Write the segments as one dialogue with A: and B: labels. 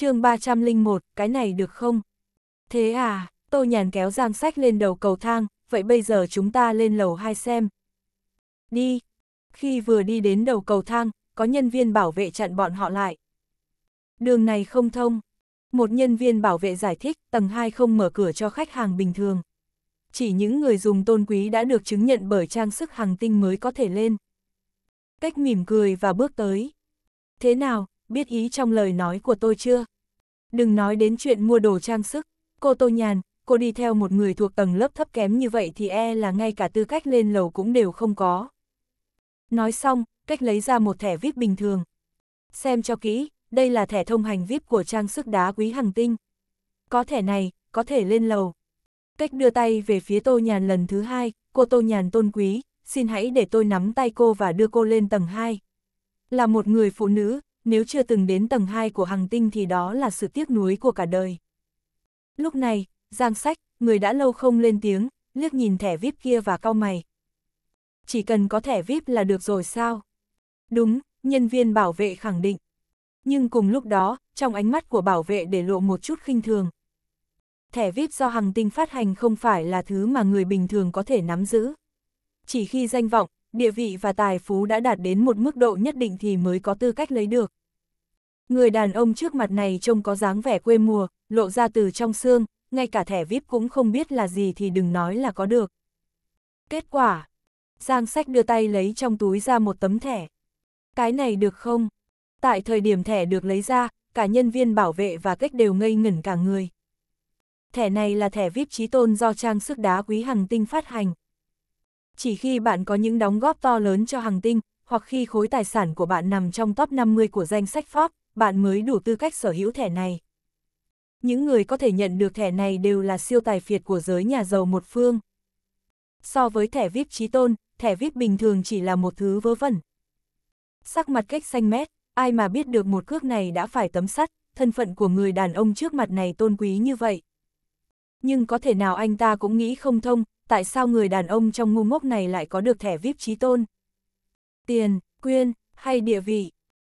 A: chương 301, cái này được không? Thế à, Tô Nhàn kéo Giang Sách lên đầu cầu thang, vậy bây giờ chúng ta lên lầu 2 xem. Đi. Khi vừa đi đến đầu cầu thang, có nhân viên bảo vệ chặn bọn họ lại. Đường này không thông. Một nhân viên bảo vệ giải thích tầng 2 không mở cửa cho khách hàng bình thường. Chỉ những người dùng tôn quý đã được chứng nhận bởi trang sức hàng tinh mới có thể lên. Cách mỉm cười và bước tới. Thế nào, biết ý trong lời nói của tôi chưa? Đừng nói đến chuyện mua đồ trang sức, cô Tô Nhàn, cô đi theo một người thuộc tầng lớp thấp kém như vậy thì e là ngay cả tư cách lên lầu cũng đều không có. Nói xong, cách lấy ra một thẻ VIP bình thường. Xem cho kỹ, đây là thẻ thông hành VIP của trang sức đá quý hàng tinh. Có thẻ này, có thể lên lầu. Cách đưa tay về phía Tô Nhàn lần thứ hai, cô Tô Nhàn tôn quý, xin hãy để tôi nắm tay cô và đưa cô lên tầng 2. Là một người phụ nữ, nếu chưa từng đến tầng 2 của hàng tinh thì đó là sự tiếc nuối của cả đời. Lúc này, Giang Sách, người đã lâu không lên tiếng, liếc nhìn thẻ VIP kia và cau mày. Chỉ cần có thẻ VIP là được rồi sao? Đúng, nhân viên bảo vệ khẳng định. Nhưng cùng lúc đó, trong ánh mắt của bảo vệ để lộ một chút khinh thường. Thẻ VIP do hàng tinh phát hành không phải là thứ mà người bình thường có thể nắm giữ. Chỉ khi danh vọng, địa vị và tài phú đã đạt đến một mức độ nhất định thì mới có tư cách lấy được. Người đàn ông trước mặt này trông có dáng vẻ quê mùa, lộ ra từ trong xương, ngay cả thẻ VIP cũng không biết là gì thì đừng nói là có được. Kết quả Giang sách đưa tay lấy trong túi ra một tấm thẻ. Cái này được không? Tại thời điểm thẻ được lấy ra, cả nhân viên bảo vệ và cách đều ngây ngẩn cả người. Thẻ này là thẻ VIP trí tôn do trang sức đá quý hằng tinh phát hành, chỉ khi bạn có những đóng góp to lớn cho hàng tinh, hoặc khi khối tài sản của bạn nằm trong top 50 của danh sách Forbes, bạn mới đủ tư cách sở hữu thẻ này. Những người có thể nhận được thẻ này đều là siêu tài phiệt của giới nhà giàu một phương. So với thẻ VIP trí tôn, thẻ VIP bình thường chỉ là một thứ vớ vẩn. Sắc mặt cách xanh mét, ai mà biết được một cước này đã phải tấm sắt, thân phận của người đàn ông trước mặt này tôn quý như vậy. Nhưng có thể nào anh ta cũng nghĩ không thông, tại sao người đàn ông trong ngu ngốc này lại có được thẻ VIP trí tôn? Tiền, quyên, hay địa vị?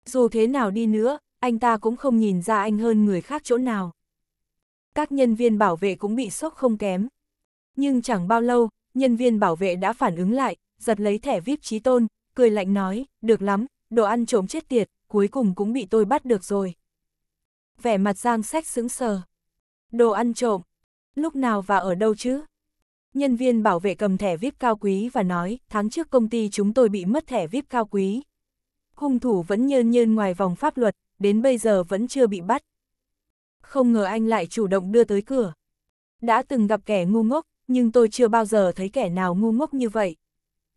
A: Dù thế nào đi nữa, anh ta cũng không nhìn ra anh hơn người khác chỗ nào. Các nhân viên bảo vệ cũng bị sốc không kém. Nhưng chẳng bao lâu, nhân viên bảo vệ đã phản ứng lại, giật lấy thẻ VIP trí tôn, cười lạnh nói, được lắm, đồ ăn trộm chết tiệt, cuối cùng cũng bị tôi bắt được rồi. Vẻ mặt Giang Sách sững sờ. Đồ ăn trộm, lúc nào và ở đâu chứ? nhân viên bảo vệ cầm thẻ VIP cao quý và nói, tháng trước công ty chúng tôi bị mất thẻ VIP cao quý. Hung thủ vẫn nhơn nhơn ngoài vòng pháp luật, đến bây giờ vẫn chưa bị bắt. Không ngờ anh lại chủ động đưa tới cửa. Đã từng gặp kẻ ngu ngốc, nhưng tôi chưa bao giờ thấy kẻ nào ngu ngốc như vậy.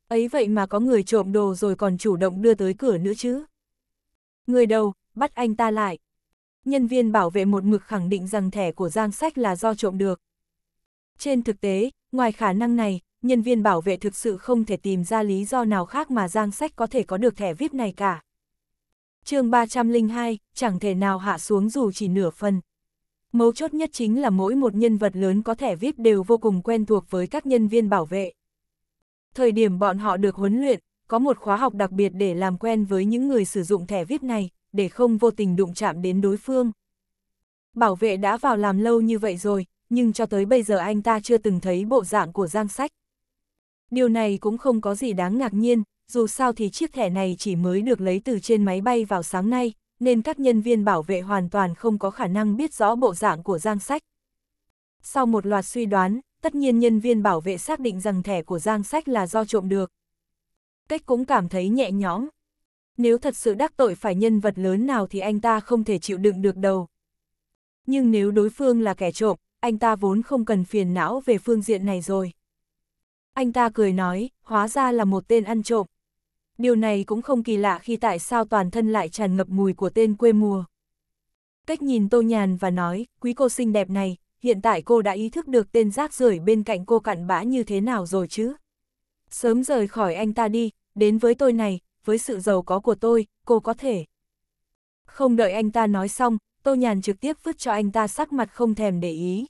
A: Ấy vậy mà có người trộm đồ rồi còn chủ động đưa tới cửa nữa chứ. Người đầu, bắt anh ta lại. Nhân viên bảo vệ một mực khẳng định rằng thẻ của Giang Sách là do trộm được. Trên thực tế, Ngoài khả năng này, nhân viên bảo vệ thực sự không thể tìm ra lý do nào khác mà Giang Sách có thể có được thẻ VIP này cả. chương 302, chẳng thể nào hạ xuống dù chỉ nửa phần. Mấu chốt nhất chính là mỗi một nhân vật lớn có thẻ VIP đều vô cùng quen thuộc với các nhân viên bảo vệ. Thời điểm bọn họ được huấn luyện, có một khóa học đặc biệt để làm quen với những người sử dụng thẻ VIP này, để không vô tình đụng chạm đến đối phương. Bảo vệ đã vào làm lâu như vậy rồi, nhưng cho tới bây giờ anh ta chưa từng thấy bộ dạng của Giang Sách. Điều này cũng không có gì đáng ngạc nhiên, dù sao thì chiếc thẻ này chỉ mới được lấy từ trên máy bay vào sáng nay, nên các nhân viên bảo vệ hoàn toàn không có khả năng biết rõ bộ dạng của Giang Sách. Sau một loạt suy đoán, tất nhiên nhân viên bảo vệ xác định rằng thẻ của Giang Sách là do trộm được. Cách cũng cảm thấy nhẹ nhõm. Nếu thật sự đắc tội phải nhân vật lớn nào thì anh ta không thể chịu đựng được đâu. Nhưng nếu đối phương là kẻ trộm, anh ta vốn không cần phiền não về phương diện này rồi. Anh ta cười nói, hóa ra là một tên ăn trộm. Điều này cũng không kỳ lạ khi tại sao toàn thân lại tràn ngập mùi của tên quê mùa. Cách nhìn Tô Nhàn và nói, quý cô xinh đẹp này, hiện tại cô đã ý thức được tên rác rưởi bên cạnh cô cặn bã như thế nào rồi chứ. Sớm rời khỏi anh ta đi, đến với tôi này, với sự giàu có của tôi, cô có thể. Không đợi anh ta nói xong, Tô Nhàn trực tiếp vứt cho anh ta sắc mặt không thèm để ý.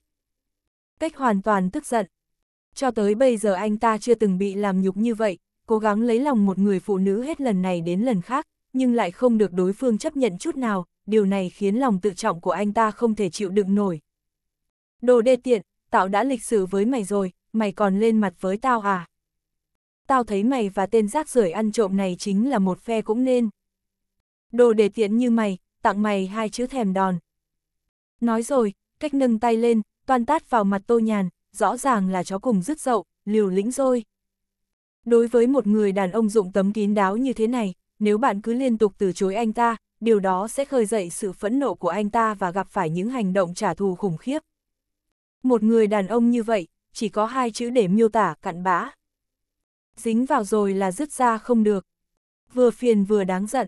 A: Cách hoàn toàn tức giận. Cho tới bây giờ anh ta chưa từng bị làm nhục như vậy, cố gắng lấy lòng một người phụ nữ hết lần này đến lần khác, nhưng lại không được đối phương chấp nhận chút nào, điều này khiến lòng tự trọng của anh ta không thể chịu đựng nổi. Đồ đê tiện, tao đã lịch sử với mày rồi, mày còn lên mặt với tao à? Tao thấy mày và tên rác rưởi ăn trộm này chính là một phe cũng nên. Đồ đề tiện như mày, tặng mày hai chữ thèm đòn. Nói rồi, cách nâng tay lên, toàn tát vào mặt tô nhàn, rõ ràng là chó cùng rứt dậu, liều lĩnh rồi. Đối với một người đàn ông dụng tấm kín đáo như thế này, nếu bạn cứ liên tục từ chối anh ta, điều đó sẽ khơi dậy sự phẫn nộ của anh ta và gặp phải những hành động trả thù khủng khiếp. Một người đàn ông như vậy, chỉ có hai chữ để miêu tả cặn bã. Dính vào rồi là dứt ra không được. Vừa phiền vừa đáng giận.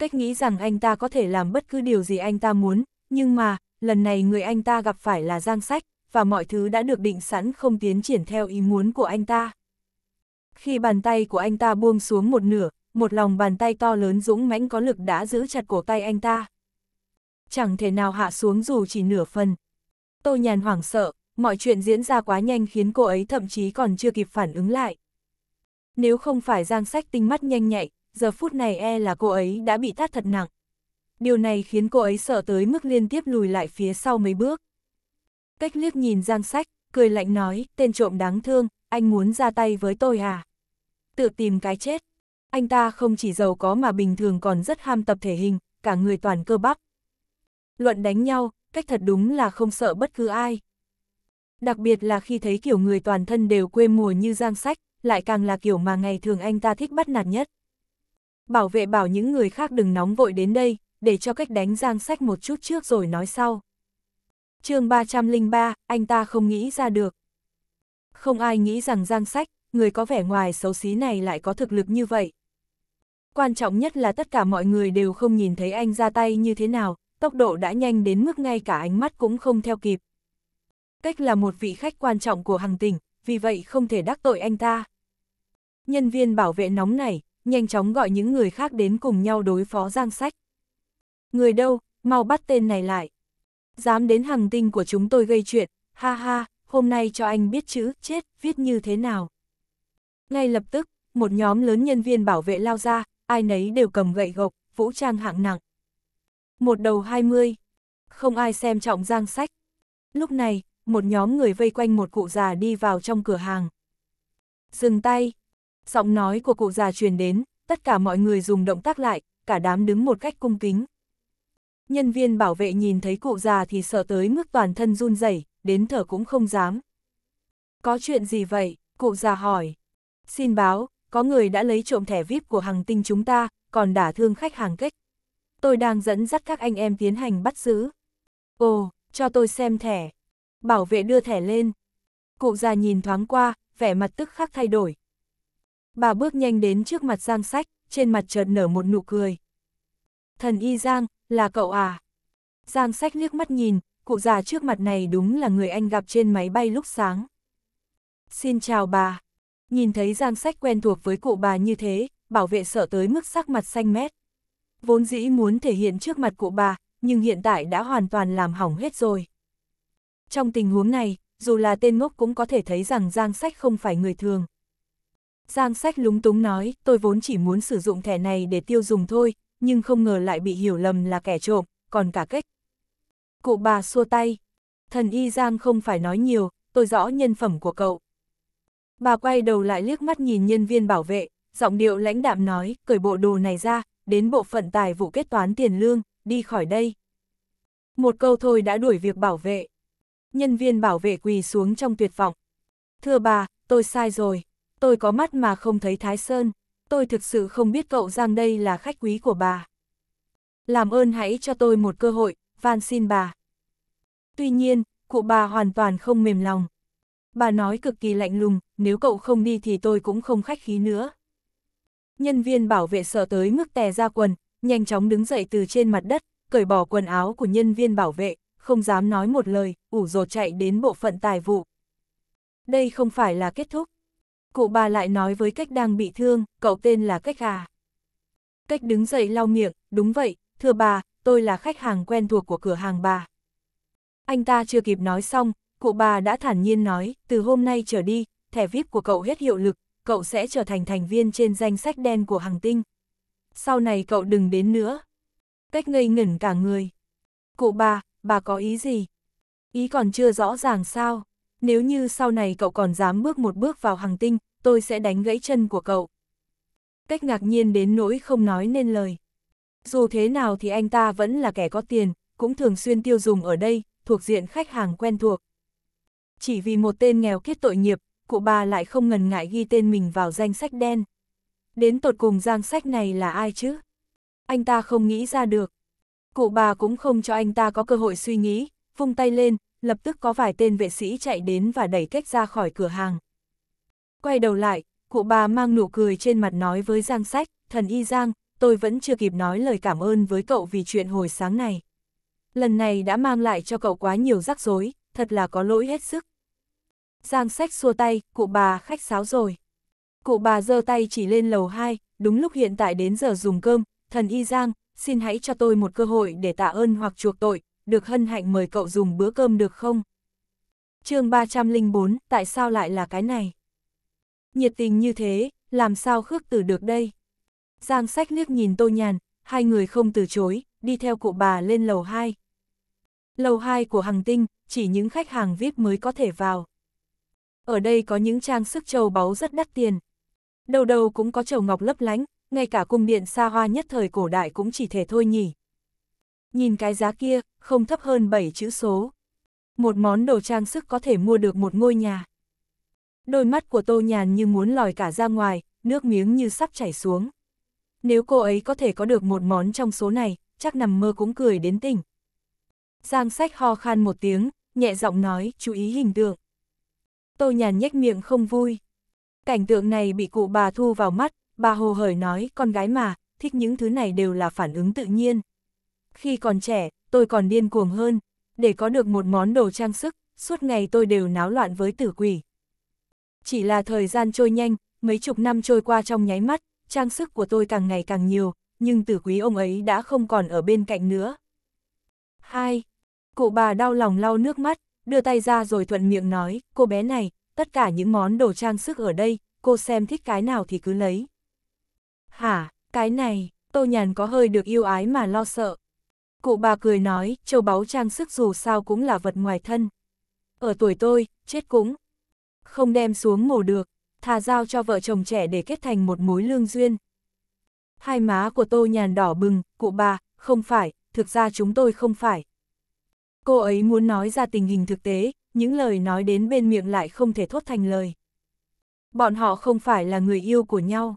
A: Cách nghĩ rằng anh ta có thể làm bất cứ điều gì anh ta muốn, nhưng mà, lần này người anh ta gặp phải là Giang Sách, và mọi thứ đã được định sẵn không tiến triển theo ý muốn của anh ta. Khi bàn tay của anh ta buông xuống một nửa, một lòng bàn tay to lớn dũng mãnh có lực đã giữ chặt cổ tay anh ta. Chẳng thể nào hạ xuống dù chỉ nửa phần. Tô nhàn hoảng sợ, mọi chuyện diễn ra quá nhanh khiến cô ấy thậm chí còn chưa kịp phản ứng lại. Nếu không phải Giang Sách tinh mắt nhanh nhạy, giờ phút này e là cô ấy đã bị tát thật nặng. Điều này khiến cô ấy sợ tới mức liên tiếp lùi lại phía sau mấy bước. Cách liếc nhìn Giang Sách, cười lạnh nói, tên trộm đáng thương, anh muốn ra tay với tôi à? Tự tìm cái chết. Anh ta không chỉ giàu có mà bình thường còn rất ham tập thể hình, cả người toàn cơ bắp. Luận đánh nhau, cách thật đúng là không sợ bất cứ ai. Đặc biệt là khi thấy kiểu người toàn thân đều quê mùa như Giang Sách, lại càng là kiểu mà ngày thường anh ta thích bắt nạt nhất bảo vệ bảo những người khác đừng nóng vội đến đây, để cho cách đánh giang sách một chút trước rồi nói sau. chương 303, anh ta không nghĩ ra được. Không ai nghĩ rằng giang sách, người có vẻ ngoài xấu xí này lại có thực lực như vậy. Quan trọng nhất là tất cả mọi người đều không nhìn thấy anh ra tay như thế nào, tốc độ đã nhanh đến mức ngay cả ánh mắt cũng không theo kịp. Cách là một vị khách quan trọng của hàng tỉnh, vì vậy không thể đắc tội anh ta. Nhân viên bảo vệ nóng này, nhanh chóng gọi những người khác đến cùng nhau đối phó Giang Sách. Người đâu, mau bắt tên này lại. Dám đến hàng tinh của chúng tôi gây chuyện, ha ha, hôm nay cho anh biết chữ, chết, viết như thế nào. Ngay lập tức, một nhóm lớn nhân viên bảo vệ lao ra, ai nấy đều cầm gậy gộc, vũ trang hạng nặng. Một đầu hai mươi, không ai xem trọng Giang Sách. Lúc này, một nhóm người vây quanh một cụ già đi vào trong cửa hàng. Dừng tay, giọng nói của cụ già truyền đến, tất cả mọi người dùng động tác lại, cả đám đứng một cách cung kính. Nhân viên bảo vệ nhìn thấy cụ già thì sợ tới mức toàn thân run rẩy, đến thở cũng không dám. Có chuyện gì vậy? Cụ già hỏi. Xin báo, có người đã lấy trộm thẻ VIP của hàng tinh chúng ta, còn đả thương khách hàng kích. Tôi đang dẫn dắt các anh em tiến hành bắt giữ. Ồ, cho tôi xem thẻ. Bảo vệ đưa thẻ lên. Cụ già nhìn thoáng qua, vẻ mặt tức khắc thay đổi, Bà bước nhanh đến trước mặt Giang Sách, trên mặt chợt nở một nụ cười. Thần y Giang, là cậu à? Giang Sách liếc mắt nhìn, cụ già trước mặt này đúng là người anh gặp trên máy bay lúc sáng. Xin chào bà. Nhìn thấy Giang Sách quen thuộc với cụ bà như thế, bảo vệ sợ tới mức sắc mặt xanh mét. Vốn dĩ muốn thể hiện trước mặt cụ bà, nhưng hiện tại đã hoàn toàn làm hỏng hết rồi. Trong tình huống này, dù là tên ngốc cũng có thể thấy rằng Giang Sách không phải người thường. Giang sách lúng túng nói, tôi vốn chỉ muốn sử dụng thẻ này để tiêu dùng thôi, nhưng không ngờ lại bị hiểu lầm là kẻ trộm, còn cả cách. Cụ bà xua tay. Thần y Giang không phải nói nhiều, tôi rõ nhân phẩm của cậu. Bà quay đầu lại liếc mắt nhìn nhân viên bảo vệ, giọng điệu lãnh đạm nói, cởi bộ đồ này ra, đến bộ phận tài vụ kết toán tiền lương, đi khỏi đây. Một câu thôi đã đuổi việc bảo vệ. Nhân viên bảo vệ quỳ xuống trong tuyệt vọng. Thưa bà, tôi sai rồi tôi có mắt mà không thấy Thái Sơn, tôi thực sự không biết cậu Giang đây là khách quý của bà. Làm ơn hãy cho tôi một cơ hội, van xin bà. Tuy nhiên, cụ bà hoàn toàn không mềm lòng. Bà nói cực kỳ lạnh lùng, nếu cậu không đi thì tôi cũng không khách khí nữa. Nhân viên bảo vệ sợ tới mức tè ra quần, nhanh chóng đứng dậy từ trên mặt đất, cởi bỏ quần áo của nhân viên bảo vệ, không dám nói một lời, ủ rột chạy đến bộ phận tài vụ. Đây không phải là kết thúc, Cụ bà lại nói với cách đang bị thương, cậu tên là cách à. Cách đứng dậy lau miệng, đúng vậy, thưa bà, tôi là khách hàng quen thuộc của cửa hàng bà. Anh ta chưa kịp nói xong, cụ bà đã thản nhiên nói, từ hôm nay trở đi, thẻ VIP của cậu hết hiệu lực, cậu sẽ trở thành thành viên trên danh sách đen của hàng tinh. Sau này cậu đừng đến nữa. Cách ngây ngẩn cả người. Cụ bà, bà có ý gì? Ý còn chưa rõ ràng sao? nếu như sau này cậu còn dám bước một bước vào hàng tinh, tôi sẽ đánh gãy chân của cậu. Cách ngạc nhiên đến nỗi không nói nên lời. Dù thế nào thì anh ta vẫn là kẻ có tiền, cũng thường xuyên tiêu dùng ở đây, thuộc diện khách hàng quen thuộc. Chỉ vì một tên nghèo kiết tội nghiệp, cụ bà lại không ngần ngại ghi tên mình vào danh sách đen. Đến tột cùng giang sách này là ai chứ? Anh ta không nghĩ ra được. Cụ bà cũng không cho anh ta có cơ hội suy nghĩ, vung tay lên, lập tức có vài tên vệ sĩ chạy đến và đẩy cách ra khỏi cửa hàng. Quay đầu lại, cụ bà mang nụ cười trên mặt nói với Giang Sách, thần y Giang, tôi vẫn chưa kịp nói lời cảm ơn với cậu vì chuyện hồi sáng này. Lần này đã mang lại cho cậu quá nhiều rắc rối, thật là có lỗi hết sức. Giang Sách xua tay, cụ bà khách sáo rồi. Cụ bà giơ tay chỉ lên lầu 2, đúng lúc hiện tại đến giờ dùng cơm, thần y Giang, xin hãy cho tôi một cơ hội để tạ ơn hoặc chuộc tội, được hân hạnh mời cậu dùng bữa cơm được không? chương 304, tại sao lại là cái này? Nhiệt tình như thế, làm sao khước từ được đây? Giang sách liếc nhìn tô nhàn, hai người không từ chối, đi theo cụ bà lên lầu 2. Lầu 2 của hàng tinh, chỉ những khách hàng VIP mới có thể vào. Ở đây có những trang sức châu báu rất đắt tiền. Đầu đầu cũng có trầu ngọc lấp lánh, ngay cả cung điện xa hoa nhất thời cổ đại cũng chỉ thể thôi nhỉ. Nhìn cái giá kia, không thấp hơn 7 chữ số. Một món đồ trang sức có thể mua được một ngôi nhà. Đôi mắt của Tô Nhàn như muốn lòi cả ra ngoài, nước miếng như sắp chảy xuống. Nếu cô ấy có thể có được một món trong số này, chắc nằm mơ cũng cười đến tỉnh. Giang sách ho khan một tiếng, nhẹ giọng nói, chú ý hình tượng. Tô Nhàn nhếch miệng không vui. Cảnh tượng này bị cụ bà thu vào mắt, bà hồ hởi nói, con gái mà, thích những thứ này đều là phản ứng tự nhiên. Khi còn trẻ, tôi còn điên cuồng hơn. Để có được một món đồ trang sức, suốt ngày tôi đều náo loạn với tử quỷ. Chỉ là thời gian trôi nhanh, mấy chục năm trôi qua trong nháy mắt, trang sức của tôi càng ngày càng nhiều, nhưng tử quý ông ấy đã không còn ở bên cạnh nữa. 2. Cụ bà đau lòng lau nước mắt, đưa tay ra rồi thuận miệng nói, cô bé này, tất cả những món đồ trang sức ở đây, cô xem thích cái nào thì cứ lấy. Hả, cái này, tô nhàn có hơi được yêu ái mà lo sợ. Cụ bà cười nói, châu báu trang sức dù sao cũng là vật ngoài thân. Ở tuổi tôi, chết cũng. Không đem xuống mổ được, thà giao cho vợ chồng trẻ để kết thành một mối lương duyên. Hai má của tô nhàn đỏ bừng, cụ bà, không phải, thực ra chúng tôi không phải. Cô ấy muốn nói ra tình hình thực tế, những lời nói đến bên miệng lại không thể thốt thành lời. Bọn họ không phải là người yêu của nhau.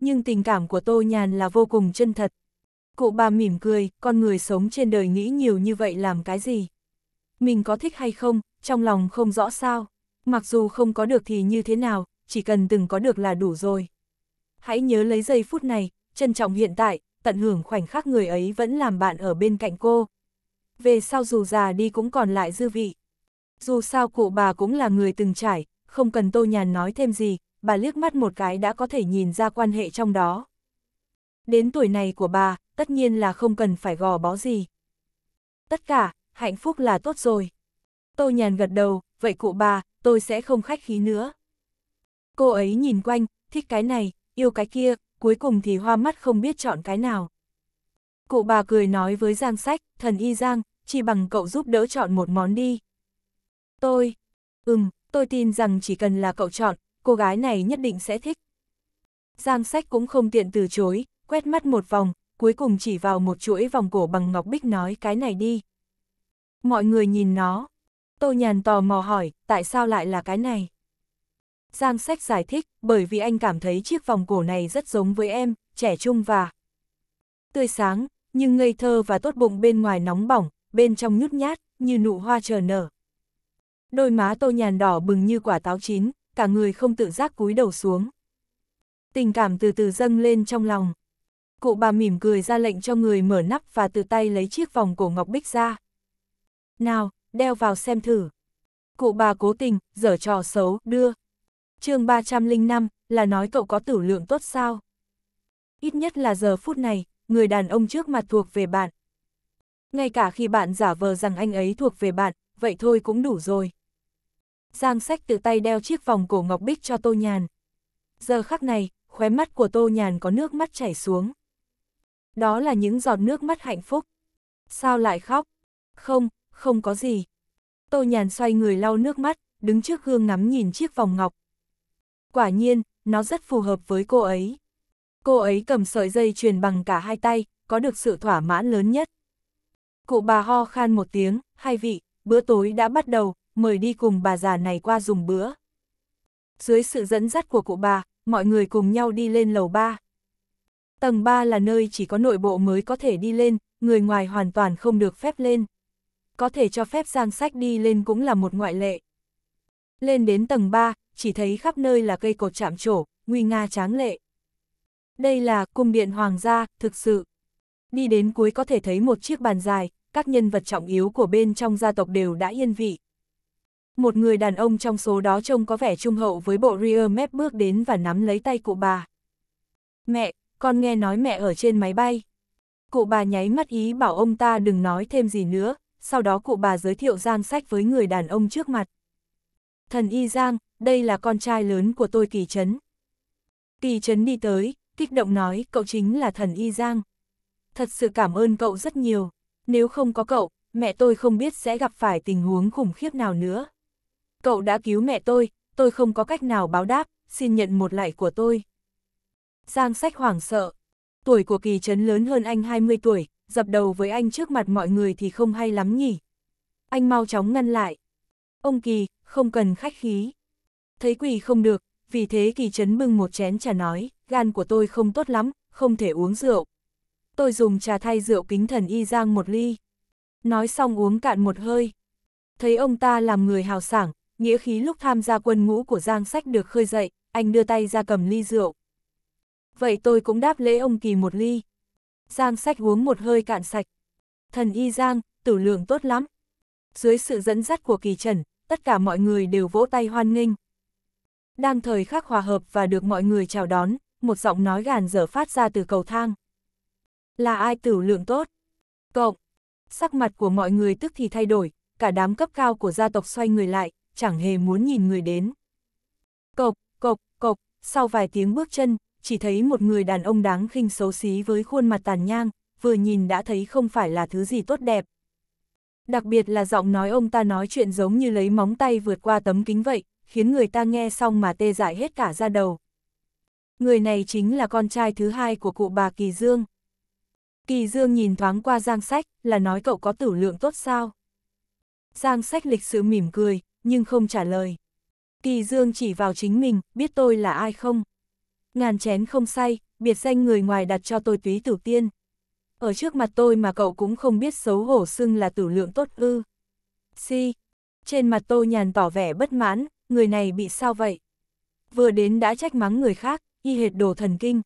A: Nhưng tình cảm của Tô Nhàn là vô cùng chân thật, Cụ bà mỉm cười, con người sống trên đời nghĩ nhiều như vậy làm cái gì? Mình có thích hay không, trong lòng không rõ sao. Mặc dù không có được thì như thế nào, chỉ cần từng có được là đủ rồi. Hãy nhớ lấy giây phút này, trân trọng hiện tại, tận hưởng khoảnh khắc người ấy vẫn làm bạn ở bên cạnh cô. Về sau dù già đi cũng còn lại dư vị. Dù sao cụ bà cũng là người từng trải, không cần Tô Nhàn nói thêm gì, bà liếc mắt một cái đã có thể nhìn ra quan hệ trong đó. Đến tuổi này của bà, tất nhiên là không cần phải gò bó gì. Tất cả, hạnh phúc là tốt rồi. Tô nhàn gật đầu, vậy cụ bà, tôi sẽ không khách khí nữa. Cô ấy nhìn quanh, thích cái này, yêu cái kia, cuối cùng thì hoa mắt không biết chọn cái nào. Cụ bà cười nói với Giang Sách, thần y Giang, chỉ bằng cậu giúp đỡ chọn một món đi. Tôi, ừm, tôi tin rằng chỉ cần là cậu chọn, cô gái này nhất định sẽ thích. Giang Sách cũng không tiện từ chối, quét mắt một vòng, cuối cùng chỉ vào một chuỗi vòng cổ bằng ngọc bích nói cái này đi. Mọi người nhìn nó. Tô Nhàn tò mò hỏi, tại sao lại là cái này? Giang sách giải thích, bởi vì anh cảm thấy chiếc vòng cổ này rất giống với em, trẻ trung và tươi sáng, nhưng ngây thơ và tốt bụng bên ngoài nóng bỏng, bên trong nhút nhát, như nụ hoa chờ nở. Đôi má tô nhàn đỏ bừng như quả táo chín, cả người không tự giác cúi đầu xuống. Tình cảm từ từ dâng lên trong lòng cụ bà mỉm cười ra lệnh cho người mở nắp và từ tay lấy chiếc vòng cổ ngọc bích ra. Nào, đeo vào xem thử. Cụ bà cố tình, dở trò xấu, đưa. chương 305, là nói cậu có tử lượng tốt sao? Ít nhất là giờ phút này, người đàn ông trước mặt thuộc về bạn. Ngay cả khi bạn giả vờ rằng anh ấy thuộc về bạn, vậy thôi cũng đủ rồi. Giang sách từ tay đeo chiếc vòng cổ ngọc bích cho Tô Nhàn. Giờ khắc này, khóe mắt của Tô Nhàn có nước mắt chảy xuống đó là những giọt nước mắt hạnh phúc. Sao lại khóc? Không, không có gì. Tô Nhàn xoay người lau nước mắt, đứng trước gương ngắm nhìn chiếc vòng ngọc. Quả nhiên, nó rất phù hợp với cô ấy. Cô ấy cầm sợi dây chuyền bằng cả hai tay, có được sự thỏa mãn lớn nhất. Cụ bà ho khan một tiếng, hai vị, bữa tối đã bắt đầu, mời đi cùng bà già này qua dùng bữa. Dưới sự dẫn dắt của cụ bà, mọi người cùng nhau đi lên lầu ba. Tầng 3 là nơi chỉ có nội bộ mới có thể đi lên, người ngoài hoàn toàn không được phép lên. Có thể cho phép Giang Sách đi lên cũng là một ngoại lệ. Lên đến tầng 3, chỉ thấy khắp nơi là cây cột chạm trổ, nguy nga tráng lệ. Đây là cung điện hoàng gia, thực sự. Đi đến cuối có thể thấy một chiếc bàn dài, các nhân vật trọng yếu của bên trong gia tộc đều đã yên vị. Một người đàn ông trong số đó trông có vẻ trung hậu với bộ rear mép bước đến và nắm lấy tay cụ bà. Mẹ, con nghe nói mẹ ở trên máy bay. Cụ bà nháy mắt ý bảo ông ta đừng nói thêm gì nữa, sau đó cụ bà giới thiệu Giang Sách với người đàn ông trước mặt. Thần Y Giang, đây là con trai lớn của tôi Kỳ Trấn. Kỳ Trấn đi tới, kích động nói cậu chính là thần Y Giang. Thật sự cảm ơn cậu rất nhiều, nếu không có cậu, mẹ tôi không biết sẽ gặp phải tình huống khủng khiếp nào nữa. Cậu đã cứu mẹ tôi, tôi không có cách nào báo đáp, xin nhận một lại của tôi. Giang sách hoảng sợ. Tuổi của kỳ trấn lớn hơn anh 20 tuổi, dập đầu với anh trước mặt mọi người thì không hay lắm nhỉ. Anh mau chóng ngăn lại. Ông kỳ, không cần khách khí. Thấy quỳ không được, vì thế kỳ trấn bưng một chén trà nói, gan của tôi không tốt lắm, không thể uống rượu. Tôi dùng trà thay rượu kính thần y giang một ly. Nói xong uống cạn một hơi. Thấy ông ta làm người hào sảng, nghĩa khí lúc tham gia quân ngũ của giang sách được khơi dậy, anh đưa tay ra cầm ly rượu vậy tôi cũng đáp lễ ông Kỳ một ly. Giang sách uống một hơi cạn sạch. Thần y Giang, tử lượng tốt lắm. Dưới sự dẫn dắt của Kỳ Trần, tất cả mọi người đều vỗ tay hoan nghênh. Đang thời khắc hòa hợp và được mọi người chào đón, một giọng nói gàn dở phát ra từ cầu thang. Là ai tử lượng tốt? Cộng. Sắc mặt của mọi người tức thì thay đổi, cả đám cấp cao của gia tộc xoay người lại, chẳng hề muốn nhìn người đến. Cộc, cộc, cộc, sau vài tiếng bước chân, chỉ thấy một người đàn ông đáng khinh xấu xí với khuôn mặt tàn nhang, vừa nhìn đã thấy không phải là thứ gì tốt đẹp. Đặc biệt là giọng nói ông ta nói chuyện giống như lấy móng tay vượt qua tấm kính vậy, khiến người ta nghe xong mà tê dại hết cả ra đầu. Người này chính là con trai thứ hai của cụ bà Kỳ Dương. Kỳ Dương nhìn thoáng qua Giang Sách, là nói cậu có tử lượng tốt sao? Giang Sách lịch sự mỉm cười, nhưng không trả lời. Kỳ Dương chỉ vào chính mình, biết tôi là ai không? ngàn chén không say, biệt danh người ngoài đặt cho tôi túy tử tiên. Ở trước mặt tôi mà cậu cũng không biết xấu hổ xưng là tử lượng tốt ư. Si, trên mặt tôi nhàn tỏ vẻ bất mãn, người này bị sao vậy? Vừa đến đã trách mắng người khác, y hệt đồ thần kinh.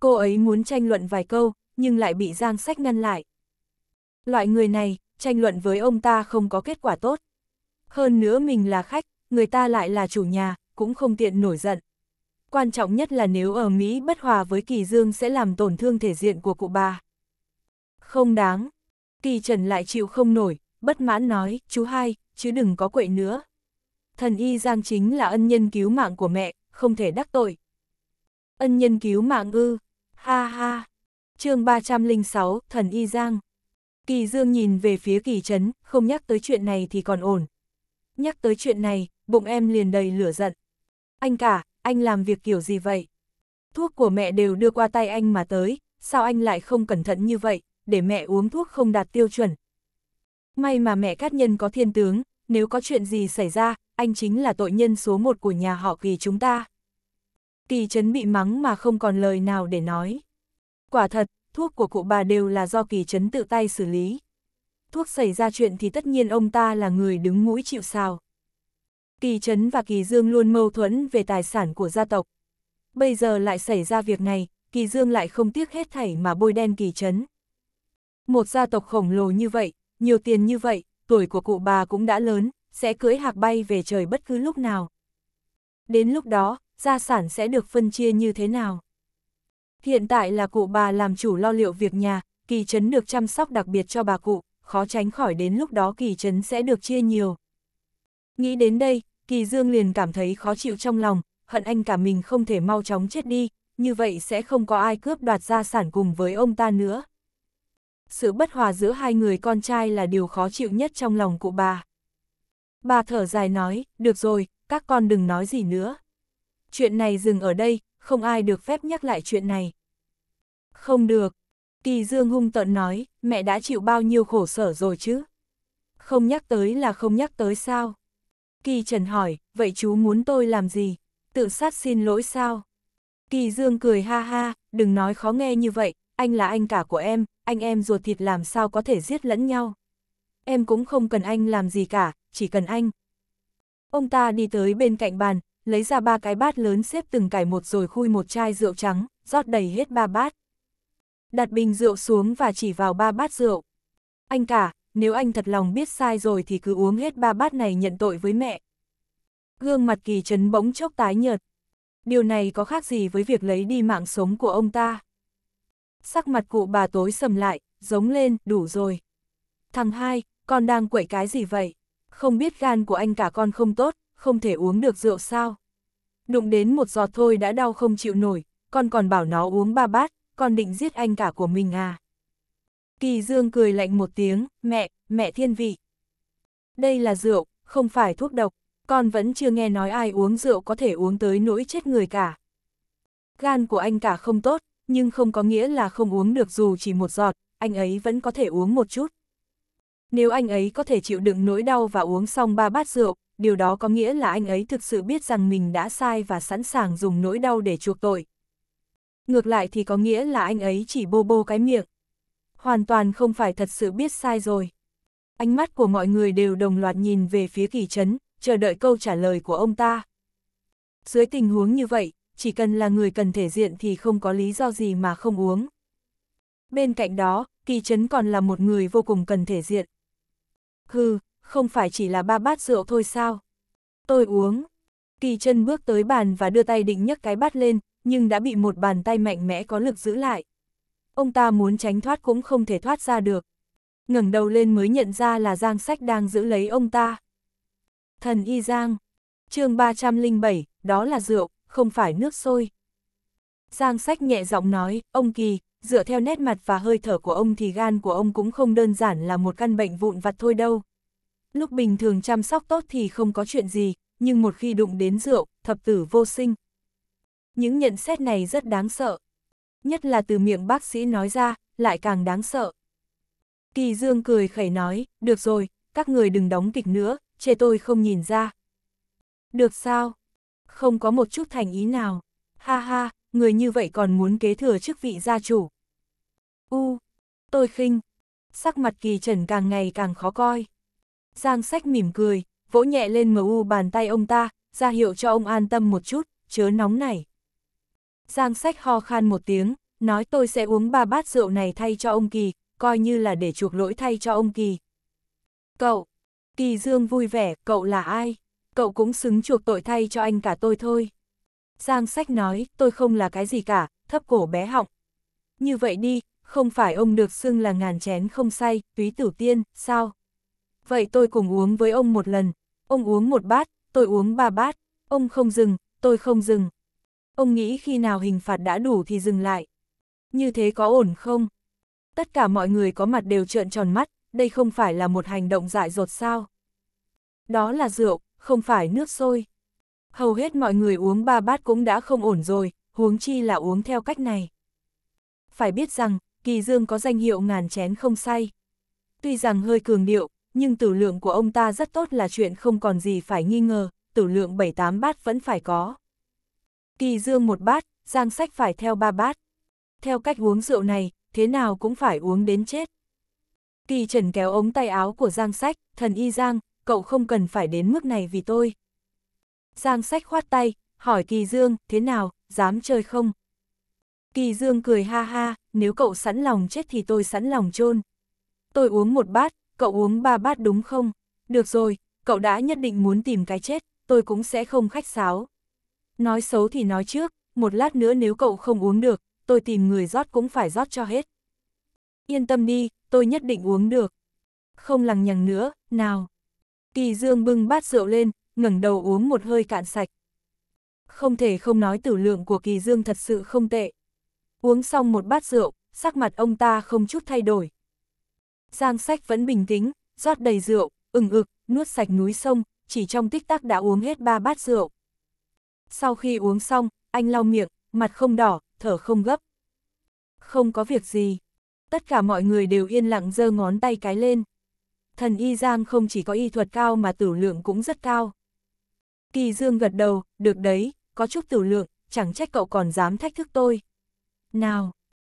A: Cô ấy muốn tranh luận vài câu, nhưng lại bị Giang Sách ngăn lại. Loại người này, tranh luận với ông ta không có kết quả tốt. Hơn nữa mình là khách, người ta lại là chủ nhà, cũng không tiện nổi giận quan trọng nhất là nếu ở Mỹ bất hòa với Kỳ Dương sẽ làm tổn thương thể diện của cụ bà. Không đáng. Kỳ Trần lại chịu không nổi, bất mãn nói, chú hai, chứ đừng có quậy nữa. Thần y Giang chính là ân nhân cứu mạng của mẹ, không thể đắc tội. Ân nhân cứu mạng ư, ha ha. chương 306, thần y Giang. Kỳ Dương nhìn về phía Kỳ Trấn, không nhắc tới chuyện này thì còn ổn. Nhắc tới chuyện này, bụng em liền đầy lửa giận. Anh cả, anh làm việc kiểu gì vậy? Thuốc của mẹ đều đưa qua tay anh mà tới, sao anh lại không cẩn thận như vậy, để mẹ uống thuốc không đạt tiêu chuẩn. May mà mẹ cát nhân có thiên tướng, nếu có chuyện gì xảy ra, anh chính là tội nhân số một của nhà họ kỳ chúng ta. Kỳ Trấn bị mắng mà không còn lời nào để nói. Quả thật, thuốc của cụ bà đều là do Kỳ Trấn tự tay xử lý. Thuốc xảy ra chuyện thì tất nhiên ông ta là người đứng mũi chịu sào. Kỳ Trấn và Kỳ Dương luôn mâu thuẫn về tài sản của gia tộc. Bây giờ lại xảy ra việc này, Kỳ Dương lại không tiếc hết thảy mà bôi đen Kỳ Trấn. Một gia tộc khổng lồ như vậy, nhiều tiền như vậy, tuổi của cụ bà cũng đã lớn, sẽ cưỡi hạc bay về trời bất cứ lúc nào. Đến lúc đó, gia sản sẽ được phân chia như thế nào? Hiện tại là cụ bà làm chủ lo liệu việc nhà, Kỳ Trấn được chăm sóc đặc biệt cho bà cụ, khó tránh khỏi đến lúc đó Kỳ Trấn sẽ được chia nhiều. Nghĩ đến đây, Kỳ Dương liền cảm thấy khó chịu trong lòng, hận anh cả mình không thể mau chóng chết đi, như vậy sẽ không có ai cướp đoạt gia sản cùng với ông ta nữa. Sự bất hòa giữa hai người con trai là điều khó chịu nhất trong lòng cụ bà. Bà thở dài nói, được rồi, các con đừng nói gì nữa. Chuyện này dừng ở đây, không ai được phép nhắc lại chuyện này. Không được. Kỳ Dương hung tợn nói, mẹ đã chịu bao nhiêu khổ sở rồi chứ. Không nhắc tới là không nhắc tới sao. Kỳ Trần hỏi, vậy chú muốn tôi làm gì? Tự sát xin lỗi sao? Kỳ Dương cười ha ha, đừng nói khó nghe như vậy, anh là anh cả của em, anh em ruột thịt làm sao có thể giết lẫn nhau. Em cũng không cần anh làm gì cả, chỉ cần anh. Ông ta đi tới bên cạnh bàn, lấy ra ba cái bát lớn xếp từng cải một rồi khui một chai rượu trắng, rót đầy hết ba bát. Đặt bình rượu xuống và chỉ vào ba bát rượu. Anh cả, nếu anh thật lòng biết sai rồi thì cứ uống hết ba bát này nhận tội với mẹ. Gương mặt kỳ trấn bỗng chốc tái nhợt. Điều này có khác gì với việc lấy đi mạng sống của ông ta? Sắc mặt cụ bà tối sầm lại, giống lên, đủ rồi. Thằng hai, con đang quậy cái gì vậy? Không biết gan của anh cả con không tốt, không thể uống được rượu sao? Đụng đến một giọt thôi đã đau không chịu nổi, con còn bảo nó uống ba bát, con định giết anh cả của mình à? Kỳ Dương cười lạnh một tiếng, mẹ, mẹ thiên vị. Đây là rượu, không phải thuốc độc, con vẫn chưa nghe nói ai uống rượu có thể uống tới nỗi chết người cả. Gan của anh cả không tốt, nhưng không có nghĩa là không uống được dù chỉ một giọt, anh ấy vẫn có thể uống một chút. Nếu anh ấy có thể chịu đựng nỗi đau và uống xong ba bát rượu, điều đó có nghĩa là anh ấy thực sự biết rằng mình đã sai và sẵn sàng dùng nỗi đau để chuộc tội. Ngược lại thì có nghĩa là anh ấy chỉ bô bô cái miệng hoàn toàn không phải thật sự biết sai rồi. Ánh mắt của mọi người đều đồng loạt nhìn về phía kỳ Chấn, chờ đợi câu trả lời của ông ta. Dưới tình huống như vậy, chỉ cần là người cần thể diện thì không có lý do gì mà không uống. Bên cạnh đó, kỳ Chấn còn là một người vô cùng cần thể diện. Hừ, không phải chỉ là ba bát rượu thôi sao? Tôi uống. Kỳ chân bước tới bàn và đưa tay định nhấc cái bát lên, nhưng đã bị một bàn tay mạnh mẽ có lực giữ lại ông ta muốn tránh thoát cũng không thể thoát ra được. ngẩng đầu lên mới nhận ra là Giang Sách đang giữ lấy ông ta. Thần Y Giang, chương 307, đó là rượu, không phải nước sôi. Giang Sách nhẹ giọng nói, ông Kỳ, dựa theo nét mặt và hơi thở của ông thì gan của ông cũng không đơn giản là một căn bệnh vụn vặt thôi đâu. Lúc bình thường chăm sóc tốt thì không có chuyện gì, nhưng một khi đụng đến rượu, thập tử vô sinh. Những nhận xét này rất đáng sợ, nhất là từ miệng bác sĩ nói ra, lại càng đáng sợ. Kỳ Dương cười khẩy nói, được rồi, các người đừng đóng kịch nữa, chê tôi không nhìn ra. Được sao? Không có một chút thành ý nào. Ha ha, người như vậy còn muốn kế thừa chức vị gia chủ. U, tôi khinh. Sắc mặt kỳ trần càng ngày càng khó coi. Giang sách mỉm cười, vỗ nhẹ lên mờ u bàn tay ông ta, ra hiệu cho ông an tâm một chút, chớ nóng này. Giang sách ho khan một tiếng, nói tôi sẽ uống ba bát rượu này thay cho ông Kỳ, coi như là để chuộc lỗi thay cho ông Kỳ. Cậu, Kỳ Dương vui vẻ, cậu là ai? Cậu cũng xứng chuộc tội thay cho anh cả tôi thôi. Giang sách nói, tôi không là cái gì cả, thấp cổ bé họng. Như vậy đi, không phải ông được xưng là ngàn chén không say, túy tử tiên, sao? Vậy tôi cùng uống với ông một lần, ông uống một bát, tôi uống ba bát, ông không dừng, tôi không dừng. Ông nghĩ khi nào hình phạt đã đủ thì dừng lại. Như thế có ổn không? Tất cả mọi người có mặt đều trợn tròn mắt, đây không phải là một hành động dại dột sao. Đó là rượu, không phải nước sôi. Hầu hết mọi người uống ba bát cũng đã không ổn rồi, huống chi là uống theo cách này. Phải biết rằng, Kỳ Dương có danh hiệu ngàn chén không say. Tuy rằng hơi cường điệu, nhưng tử lượng của ông ta rất tốt là chuyện không còn gì phải nghi ngờ, tử lượng 7-8 bát vẫn phải có. Kỳ dương một bát, giang sách phải theo ba bát. Theo cách uống rượu này, thế nào cũng phải uống đến chết. Kỳ trần kéo ống tay áo của giang sách, thần y giang, cậu không cần phải đến mức này vì tôi. Giang sách khoát tay, hỏi kỳ dương, thế nào, dám chơi không? Kỳ dương cười ha ha, nếu cậu sẵn lòng chết thì tôi sẵn lòng chôn. Tôi uống một bát, cậu uống ba bát đúng không? Được rồi, cậu đã nhất định muốn tìm cái chết, tôi cũng sẽ không khách sáo. Nói xấu thì nói trước, một lát nữa nếu cậu không uống được, tôi tìm người rót cũng phải rót cho hết. Yên tâm đi, tôi nhất định uống được. Không lằng nhằng nữa, nào. Kỳ Dương bưng bát rượu lên, ngẩng đầu uống một hơi cạn sạch. Không thể không nói tử lượng của Kỳ Dương thật sự không tệ. Uống xong một bát rượu, sắc mặt ông ta không chút thay đổi. Giang sách vẫn bình tĩnh, rót đầy rượu, ừng ực, nuốt sạch núi sông, chỉ trong tích tắc đã uống hết ba bát rượu. Sau khi uống xong, anh lau miệng, mặt không đỏ, thở không gấp. Không có việc gì. Tất cả mọi người đều yên lặng giơ ngón tay cái lên. Thần Y Giang không chỉ có y thuật cao mà tử lượng cũng rất cao. Kỳ Dương gật đầu, được đấy, có chút tử lượng, chẳng trách cậu còn dám thách thức tôi. Nào,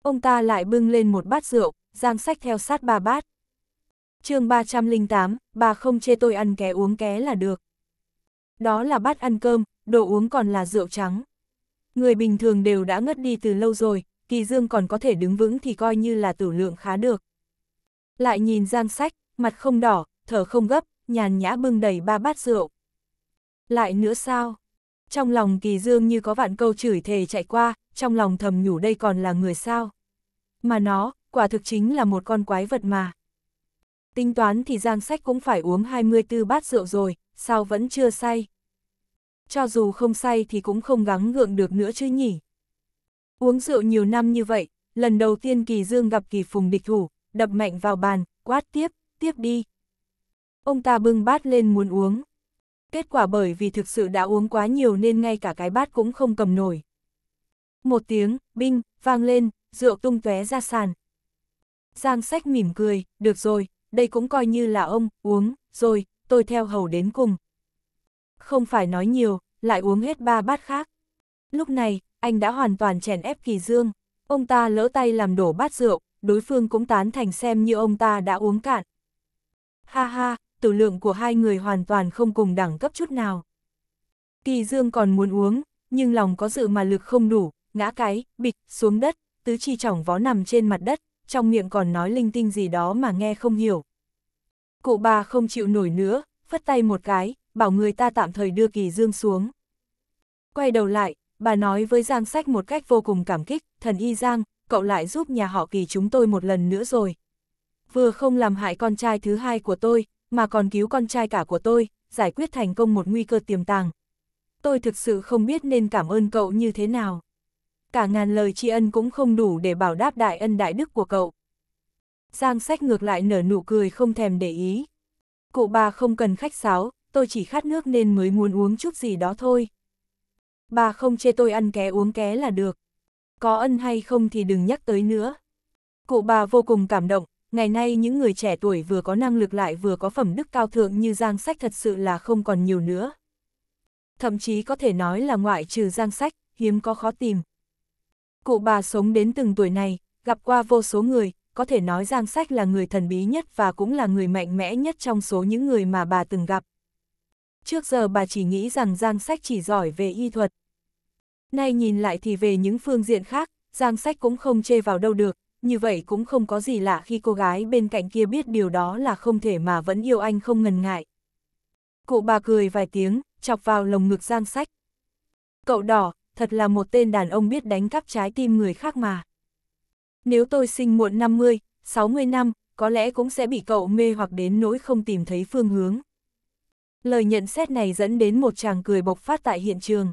A: ông ta lại bưng lên một bát rượu, Giang sách theo sát ba bát. chương 308, bà không chê tôi ăn ké uống ké là được. Đó là bát ăn cơm, đồ uống còn là rượu trắng. Người bình thường đều đã ngất đi từ lâu rồi, kỳ dương còn có thể đứng vững thì coi như là tử lượng khá được. Lại nhìn giang sách, mặt không đỏ, thở không gấp, nhàn nhã bưng đầy ba bát rượu. Lại nữa sao? Trong lòng kỳ dương như có vạn câu chửi thề chạy qua, trong lòng thầm nhủ đây còn là người sao. Mà nó, quả thực chính là một con quái vật mà. Tính toán thì giang sách cũng phải uống 24 bát rượu rồi, sao vẫn chưa say cho dù không say thì cũng không gắng gượng được nữa chứ nhỉ. Uống rượu nhiều năm như vậy, lần đầu tiên Kỳ Dương gặp Kỳ Phùng địch thủ, đập mạnh vào bàn, quát tiếp, tiếp đi. Ông ta bưng bát lên muốn uống. Kết quả bởi vì thực sự đã uống quá nhiều nên ngay cả cái bát cũng không cầm nổi. Một tiếng, binh, vang lên, rượu tung tóe ra sàn. Giang sách mỉm cười, được rồi, đây cũng coi như là ông, uống, rồi, tôi theo hầu đến cùng, không phải nói nhiều, lại uống hết ba bát khác. Lúc này, anh đã hoàn toàn chèn ép Kỳ Dương. Ông ta lỡ tay làm đổ bát rượu, đối phương cũng tán thành xem như ông ta đã uống cạn. Ha ha, tử lượng của hai người hoàn toàn không cùng đẳng cấp chút nào. Kỳ Dương còn muốn uống, nhưng lòng có dự mà lực không đủ, ngã cái, bịch, xuống đất, tứ chi chỏng vó nằm trên mặt đất, trong miệng còn nói linh tinh gì đó mà nghe không hiểu. Cụ bà không chịu nổi nữa, phất tay một cái, bảo người ta tạm thời đưa Kỳ Dương xuống. Quay đầu lại, bà nói với Giang Sách một cách vô cùng cảm kích, thần y Giang, cậu lại giúp nhà họ Kỳ chúng tôi một lần nữa rồi. Vừa không làm hại con trai thứ hai của tôi, mà còn cứu con trai cả của tôi, giải quyết thành công một nguy cơ tiềm tàng. Tôi thực sự không biết nên cảm ơn cậu như thế nào. Cả ngàn lời tri ân cũng không đủ để bảo đáp đại ân đại đức của cậu. Giang sách ngược lại nở nụ cười không thèm để ý. Cụ bà không cần khách sáo, tôi chỉ khát nước nên mới muốn uống chút gì đó thôi. Bà không chê tôi ăn ké uống ké là được. Có ân hay không thì đừng nhắc tới nữa. Cụ bà vô cùng cảm động, ngày nay những người trẻ tuổi vừa có năng lực lại vừa có phẩm đức cao thượng như Giang Sách thật sự là không còn nhiều nữa. Thậm chí có thể nói là ngoại trừ Giang Sách, hiếm có khó tìm. Cụ bà sống đến từng tuổi này, gặp qua vô số người, có thể nói Giang Sách là người thần bí nhất và cũng là người mạnh mẽ nhất trong số những người mà bà từng gặp trước giờ bà chỉ nghĩ rằng Giang Sách chỉ giỏi về y thuật. Nay nhìn lại thì về những phương diện khác, Giang Sách cũng không chê vào đâu được, như vậy cũng không có gì lạ khi cô gái bên cạnh kia biết điều đó là không thể mà vẫn yêu anh không ngần ngại. Cụ bà cười vài tiếng, chọc vào lồng ngực Giang Sách. Cậu đỏ, thật là một tên đàn ông biết đánh cắp trái tim người khác mà. Nếu tôi sinh muộn 50, 60 năm, có lẽ cũng sẽ bị cậu mê hoặc đến nỗi không tìm thấy phương hướng. Lời nhận xét này dẫn đến một chàng cười bộc phát tại hiện trường.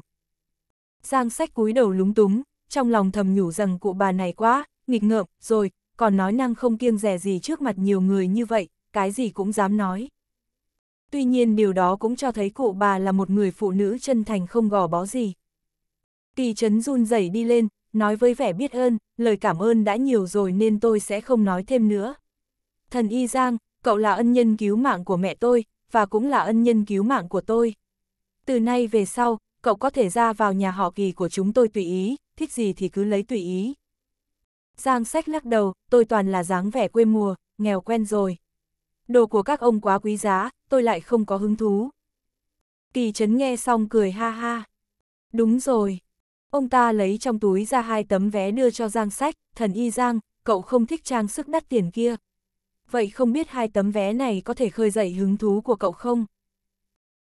A: Giang sách cúi đầu lúng túng, trong lòng thầm nhủ rằng cụ bà này quá, nghịch ngợm, rồi, còn nói năng không kiêng rẻ gì trước mặt nhiều người như vậy, cái gì cũng dám nói. Tuy nhiên điều đó cũng cho thấy cụ bà là một người phụ nữ chân thành không gò bó gì. Kỳ chấn run rẩy đi lên, nói với vẻ biết ơn, lời cảm ơn đã nhiều rồi nên tôi sẽ không nói thêm nữa. Thần Y Giang, cậu là ân nhân cứu mạng của mẹ tôi, và cũng là ân nhân cứu mạng của tôi. Từ nay về sau, cậu có thể ra vào nhà họ kỳ của chúng tôi tùy ý, thích gì thì cứ lấy tùy ý. Giang sách lắc đầu, tôi toàn là dáng vẻ quê mùa, nghèo quen rồi. Đồ của các ông quá quý giá, tôi lại không có hứng thú. Kỳ chấn nghe xong cười ha ha. Đúng rồi. Ông ta lấy trong túi ra hai tấm vé đưa cho Giang sách, thần y Giang, cậu không thích trang sức đắt tiền kia, vậy không biết hai tấm vé này có thể khơi dậy hứng thú của cậu không?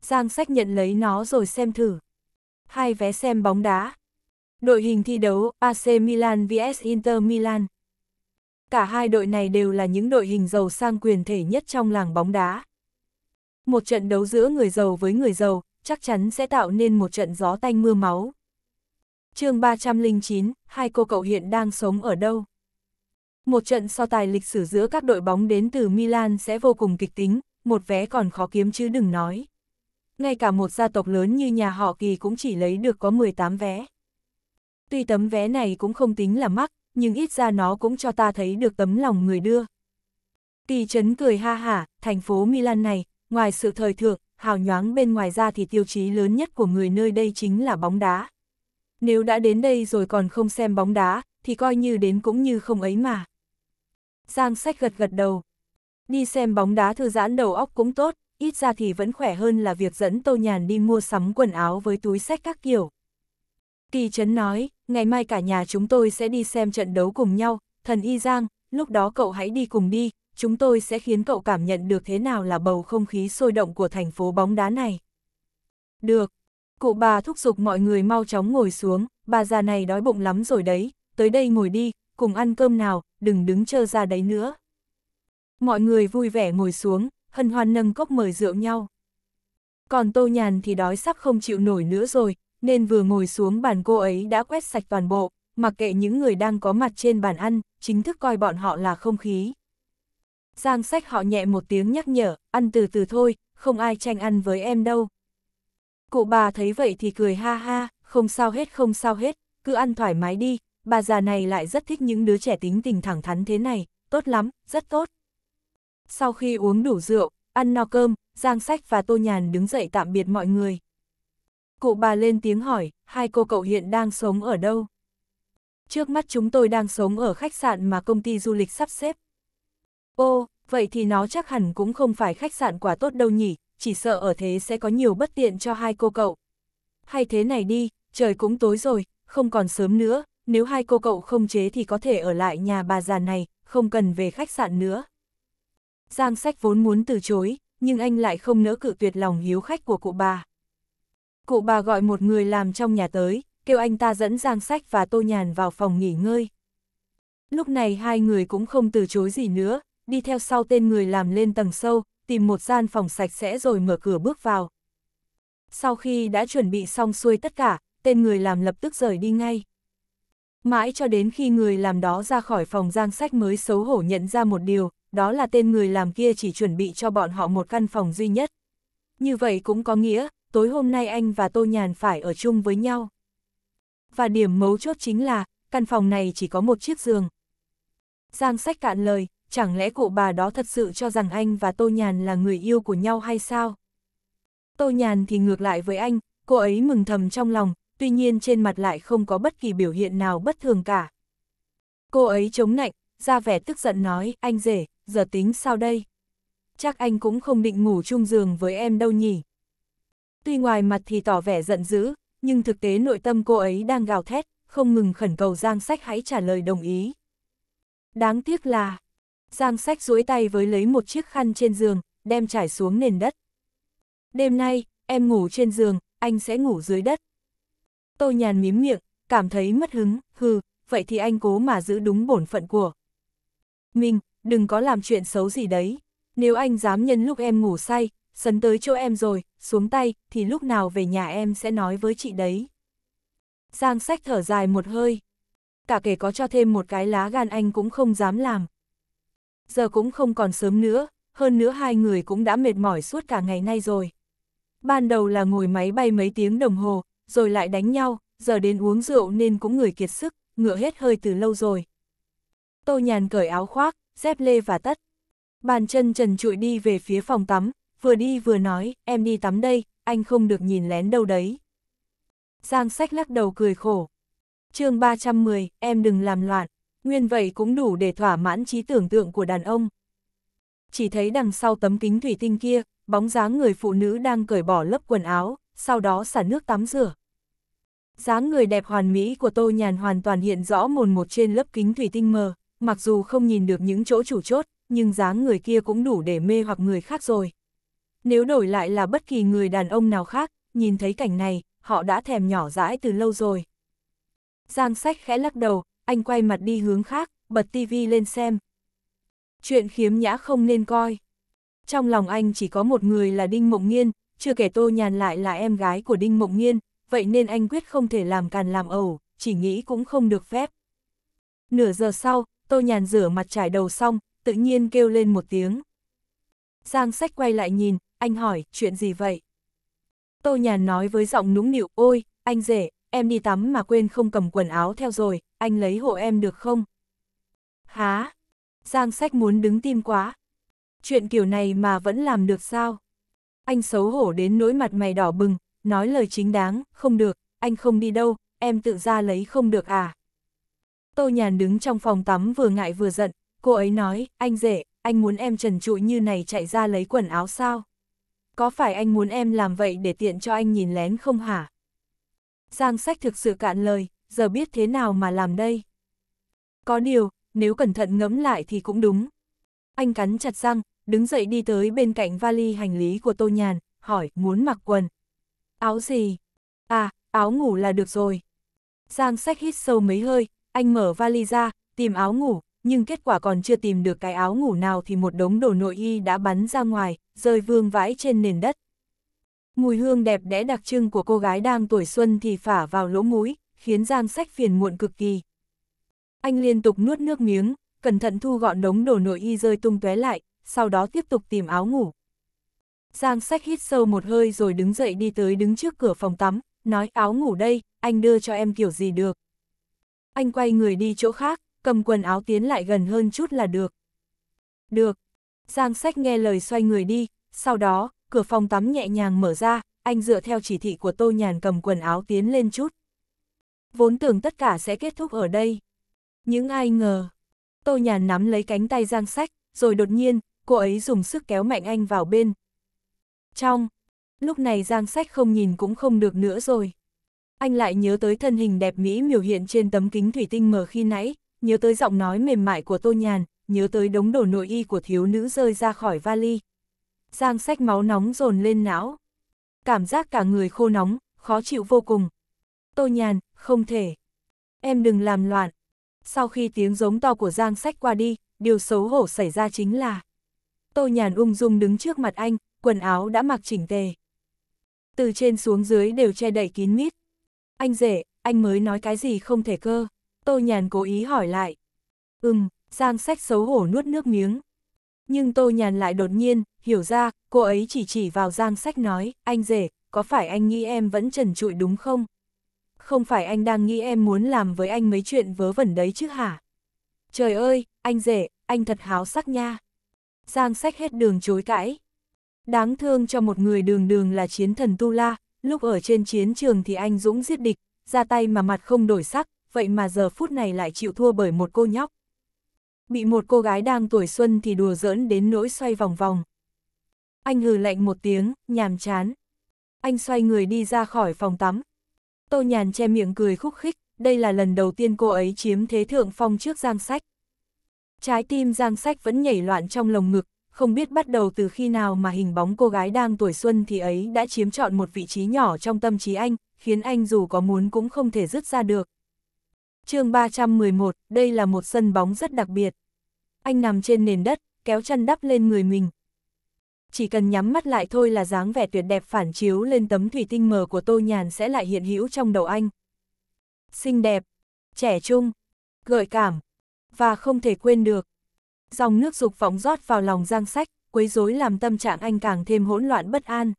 A: Giang sách nhận lấy nó rồi xem thử. Hai vé xem bóng đá. Đội hình thi đấu AC Milan vs Inter Milan. Cả hai đội này đều là những đội hình giàu sang quyền thể nhất trong làng bóng đá. Một trận đấu giữa người giàu với người giàu chắc chắn sẽ tạo nên một trận gió tanh mưa máu. chương 309, hai cô cậu hiện đang sống ở đâu? Một trận so tài lịch sử giữa các đội bóng đến từ Milan sẽ vô cùng kịch tính, một vé còn khó kiếm chứ đừng nói. Ngay cả một gia tộc lớn như nhà họ Kỳ cũng chỉ lấy được có 18 vé. Tuy tấm vé này cũng không tính là mắc, nhưng ít ra nó cũng cho ta thấy được tấm lòng người đưa. Kỳ chấn cười ha hả, thành phố Milan này, ngoài sự thời thượng, hào nhoáng bên ngoài ra thì tiêu chí lớn nhất của người nơi đây chính là bóng đá. Nếu đã đến đây rồi còn không xem bóng đá, thì coi như đến cũng như không ấy mà. Giang sách gật gật đầu. Đi xem bóng đá thư giãn đầu óc cũng tốt, ít ra thì vẫn khỏe hơn là việc dẫn Tô Nhàn đi mua sắm quần áo với túi sách các kiểu. Kỳ Trấn nói, ngày mai cả nhà chúng tôi sẽ đi xem trận đấu cùng nhau, thần Y Giang, lúc đó cậu hãy đi cùng đi, chúng tôi sẽ khiến cậu cảm nhận được thế nào là bầu không khí sôi động của thành phố bóng đá này. Được, cụ bà thúc giục mọi người mau chóng ngồi xuống, bà già này đói bụng lắm rồi đấy, tới đây ngồi đi, cùng ăn cơm nào, đừng đứng chơ ra đấy nữa. Mọi người vui vẻ ngồi xuống, hân hoan nâng cốc mời rượu nhau. Còn Tô Nhàn thì đói sắp không chịu nổi nữa rồi, nên vừa ngồi xuống bàn cô ấy đã quét sạch toàn bộ, mặc kệ những người đang có mặt trên bàn ăn, chính thức coi bọn họ là không khí. Giang sách họ nhẹ một tiếng nhắc nhở, ăn từ từ thôi, không ai tranh ăn với em đâu. Cụ bà thấy vậy thì cười ha ha, không sao hết không sao hết, cứ ăn thoải mái đi, bà già này lại rất thích những đứa trẻ tính tình thẳng thắn thế này, tốt lắm, rất tốt. Sau khi uống đủ rượu, ăn no cơm, Giang Sách và Tô Nhàn đứng dậy tạm biệt mọi người. Cụ bà lên tiếng hỏi, hai cô cậu hiện đang sống ở đâu? Trước mắt chúng tôi đang sống ở khách sạn mà công ty du lịch sắp xếp. Ô, vậy thì nó chắc hẳn cũng không phải khách sạn quả tốt đâu nhỉ, chỉ sợ ở thế sẽ có nhiều bất tiện cho hai cô cậu. Hay thế này đi, trời cũng tối rồi, không còn sớm nữa, nếu hai cô cậu không chế thì có thể ở lại nhà bà già này, không cần về khách sạn nữa. Giang sách vốn muốn từ chối, nhưng anh lại không nỡ cự tuyệt lòng hiếu khách của cụ bà. Cụ bà gọi một người làm trong nhà tới, kêu anh ta dẫn Giang sách và Tô Nhàn vào phòng nghỉ ngơi. Lúc này hai người cũng không từ chối gì nữa, đi theo sau tên người làm lên tầng sâu, tìm một gian phòng sạch sẽ rồi mở cửa bước vào. Sau khi đã chuẩn bị xong xuôi tất cả, tên người làm lập tức rời đi ngay. Mãi cho đến khi người làm đó ra khỏi phòng giang sách mới xấu hổ nhận ra một điều, đó là tên người làm kia chỉ chuẩn bị cho bọn họ một căn phòng duy nhất. Như vậy cũng có nghĩa, tối hôm nay anh và Tô Nhàn phải ở chung với nhau. Và điểm mấu chốt chính là, căn phòng này chỉ có một chiếc giường. Giang sách cạn lời, chẳng lẽ cụ bà đó thật sự cho rằng anh và Tô Nhàn là người yêu của nhau hay sao? Tô Nhàn thì ngược lại với anh, cô ấy mừng thầm trong lòng, tuy nhiên trên mặt lại không có bất kỳ biểu hiện nào bất thường cả. Cô ấy chống nạnh, ra vẻ tức giận nói, anh rể, giờ tính sao đây? Chắc anh cũng không định ngủ chung giường với em đâu nhỉ? Tuy ngoài mặt thì tỏ vẻ giận dữ, nhưng thực tế nội tâm cô ấy đang gào thét, không ngừng khẩn cầu Giang Sách hãy trả lời đồng ý. Đáng tiếc là, Giang Sách duỗi tay với lấy một chiếc khăn trên giường, đem trải xuống nền đất. Đêm nay, em ngủ trên giường, anh sẽ ngủ dưới đất. Tô Nhàn mím miệng, cảm thấy mất hứng, hừ, vậy thì anh cố mà giữ đúng bổn phận của. Mình, đừng có làm chuyện xấu gì đấy. Nếu anh dám nhân lúc em ngủ say, sấn tới chỗ em rồi, xuống tay, thì lúc nào về nhà em sẽ nói với chị đấy. Giang sách thở dài một hơi. Cả kể có cho thêm một cái lá gan anh cũng không dám làm. Giờ cũng không còn sớm nữa, hơn nữa hai người cũng đã mệt mỏi suốt cả ngày nay rồi. Ban đầu là ngồi máy bay mấy tiếng đồng hồ, rồi lại đánh nhau, giờ đến uống rượu nên cũng người kiệt sức, ngựa hết hơi từ lâu rồi. Tô Nhàn cởi áo khoác, dép lê và tất. Bàn chân trần trụi đi về phía phòng tắm, vừa đi vừa nói, em đi tắm đây, anh không được nhìn lén đâu đấy. Giang sách lắc đầu cười khổ. chương 310, em đừng làm loạn, nguyên vậy cũng đủ để thỏa mãn trí tưởng tượng của đàn ông. Chỉ thấy đằng sau tấm kính thủy tinh kia, bóng dáng người phụ nữ đang cởi bỏ lớp quần áo, sau đó xả nước tắm rửa dáng người đẹp hoàn mỹ của Tô Nhàn hoàn toàn hiện rõ mồn một trên lớp kính thủy tinh mờ, mặc dù không nhìn được những chỗ chủ chốt, nhưng dáng người kia cũng đủ để mê hoặc người khác rồi. Nếu đổi lại là bất kỳ người đàn ông nào khác, nhìn thấy cảnh này, họ đã thèm nhỏ dãi từ lâu rồi. Giang sách khẽ lắc đầu, anh quay mặt đi hướng khác, bật tivi lên xem. Chuyện khiếm nhã không nên coi. Trong lòng anh chỉ có một người là Đinh Mộng Nghiên, chưa kể Tô Nhàn lại là em gái của Đinh Mộng Nghiên, vậy nên anh quyết không thể làm càn làm ẩu, chỉ nghĩ cũng không được phép. Nửa giờ sau, Tô Nhàn rửa mặt trải đầu xong, tự nhiên kêu lên một tiếng. Giang sách quay lại nhìn, anh hỏi, chuyện gì vậy? Tô Nhàn nói với giọng nũng nịu, ôi, anh rể, em đi tắm mà quên không cầm quần áo theo rồi, anh lấy hộ em được không? Há! Giang sách muốn đứng tim quá. Chuyện kiểu này mà vẫn làm được sao? Anh xấu hổ đến nỗi mặt mày đỏ bừng, nói lời chính đáng, không được, anh không đi đâu, em tự ra lấy không được à. Tô Nhàn đứng trong phòng tắm vừa ngại vừa giận, cô ấy nói, anh rể, anh muốn em trần trụi như này chạy ra lấy quần áo sao? Có phải anh muốn em làm vậy để tiện cho anh nhìn lén không hả? Giang sách thực sự cạn lời, giờ biết thế nào mà làm đây? Có điều, nếu cẩn thận ngẫm lại thì cũng đúng. Anh cắn chặt răng, đứng dậy đi tới bên cạnh vali hành lý của Tô Nhàn, hỏi muốn mặc quần, Áo gì? À, áo ngủ là được rồi. Giang sách hít sâu mấy hơi, anh mở vali ra, tìm áo ngủ, nhưng kết quả còn chưa tìm được cái áo ngủ nào thì một đống đồ nội y đã bắn ra ngoài, rơi vương vãi trên nền đất. Mùi hương đẹp đẽ đặc trưng của cô gái đang tuổi xuân thì phả vào lỗ mũi, khiến Giang sách phiền muộn cực kỳ. Anh liên tục nuốt nước miếng, cẩn thận thu gọn đống đồ nội y rơi tung tóe lại, sau đó tiếp tục tìm áo ngủ. Giang sách hít sâu một hơi rồi đứng dậy đi tới đứng trước cửa phòng tắm, nói áo ngủ đây, anh đưa cho em kiểu gì được. Anh quay người đi chỗ khác, cầm quần áo tiến lại gần hơn chút là được. Được. Giang sách nghe lời xoay người đi, sau đó, cửa phòng tắm nhẹ nhàng mở ra, anh dựa theo chỉ thị của Tô Nhàn cầm quần áo tiến lên chút. Vốn tưởng tất cả sẽ kết thúc ở đây. Những ai ngờ. Tô Nhàn nắm lấy cánh tay Giang sách, rồi đột nhiên, cô ấy dùng sức kéo mạnh anh vào bên, trong, lúc này Giang Sách không nhìn cũng không được nữa rồi. Anh lại nhớ tới thân hình đẹp mỹ miểu hiện trên tấm kính thủy tinh mở khi nãy, nhớ tới giọng nói mềm mại của Tô Nhàn, nhớ tới đống đồ nội y của thiếu nữ rơi ra khỏi vali. Giang Sách máu nóng dồn lên não. Cảm giác cả người khô nóng, khó chịu vô cùng. Tô Nhàn, không thể. Em đừng làm loạn. Sau khi tiếng giống to của Giang Sách qua đi, điều xấu hổ xảy ra chính là Tô Nhàn ung dung đứng trước mặt anh, quần áo đã mặc chỉnh tề. Từ trên xuống dưới đều che đậy kín mít. Anh rể, anh mới nói cái gì không thể cơ. Tô Nhàn cố ý hỏi lại. Ừm, Giang sách xấu hổ nuốt nước miếng. Nhưng Tô Nhàn lại đột nhiên, hiểu ra, cô ấy chỉ chỉ vào Giang sách nói, anh rể, có phải anh nghĩ em vẫn trần trụi đúng không? Không phải anh đang nghĩ em muốn làm với anh mấy chuyện vớ vẩn đấy chứ hả? Trời ơi, anh rể, anh thật háo sắc nha. Giang sách hết đường chối cãi. Đáng thương cho một người đường đường là chiến thần Tu La, lúc ở trên chiến trường thì anh dũng giết địch, ra tay mà mặt không đổi sắc, vậy mà giờ phút này lại chịu thua bởi một cô nhóc. Bị một cô gái đang tuổi xuân thì đùa giỡn đến nỗi xoay vòng vòng. Anh hừ lạnh một tiếng, nhàm chán. Anh xoay người đi ra khỏi phòng tắm. Tô Nhàn che miệng cười khúc khích, đây là lần đầu tiên cô ấy chiếm thế thượng phong trước Giang Sách. Trái tim Giang Sách vẫn nhảy loạn trong lồng ngực, không biết bắt đầu từ khi nào mà hình bóng cô gái đang tuổi xuân thì ấy đã chiếm trọn một vị trí nhỏ trong tâm trí anh, khiến anh dù có muốn cũng không thể dứt ra được. chương 311, đây là một sân bóng rất đặc biệt. Anh nằm trên nền đất, kéo chân đắp lên người mình. Chỉ cần nhắm mắt lại thôi là dáng vẻ tuyệt đẹp phản chiếu lên tấm thủy tinh mờ của Tô Nhàn sẽ lại hiện hữu trong đầu anh. Xinh đẹp, trẻ trung, gợi cảm, và không thể quên được. Dòng nước dục phóng rót vào lòng giang sách, quấy rối làm tâm trạng anh càng thêm hỗn loạn bất an.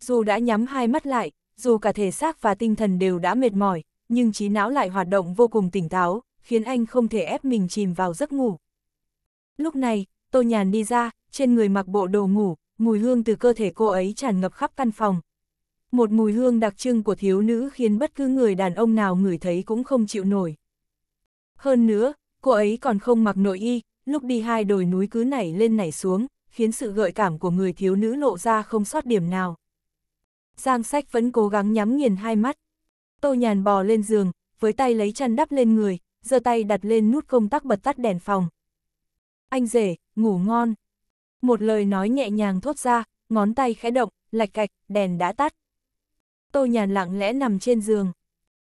A: Dù đã nhắm hai mắt lại, dù cả thể xác và tinh thần đều đã mệt mỏi, nhưng trí não lại hoạt động vô cùng tỉnh táo, khiến anh không thể ép mình chìm vào giấc ngủ. Lúc này, Tô Nhàn đi ra, trên người mặc bộ đồ ngủ, mùi hương từ cơ thể cô ấy tràn ngập khắp căn phòng. Một mùi hương đặc trưng của thiếu nữ khiến bất cứ người đàn ông nào ngửi thấy cũng không chịu nổi. Hơn nữa, cô ấy còn không mặc nội y, lúc đi hai đồi núi cứ nảy lên nảy xuống, khiến sự gợi cảm của người thiếu nữ lộ ra không sót điểm nào. Giang sách vẫn cố gắng nhắm nghiền hai mắt. Tô nhàn bò lên giường, với tay lấy chăn đắp lên người, giơ tay đặt lên nút công tắc bật tắt đèn phòng. Anh rể, ngủ ngon. Một lời nói nhẹ nhàng thốt ra, ngón tay khẽ động, lạch cạch, đèn đã tắt. Tô nhàn lặng lẽ nằm trên giường.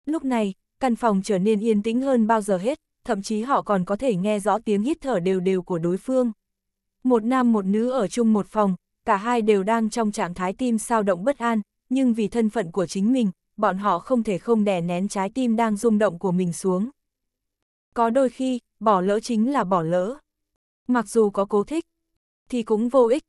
A: Lúc này, căn phòng trở nên yên tĩnh hơn bao giờ hết, thậm chí họ còn có thể nghe rõ tiếng hít thở đều đều của đối phương. Một nam một nữ ở chung một phòng, cả hai đều đang trong trạng thái tim sao động bất an, nhưng vì thân phận của chính mình, bọn họ không thể không đè nén trái tim đang rung động của mình xuống. Có đôi khi, bỏ lỡ chính là bỏ lỡ. Mặc dù có cố thích, thì cũng vô ích.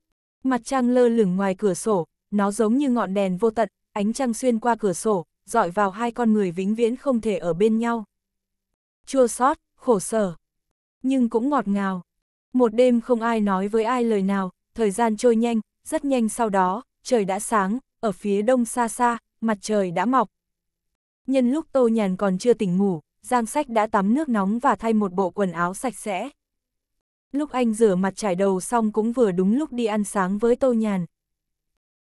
A: Mặt trăng lơ lửng ngoài cửa sổ, nó giống như ngọn đèn vô tận, ánh trăng xuyên qua cửa sổ, dọi vào hai con người vĩnh viễn không thể ở bên nhau. Chua sót, khổ sở. Nhưng cũng ngọt ngào. Một đêm không ai nói với ai lời nào, thời gian trôi nhanh, rất nhanh sau đó, trời đã sáng, ở phía đông xa xa, mặt trời đã mọc. Nhân lúc Tô Nhàn còn chưa tỉnh ngủ, Giang Sách đã tắm nước nóng và thay một bộ quần áo sạch sẽ. Lúc anh rửa mặt trải đầu xong cũng vừa đúng lúc đi ăn sáng với Tô Nhàn.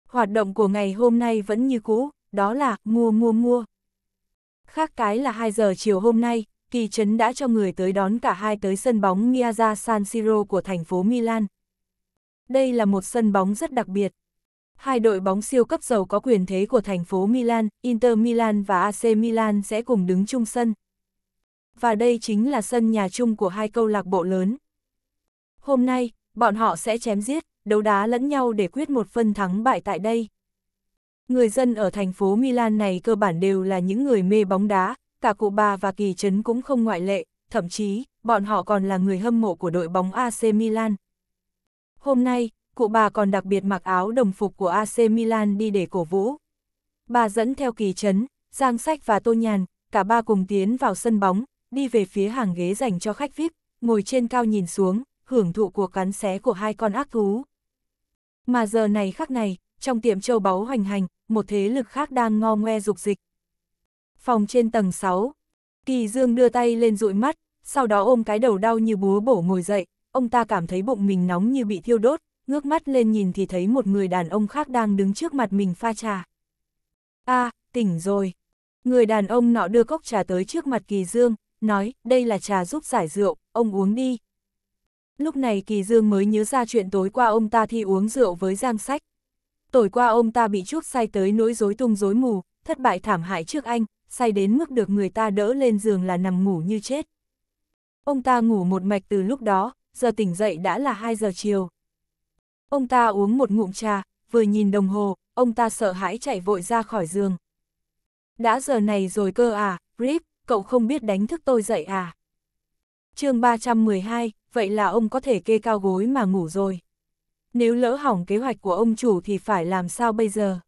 A: Hoạt động của ngày hôm nay vẫn như cũ, đó là mua mua mua. Khác cái là 2 giờ chiều hôm nay, kỳ trấn đã cho người tới đón cả hai tới sân bóng Miaza San Siro của thành phố Milan. Đây là một sân bóng rất đặc biệt. Hai đội bóng siêu cấp giàu có quyền thế của thành phố Milan, Inter Milan và AC Milan sẽ cùng đứng chung sân. Và đây chính là sân nhà chung của hai câu lạc bộ lớn. Hôm nay, bọn họ sẽ chém giết, đấu đá lẫn nhau để quyết một phân thắng bại tại đây. Người dân ở thành phố Milan này cơ bản đều là những người mê bóng đá, cả cụ bà và kỳ trấn cũng không ngoại lệ, thậm chí, bọn họ còn là người hâm mộ của đội bóng AC Milan. Hôm nay, cụ bà còn đặc biệt mặc áo đồng phục của AC Milan đi để cổ vũ. Bà dẫn theo kỳ trấn, Giang Sách và Tô Nhàn, cả ba cùng tiến vào sân bóng, đi về phía hàng ghế dành cho khách VIP, ngồi trên cao nhìn xuống, hưởng thụ cuộc cắn xé của hai con ác thú. Mà giờ này khác này, trong tiệm châu báu hoành hành, một thế lực khác đang ngo ngoe dục dịch. Phòng trên tầng 6. Kỳ Dương đưa tay lên dụi mắt, sau đó ôm cái đầu đau như búa bổ ngồi dậy, ông ta cảm thấy bụng mình nóng như bị thiêu đốt, ngước mắt lên nhìn thì thấy một người đàn ông khác đang đứng trước mặt mình pha trà. a à, tỉnh rồi. Người đàn ông nọ đưa cốc trà tới trước mặt Kỳ Dương, nói, đây là trà giúp giải rượu, ông uống đi. Lúc này Kỳ Dương mới nhớ ra chuyện tối qua ông ta thi uống rượu với Giang Sách. Tối qua ông ta bị chuốc say tới nỗi rối tung rối mù, thất bại thảm hại trước anh, say đến mức được người ta đỡ lên giường là nằm ngủ như chết. Ông ta ngủ một mạch từ lúc đó, giờ tỉnh dậy đã là 2 giờ chiều. Ông ta uống một ngụm trà, vừa nhìn đồng hồ, ông ta sợ hãi chạy vội ra khỏi giường. Đã giờ này rồi cơ à, Rip, cậu không biết đánh thức tôi dậy à? chương 312, vậy là ông có thể kê cao gối mà ngủ rồi. Nếu lỡ hỏng kế hoạch của ông chủ thì phải làm sao bây giờ?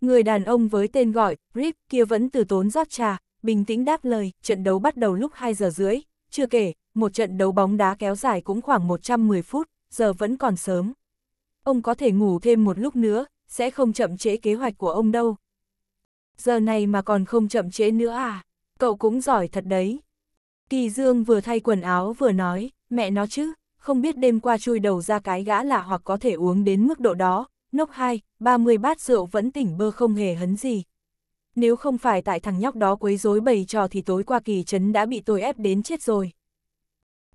A: Người đàn ông với tên gọi, Rip, kia vẫn từ tốn rót trà, bình tĩnh đáp lời, trận đấu bắt đầu lúc 2 giờ rưỡi, chưa kể, một trận đấu bóng đá kéo dài cũng khoảng 110 phút, giờ vẫn còn sớm. Ông có thể ngủ thêm một lúc nữa, sẽ không chậm trễ kế hoạch của ông đâu. Giờ này mà còn không chậm trễ nữa à, cậu cũng giỏi thật đấy. Kỳ Dương vừa thay quần áo vừa nói, mẹ nó chứ, không biết đêm qua chui đầu ra cái gã là hoặc có thể uống đến mức độ đó, nốc 2, 30 bát rượu vẫn tỉnh bơ không hề hấn gì. Nếu không phải tại thằng nhóc đó quấy rối bày trò thì tối qua kỳ trấn đã bị tôi ép đến chết rồi.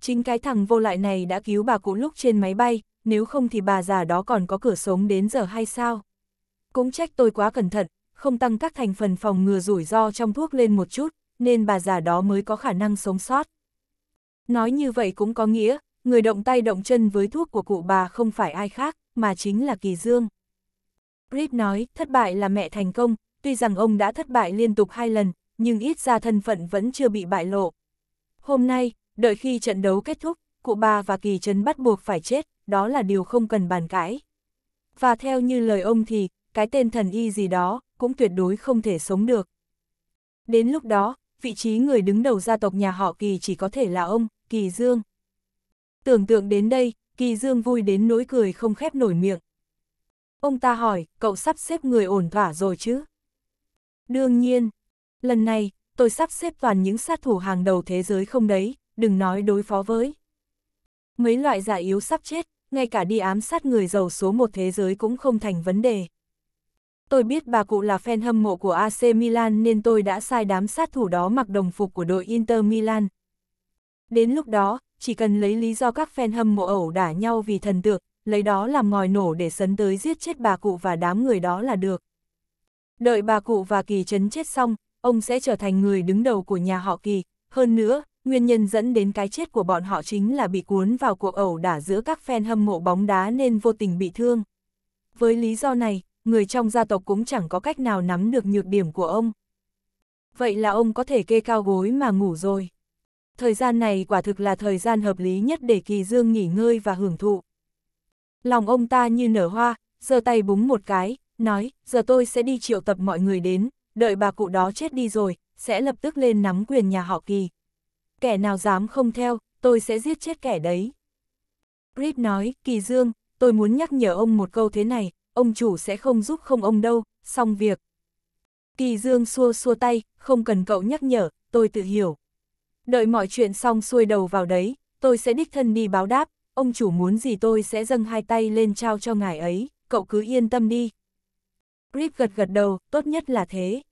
A: Chính cái thằng vô lại này đã cứu bà cụ lúc trên máy bay, nếu không thì bà già đó còn có cửa sống đến giờ hay sao? Cũng trách tôi quá cẩn thận, không tăng các thành phần phòng ngừa rủi ro trong thuốc lên một chút, nên bà già đó mới có khả năng sống sót. Nói như vậy cũng có nghĩa, người động tay động chân với thuốc của cụ bà không phải ai khác mà chính là Kỳ Dương. Rip nói, thất bại là mẹ thành công, tuy rằng ông đã thất bại liên tục hai lần, nhưng ít ra thân phận vẫn chưa bị bại lộ. Hôm nay, đợi khi trận đấu kết thúc, cụ bà và Kỳ Trấn bắt buộc phải chết, đó là điều không cần bàn cãi. Và theo như lời ông thì, cái tên thần y gì đó, cũng tuyệt đối không thể sống được. Đến lúc đó, vị trí người đứng đầu gia tộc nhà họ Kỳ chỉ có thể là ông, Kỳ Dương. Tưởng tượng đến đây, Kỳ Dương vui đến nỗi cười không khép nổi miệng. Ông ta hỏi, cậu sắp xếp người ổn thỏa rồi chứ? Đương nhiên, lần này, tôi sắp xếp toàn những sát thủ hàng đầu thế giới không đấy, đừng nói đối phó với. Mấy loại giả yếu sắp chết, ngay cả đi ám sát người giàu số một thế giới cũng không thành vấn đề. Tôi biết bà cụ là fan hâm mộ của AC Milan nên tôi đã sai đám sát thủ đó mặc đồng phục của đội Inter Milan. Đến lúc đó, chỉ cần lấy lý do các fan hâm mộ ẩu đả nhau vì thần tượng, lấy đó làm ngòi nổ để sấn tới giết chết bà cụ và đám người đó là được. Đợi bà cụ và kỳ chấn chết xong, ông sẽ trở thành người đứng đầu của nhà họ kỳ. Hơn nữa, nguyên nhân dẫn đến cái chết của bọn họ chính là bị cuốn vào cuộc ẩu đả giữa các fan hâm mộ bóng đá nên vô tình bị thương. Với lý do này, người trong gia tộc cũng chẳng có cách nào nắm được nhược điểm của ông. Vậy là ông có thể kê cao gối mà ngủ rồi. Thời gian này quả thực là thời gian hợp lý nhất để Kỳ Dương nghỉ ngơi và hưởng thụ. Lòng ông ta như nở hoa, giơ tay búng một cái, nói, giờ tôi sẽ đi triệu tập mọi người đến, đợi bà cụ đó chết đi rồi, sẽ lập tức lên nắm quyền nhà họ Kỳ. Kẻ nào dám không theo, tôi sẽ giết chết kẻ đấy. Rip nói, Kỳ Dương, tôi muốn nhắc nhở ông một câu thế này, ông chủ sẽ không giúp không ông đâu, xong việc. Kỳ Dương xua xua tay, không cần cậu nhắc nhở, tôi tự hiểu. Đợi mọi chuyện xong xuôi đầu vào đấy, tôi sẽ đích thân đi báo đáp, ông chủ muốn gì tôi sẽ dâng hai tay lên trao cho ngài ấy, cậu cứ yên tâm đi. Rip gật gật đầu, tốt nhất là thế.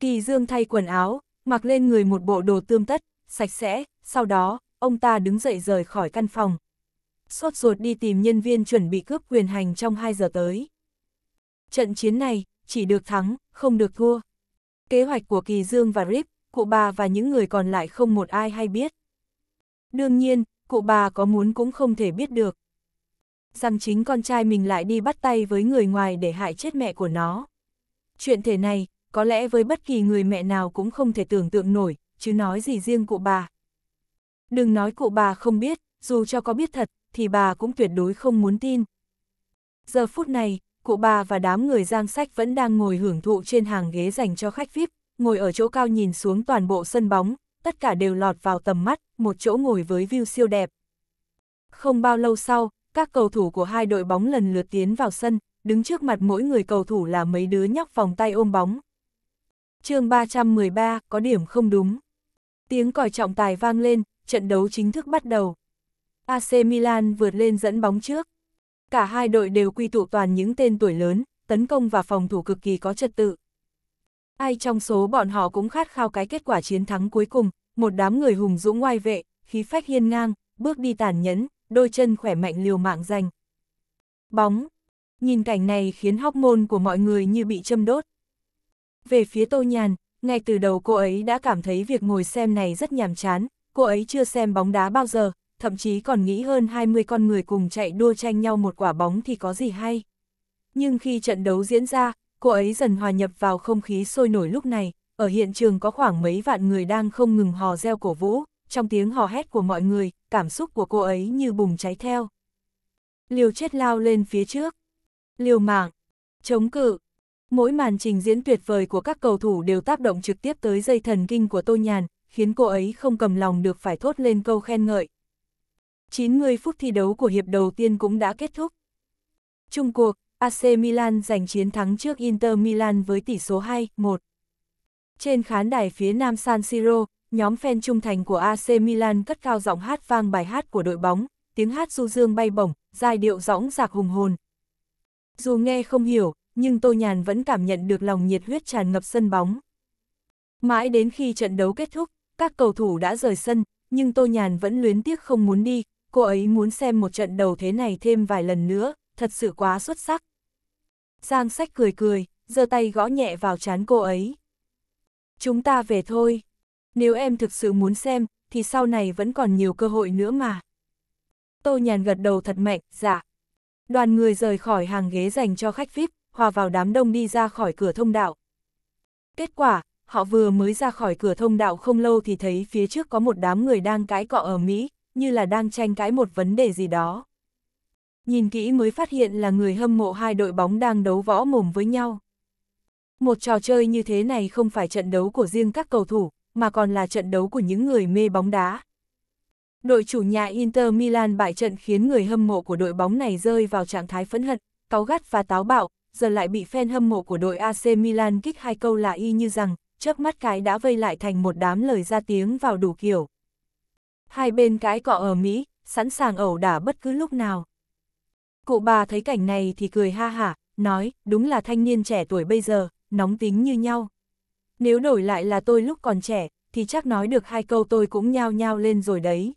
A: Kỳ Dương thay quần áo, mặc lên người một bộ đồ tươm tất, sạch sẽ, sau đó, ông ta đứng dậy rời khỏi căn phòng. Sốt ruột đi tìm nhân viên chuẩn bị cướp quyền hành trong 2 giờ tới. Trận chiến này, chỉ được thắng, không được thua. Kế hoạch của Kỳ Dương và Rip cụ bà và những người còn lại không một ai hay biết. Đương nhiên, cụ bà có muốn cũng không thể biết được. Rằng chính con trai mình lại đi bắt tay với người ngoài để hại chết mẹ của nó. Chuyện thể này, có lẽ với bất kỳ người mẹ nào cũng không thể tưởng tượng nổi, chứ nói gì riêng cụ bà. Đừng nói cụ bà không biết, dù cho có biết thật, thì bà cũng tuyệt đối không muốn tin. Giờ phút này, cụ bà và đám người giang sách vẫn đang ngồi hưởng thụ trên hàng ghế dành cho khách VIP, ngồi ở chỗ cao nhìn xuống toàn bộ sân bóng, tất cả đều lọt vào tầm mắt, một chỗ ngồi với view siêu đẹp. Không bao lâu sau, các cầu thủ của hai đội bóng lần lượt tiến vào sân, đứng trước mặt mỗi người cầu thủ là mấy đứa nhóc vòng tay ôm bóng. chương 313, có điểm không đúng. Tiếng còi trọng tài vang lên, trận đấu chính thức bắt đầu. AC Milan vượt lên dẫn bóng trước. Cả hai đội đều quy tụ toàn những tên tuổi lớn, tấn công và phòng thủ cực kỳ có trật tự. Ai trong số bọn họ cũng khát khao cái kết quả chiến thắng cuối cùng, một đám người hùng dũng oai vệ, khí phách hiên ngang, bước đi tàn nhẫn, đôi chân khỏe mạnh liều mạng giành. Bóng. Nhìn cảnh này khiến hóc môn của mọi người như bị châm đốt. Về phía Tô Nhàn, ngay từ đầu cô ấy đã cảm thấy việc ngồi xem này rất nhàm chán, cô ấy chưa xem bóng đá bao giờ, thậm chí còn nghĩ hơn 20 con người cùng chạy đua tranh nhau một quả bóng thì có gì hay. Nhưng khi trận đấu diễn ra, cô ấy dần hòa nhập vào không khí sôi nổi lúc này, ở hiện trường có khoảng mấy vạn người đang không ngừng hò reo cổ vũ, trong tiếng hò hét của mọi người, cảm xúc của cô ấy như bùng cháy theo. Liều chết lao lên phía trước. Liều mạng. Chống cự. Mỗi màn trình diễn tuyệt vời của các cầu thủ đều tác động trực tiếp tới dây thần kinh của Tô Nhàn, khiến cô ấy không cầm lòng được phải thốt lên câu khen ngợi. 90 phút thi đấu của hiệp đầu tiên cũng đã kết thúc. Trung cuộc, AC Milan giành chiến thắng trước Inter Milan với tỷ số 2-1. Trên khán đài phía nam San Siro, nhóm fan trung thành của AC Milan cất cao giọng hát vang bài hát của đội bóng, tiếng hát du dương bay bổng, giai điệu rõng rạc hùng hồn. Dù nghe không hiểu, nhưng Tô Nhàn vẫn cảm nhận được lòng nhiệt huyết tràn ngập sân bóng. Mãi đến khi trận đấu kết thúc, các cầu thủ đã rời sân, nhưng Tô Nhàn vẫn luyến tiếc không muốn đi, cô ấy muốn xem một trận đầu thế này thêm vài lần nữa, thật sự quá xuất sắc. Giang sách cười cười, giơ tay gõ nhẹ vào chán cô ấy. Chúng ta về thôi. Nếu em thực sự muốn xem, thì sau này vẫn còn nhiều cơ hội nữa mà. Tô Nhàn gật đầu thật mạnh, dạ. Đoàn người rời khỏi hàng ghế dành cho khách VIP, hòa vào đám đông đi ra khỏi cửa thông đạo. Kết quả, họ vừa mới ra khỏi cửa thông đạo không lâu thì thấy phía trước có một đám người đang cãi cọ ở Mỹ, như là đang tranh cãi một vấn đề gì đó. Nhìn kỹ mới phát hiện là người hâm mộ hai đội bóng đang đấu võ mồm với nhau. Một trò chơi như thế này không phải trận đấu của riêng các cầu thủ, mà còn là trận đấu của những người mê bóng đá. Đội chủ nhà Inter Milan bại trận khiến người hâm mộ của đội bóng này rơi vào trạng thái phẫn hận, cáu gắt và táo bạo, giờ lại bị fan hâm mộ của đội AC Milan kích hai câu là y như rằng, chớp mắt cái đã vây lại thành một đám lời ra tiếng vào đủ kiểu. Hai bên cái cọ ở Mỹ, sẵn sàng ẩu đả bất cứ lúc nào. Cụ bà thấy cảnh này thì cười ha hả, nói, đúng là thanh niên trẻ tuổi bây giờ, nóng tính như nhau. Nếu đổi lại là tôi lúc còn trẻ, thì chắc nói được hai câu tôi cũng nhao nhao lên rồi đấy.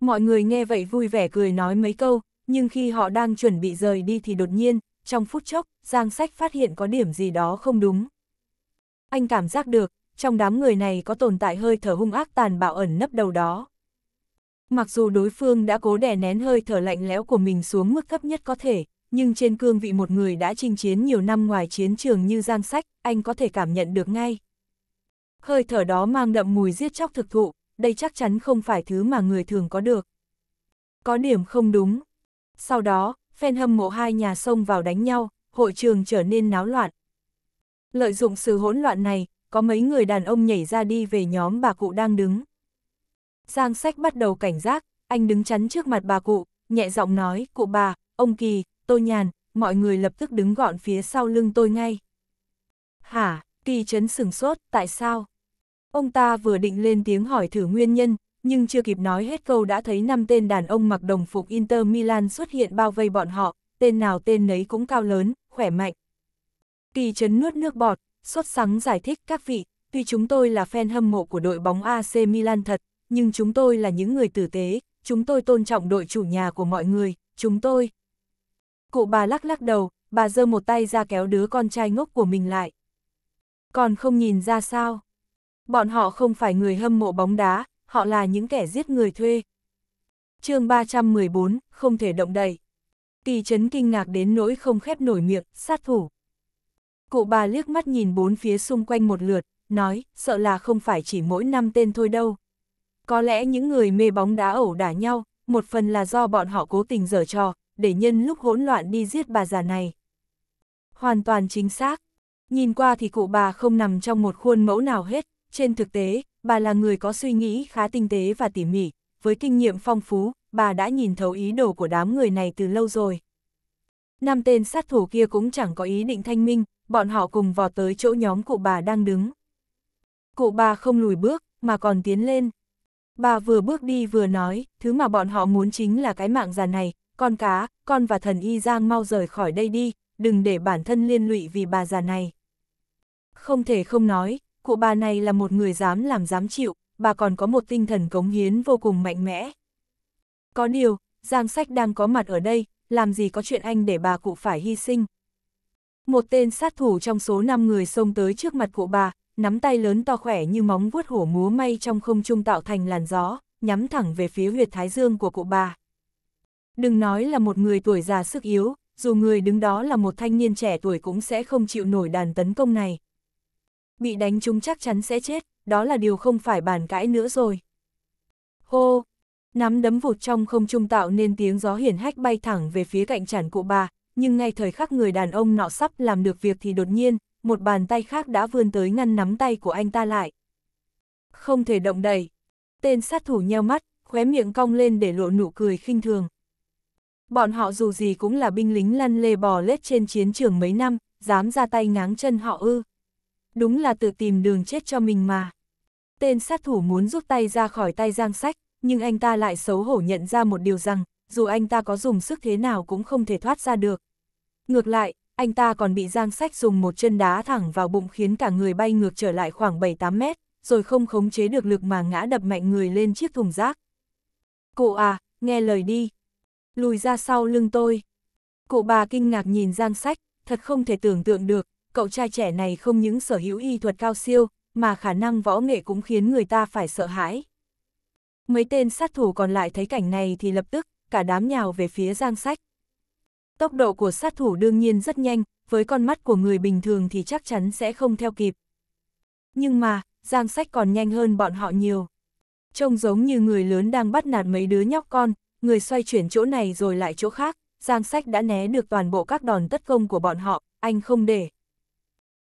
A: Mọi người nghe vậy vui vẻ cười nói mấy câu, nhưng khi họ đang chuẩn bị rời đi thì đột nhiên, trong phút chốc, Giang Sách phát hiện có điểm gì đó không đúng. Anh cảm giác được, trong đám người này có tồn tại hơi thở hung ác tàn bạo ẩn nấp đầu đó. Mặc dù đối phương đã cố đè nén hơi thở lạnh lẽo của mình xuống mức thấp nhất có thể, nhưng trên cương vị một người đã chinh chiến nhiều năm ngoài chiến trường như giang sách, anh có thể cảm nhận được ngay. Hơi thở đó mang đậm mùi giết chóc thực thụ, đây chắc chắn không phải thứ mà người thường có được. Có điểm không đúng. Sau đó, phen hâm mộ hai nhà sông vào đánh nhau, hội trường trở nên náo loạn. Lợi dụng sự hỗn loạn này, có mấy người đàn ông nhảy ra đi về nhóm bà cụ đang đứng. Giang sách bắt đầu cảnh giác, anh đứng chắn trước mặt bà cụ, nhẹ giọng nói, cụ bà, ông Kỳ, tôi nhàn, mọi người lập tức đứng gọn phía sau lưng tôi ngay. Hả, Kỳ chấn sửng sốt, tại sao? Ông ta vừa định lên tiếng hỏi thử nguyên nhân, nhưng chưa kịp nói hết câu đã thấy năm tên đàn ông mặc đồng phục Inter Milan xuất hiện bao vây bọn họ, tên nào tên nấy cũng cao lớn, khỏe mạnh. Kỳ chấn nuốt nước bọt, sốt sắng giải thích các vị, tuy chúng tôi là fan hâm mộ của đội bóng AC Milan thật, nhưng chúng tôi là những người tử tế, chúng tôi tôn trọng đội chủ nhà của mọi người, chúng tôi. Cụ bà lắc lắc đầu, bà giơ một tay ra kéo đứa con trai ngốc của mình lại. Còn không nhìn ra sao? Bọn họ không phải người hâm mộ bóng đá, họ là những kẻ giết người thuê. chương 314, không thể động đậy. Kỳ chấn kinh ngạc đến nỗi không khép nổi miệng, sát thủ. Cụ bà liếc mắt nhìn bốn phía xung quanh một lượt, nói, sợ là không phải chỉ mỗi năm tên thôi đâu, có lẽ những người mê bóng đá ẩu đả nhau, một phần là do bọn họ cố tình dở trò, để nhân lúc hỗn loạn đi giết bà già này. Hoàn toàn chính xác. Nhìn qua thì cụ bà không nằm trong một khuôn mẫu nào hết, trên thực tế, bà là người có suy nghĩ khá tinh tế và tỉ mỉ, với kinh nghiệm phong phú, bà đã nhìn thấu ý đồ của đám người này từ lâu rồi. Năm tên sát thủ kia cũng chẳng có ý định thanh minh, bọn họ cùng vò tới chỗ nhóm cụ bà đang đứng. Cụ bà không lùi bước, mà còn tiến lên. Bà vừa bước đi vừa nói, thứ mà bọn họ muốn chính là cái mạng già này, con cá, con và thần y Giang mau rời khỏi đây đi, đừng để bản thân liên lụy vì bà già này. Không thể không nói, cụ bà này là một người dám làm dám chịu, bà còn có một tinh thần cống hiến vô cùng mạnh mẽ. Có điều, Giang Sách đang có mặt ở đây, làm gì có chuyện anh để bà cụ phải hy sinh. Một tên sát thủ trong số 5 người xông tới trước mặt cụ bà, nắm tay lớn to khỏe như móng vuốt hổ múa may trong không trung tạo thành làn gió, nhắm thẳng về phía huyệt thái dương của cụ bà. Đừng nói là một người tuổi già sức yếu, dù người đứng đó là một thanh niên trẻ tuổi cũng sẽ không chịu nổi đàn tấn công này. Bị đánh chúng chắc chắn sẽ chết, đó là điều không phải bàn cãi nữa rồi. Hô! Nắm đấm vụt trong không trung tạo nên tiếng gió hiển hách bay thẳng về phía cạnh chản cụ bà, nhưng ngay thời khắc người đàn ông nọ sắp làm được việc thì đột nhiên, một bàn tay khác đã vươn tới ngăn nắm tay của anh ta lại. Không thể động đậy. Tên sát thủ nheo mắt, khóe miệng cong lên để lộ nụ cười khinh thường. Bọn họ dù gì cũng là binh lính lăn lê bò lết trên chiến trường mấy năm, dám ra tay ngáng chân họ ư. Đúng là tự tìm đường chết cho mình mà. Tên sát thủ muốn rút tay ra khỏi tay giang sách, nhưng anh ta lại xấu hổ nhận ra một điều rằng, dù anh ta có dùng sức thế nào cũng không thể thoát ra được. Ngược lại, anh ta còn bị Giang Sách dùng một chân đá thẳng vào bụng khiến cả người bay ngược trở lại khoảng 7-8 mét, rồi không khống chế được lực mà ngã đập mạnh người lên chiếc thùng rác. Cụ à, nghe lời đi. Lùi ra sau lưng tôi. Cụ bà kinh ngạc nhìn Giang Sách, thật không thể tưởng tượng được, cậu trai trẻ này không những sở hữu y thuật cao siêu, mà khả năng võ nghệ cũng khiến người ta phải sợ hãi. Mấy tên sát thủ còn lại thấy cảnh này thì lập tức, cả đám nhào về phía Giang Sách. Tốc độ của sát thủ đương nhiên rất nhanh, với con mắt của người bình thường thì chắc chắn sẽ không theo kịp. Nhưng mà, Giang Sách còn nhanh hơn bọn họ nhiều. Trông giống như người lớn đang bắt nạt mấy đứa nhóc con, người xoay chuyển chỗ này rồi lại chỗ khác, Giang Sách đã né được toàn bộ các đòn tất công của bọn họ, anh không để.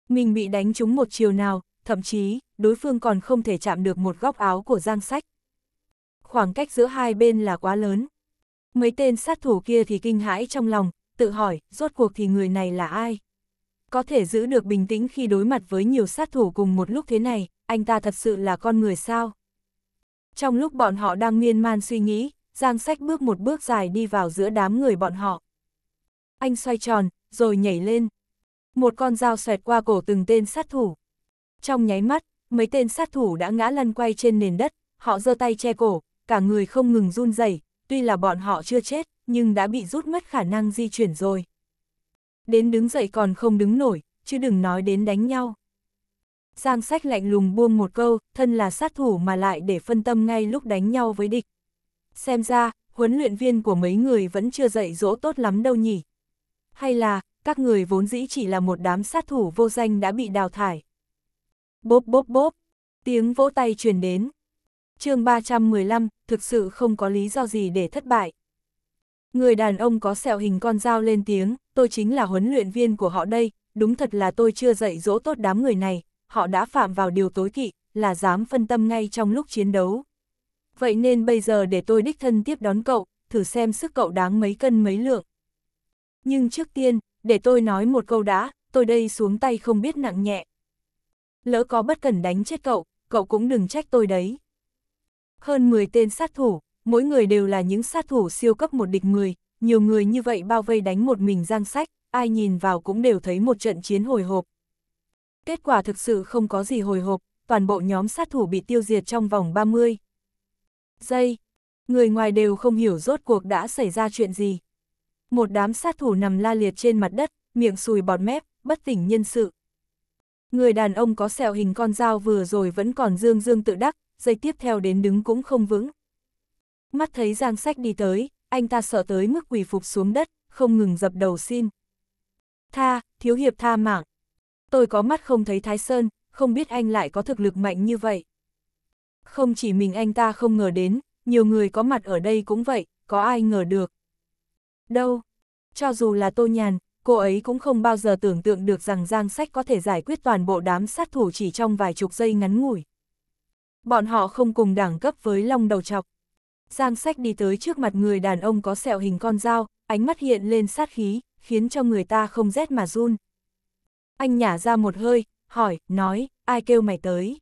A: Mình bị đánh trúng một chiều nào, thậm chí, đối phương còn không thể chạm được một góc áo của Giang Sách. Khoảng cách giữa hai bên là quá lớn. Mấy tên sát thủ kia thì kinh hãi trong lòng, tự hỏi, rốt cuộc thì người này là ai? Có thể giữ được bình tĩnh khi đối mặt với nhiều sát thủ cùng một lúc thế này, anh ta thật sự là con người sao? Trong lúc bọn họ đang miên man suy nghĩ, Giang Sách bước một bước dài đi vào giữa đám người bọn họ. Anh xoay tròn, rồi nhảy lên. Một con dao xoẹt qua cổ từng tên sát thủ. Trong nháy mắt, mấy tên sát thủ đã ngã lăn quay trên nền đất, họ giơ tay che cổ, cả người không ngừng run rẩy. tuy là bọn họ chưa chết, nhưng đã bị rút mất khả năng di chuyển rồi. Đến đứng dậy còn không đứng nổi, chứ đừng nói đến đánh nhau. Giang sách lạnh lùng buông một câu, thân là sát thủ mà lại để phân tâm ngay lúc đánh nhau với địch. Xem ra, huấn luyện viên của mấy người vẫn chưa dạy dỗ tốt lắm đâu nhỉ. Hay là, các người vốn dĩ chỉ là một đám sát thủ vô danh đã bị đào thải. Bốp bốp bốp, tiếng vỗ tay truyền đến. chương 315, thực sự không có lý do gì để thất bại. Người đàn ông có sẹo hình con dao lên tiếng, tôi chính là huấn luyện viên của họ đây, đúng thật là tôi chưa dạy dỗ tốt đám người này, họ đã phạm vào điều tối kỵ, là dám phân tâm ngay trong lúc chiến đấu. Vậy nên bây giờ để tôi đích thân tiếp đón cậu, thử xem sức cậu đáng mấy cân mấy lượng. Nhưng trước tiên, để tôi nói một câu đã, tôi đây xuống tay không biết nặng nhẹ. Lỡ có bất cần đánh chết cậu, cậu cũng đừng trách tôi đấy. Hơn 10 tên sát thủ, mỗi người đều là những sát thủ siêu cấp một địch người nhiều người như vậy bao vây đánh một mình giang sách, ai nhìn vào cũng đều thấy một trận chiến hồi hộp. Kết quả thực sự không có gì hồi hộp, toàn bộ nhóm sát thủ bị tiêu diệt trong vòng 30 giây. Người ngoài đều không hiểu rốt cuộc đã xảy ra chuyện gì. Một đám sát thủ nằm la liệt trên mặt đất, miệng sùi bọt mép, bất tỉnh nhân sự. Người đàn ông có sẹo hình con dao vừa rồi vẫn còn dương dương tự đắc, dây tiếp theo đến đứng cũng không vững, mắt thấy Giang Sách đi tới, anh ta sợ tới mức quỳ phục xuống đất, không ngừng dập đầu xin. Tha, thiếu hiệp tha mạng. Tôi có mắt không thấy Thái Sơn, không biết anh lại có thực lực mạnh như vậy. Không chỉ mình anh ta không ngờ đến, nhiều người có mặt ở đây cũng vậy, có ai ngờ được. Đâu, cho dù là Tô Nhàn, cô ấy cũng không bao giờ tưởng tượng được rằng Giang Sách có thể giải quyết toàn bộ đám sát thủ chỉ trong vài chục giây ngắn ngủi. Bọn họ không cùng đẳng cấp với Long Đầu Chọc. Giang sách đi tới trước mặt người đàn ông có sẹo hình con dao, ánh mắt hiện lên sát khí, khiến cho người ta không rét mà run. Anh nhả ra một hơi, hỏi, nói, ai kêu mày tới?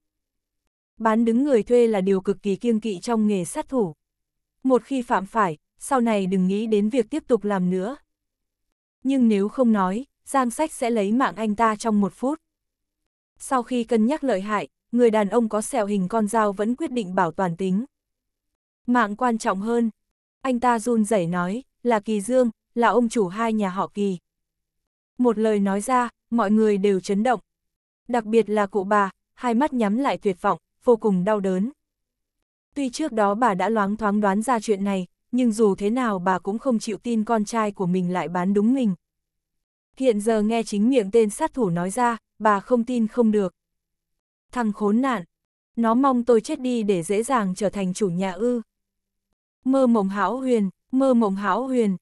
A: Bán đứng người thuê là điều cực kỳ kiêng kỵ trong nghề sát thủ. Một khi phạm phải, sau này đừng nghĩ đến việc tiếp tục làm nữa. Nhưng nếu không nói, Giang Sách sẽ lấy mạng anh ta trong một phút. Sau khi cân nhắc lợi hại, người đàn ông có sẹo hình con dao vẫn quyết định bảo toàn tính. Mạng quan trọng hơn. Anh ta run rẩy nói, là Kỳ Dương, là ông chủ hai nhà họ Kỳ. Một lời nói ra, mọi người đều chấn động. Đặc biệt là cụ bà, hai mắt nhắm lại tuyệt vọng, vô cùng đau đớn. Tuy trước đó bà đã loáng thoáng đoán ra chuyện này, nhưng dù thế nào bà cũng không chịu tin con trai của mình lại bán đúng mình. Hiện giờ nghe chính miệng tên sát thủ nói ra, bà không tin không được. Thằng khốn nạn, nó mong tôi chết đi để dễ dàng trở thành chủ nhà ư. Mơ mộng hão huyền, mơ mộng hão huyền.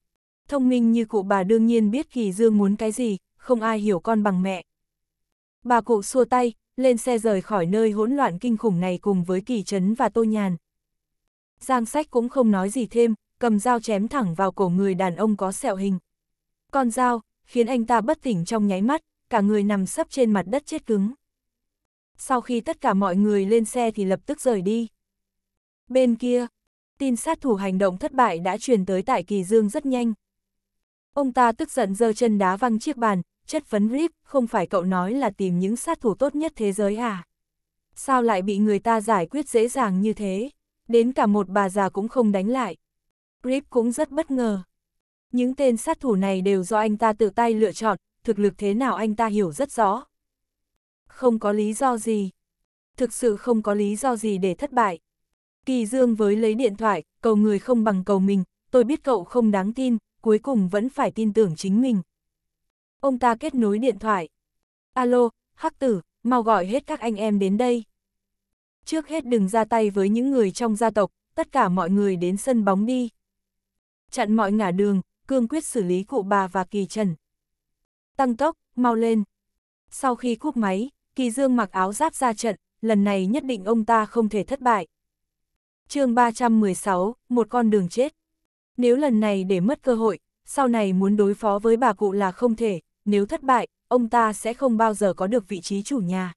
A: Thông minh như cụ bà đương nhiên biết Kỳ Dương muốn cái gì, không ai hiểu con bằng mẹ. Bà cụ xua tay, lên xe rời khỏi nơi hỗn loạn kinh khủng này cùng với Kỳ Trấn và Tô Nhàn. Giang sách cũng không nói gì thêm, cầm dao chém thẳng vào cổ người đàn ông có sẹo hình. Con dao, khiến anh ta bất tỉnh trong nháy mắt, cả người nằm sấp trên mặt đất chết cứng. Sau khi tất cả mọi người lên xe thì lập tức rời đi. Bên kia, tin sát thủ hành động thất bại đã truyền tới tại Kỳ Dương rất nhanh. Ông ta tức giận giơ chân đá văng chiếc bàn, chất vấn Rip, không phải cậu nói là tìm những sát thủ tốt nhất thế giới à? Sao lại bị người ta giải quyết dễ dàng như thế? Đến cả một bà già cũng không đánh lại. Rip cũng rất bất ngờ. Những tên sát thủ này đều do anh ta tự tay lựa chọn, thực lực thế nào anh ta hiểu rất rõ. Không có lý do gì. Thực sự không có lý do gì để thất bại. Kỳ Dương với lấy điện thoại, cầu người không bằng cầu mình, tôi biết cậu không đáng tin, cuối cùng vẫn phải tin tưởng chính mình. Ông ta kết nối điện thoại. Alo, Hắc Tử, mau gọi hết các anh em đến đây. Trước hết đừng ra tay với những người trong gia tộc, tất cả mọi người đến sân bóng đi. Chặn mọi ngả đường, cương quyết xử lý cụ bà và Kỳ Trần. Tăng tốc, mau lên. Sau khi cúp máy, Kỳ Dương mặc áo giáp ra trận, lần này nhất định ông ta không thể thất bại chương 316, một con đường chết. Nếu lần này để mất cơ hội, sau này muốn đối phó với bà cụ là không thể, nếu thất bại, ông ta sẽ không bao giờ có được vị trí chủ nhà.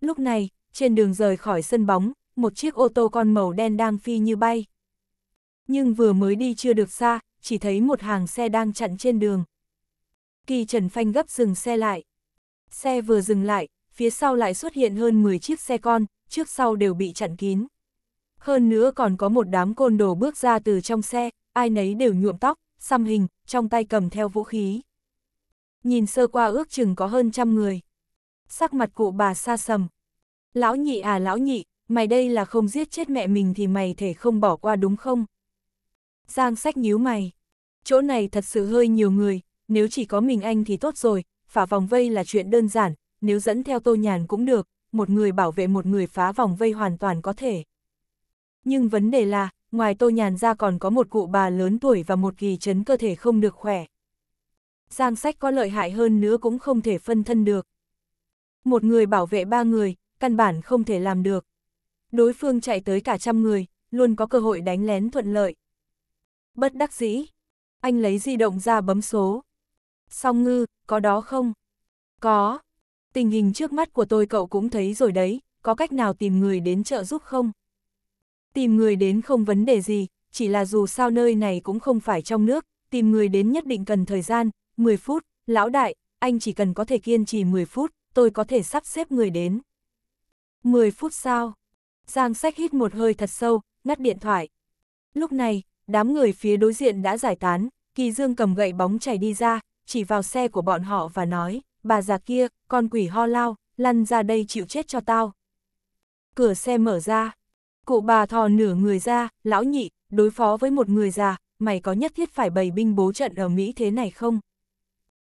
A: Lúc này, trên đường rời khỏi sân bóng, một chiếc ô tô con màu đen đang phi như bay. Nhưng vừa mới đi chưa được xa, chỉ thấy một hàng xe đang chặn trên đường. Kỳ Trần Phanh gấp dừng xe lại. Xe vừa dừng lại, phía sau lại xuất hiện hơn 10 chiếc xe con, trước sau đều bị chặn kín hơn nữa còn có một đám côn đồ bước ra từ trong xe, ai nấy đều nhuộm tóc, xăm hình, trong tay cầm theo vũ khí. Nhìn sơ qua ước chừng có hơn trăm người. Sắc mặt cụ bà xa sầm. Lão nhị à lão nhị, mày đây là không giết chết mẹ mình thì mày thể không bỏ qua đúng không? Giang sách nhíu mày. Chỗ này thật sự hơi nhiều người, nếu chỉ có mình anh thì tốt rồi, phá vòng vây là chuyện đơn giản, nếu dẫn theo tô nhàn cũng được, một người bảo vệ một người phá vòng vây hoàn toàn có thể nhưng vấn đề là, ngoài Tô Nhàn ra còn có một cụ bà lớn tuổi và một kỳ chấn cơ thể không được khỏe. Giang sách có lợi hại hơn nữa cũng không thể phân thân được. Một người bảo vệ ba người, căn bản không thể làm được. Đối phương chạy tới cả trăm người, luôn có cơ hội đánh lén thuận lợi. Bất đắc dĩ, anh lấy di động ra bấm số. Song ngư, có đó không? Có. Tình hình trước mắt của tôi cậu cũng thấy rồi đấy, có cách nào tìm người đến trợ giúp không? Tìm người đến không vấn đề gì, chỉ là dù sao nơi này cũng không phải trong nước, tìm người đến nhất định cần thời gian, 10 phút, lão đại, anh chỉ cần có thể kiên trì 10 phút, tôi có thể sắp xếp người đến. 10 phút sau, Giang Sách hít một hơi thật sâu, ngắt điện thoại. Lúc này, đám người phía đối diện đã giải tán, Kỳ Dương cầm gậy bóng chảy đi ra, chỉ vào xe của bọn họ và nói, bà già kia, con quỷ ho lao, lăn ra đây chịu chết cho tao. Cửa xe mở ra, Cụ bà thò nửa người ra, lão nhị, đối phó với một người già, mày có nhất thiết phải bày binh bố trận ở Mỹ thế này không?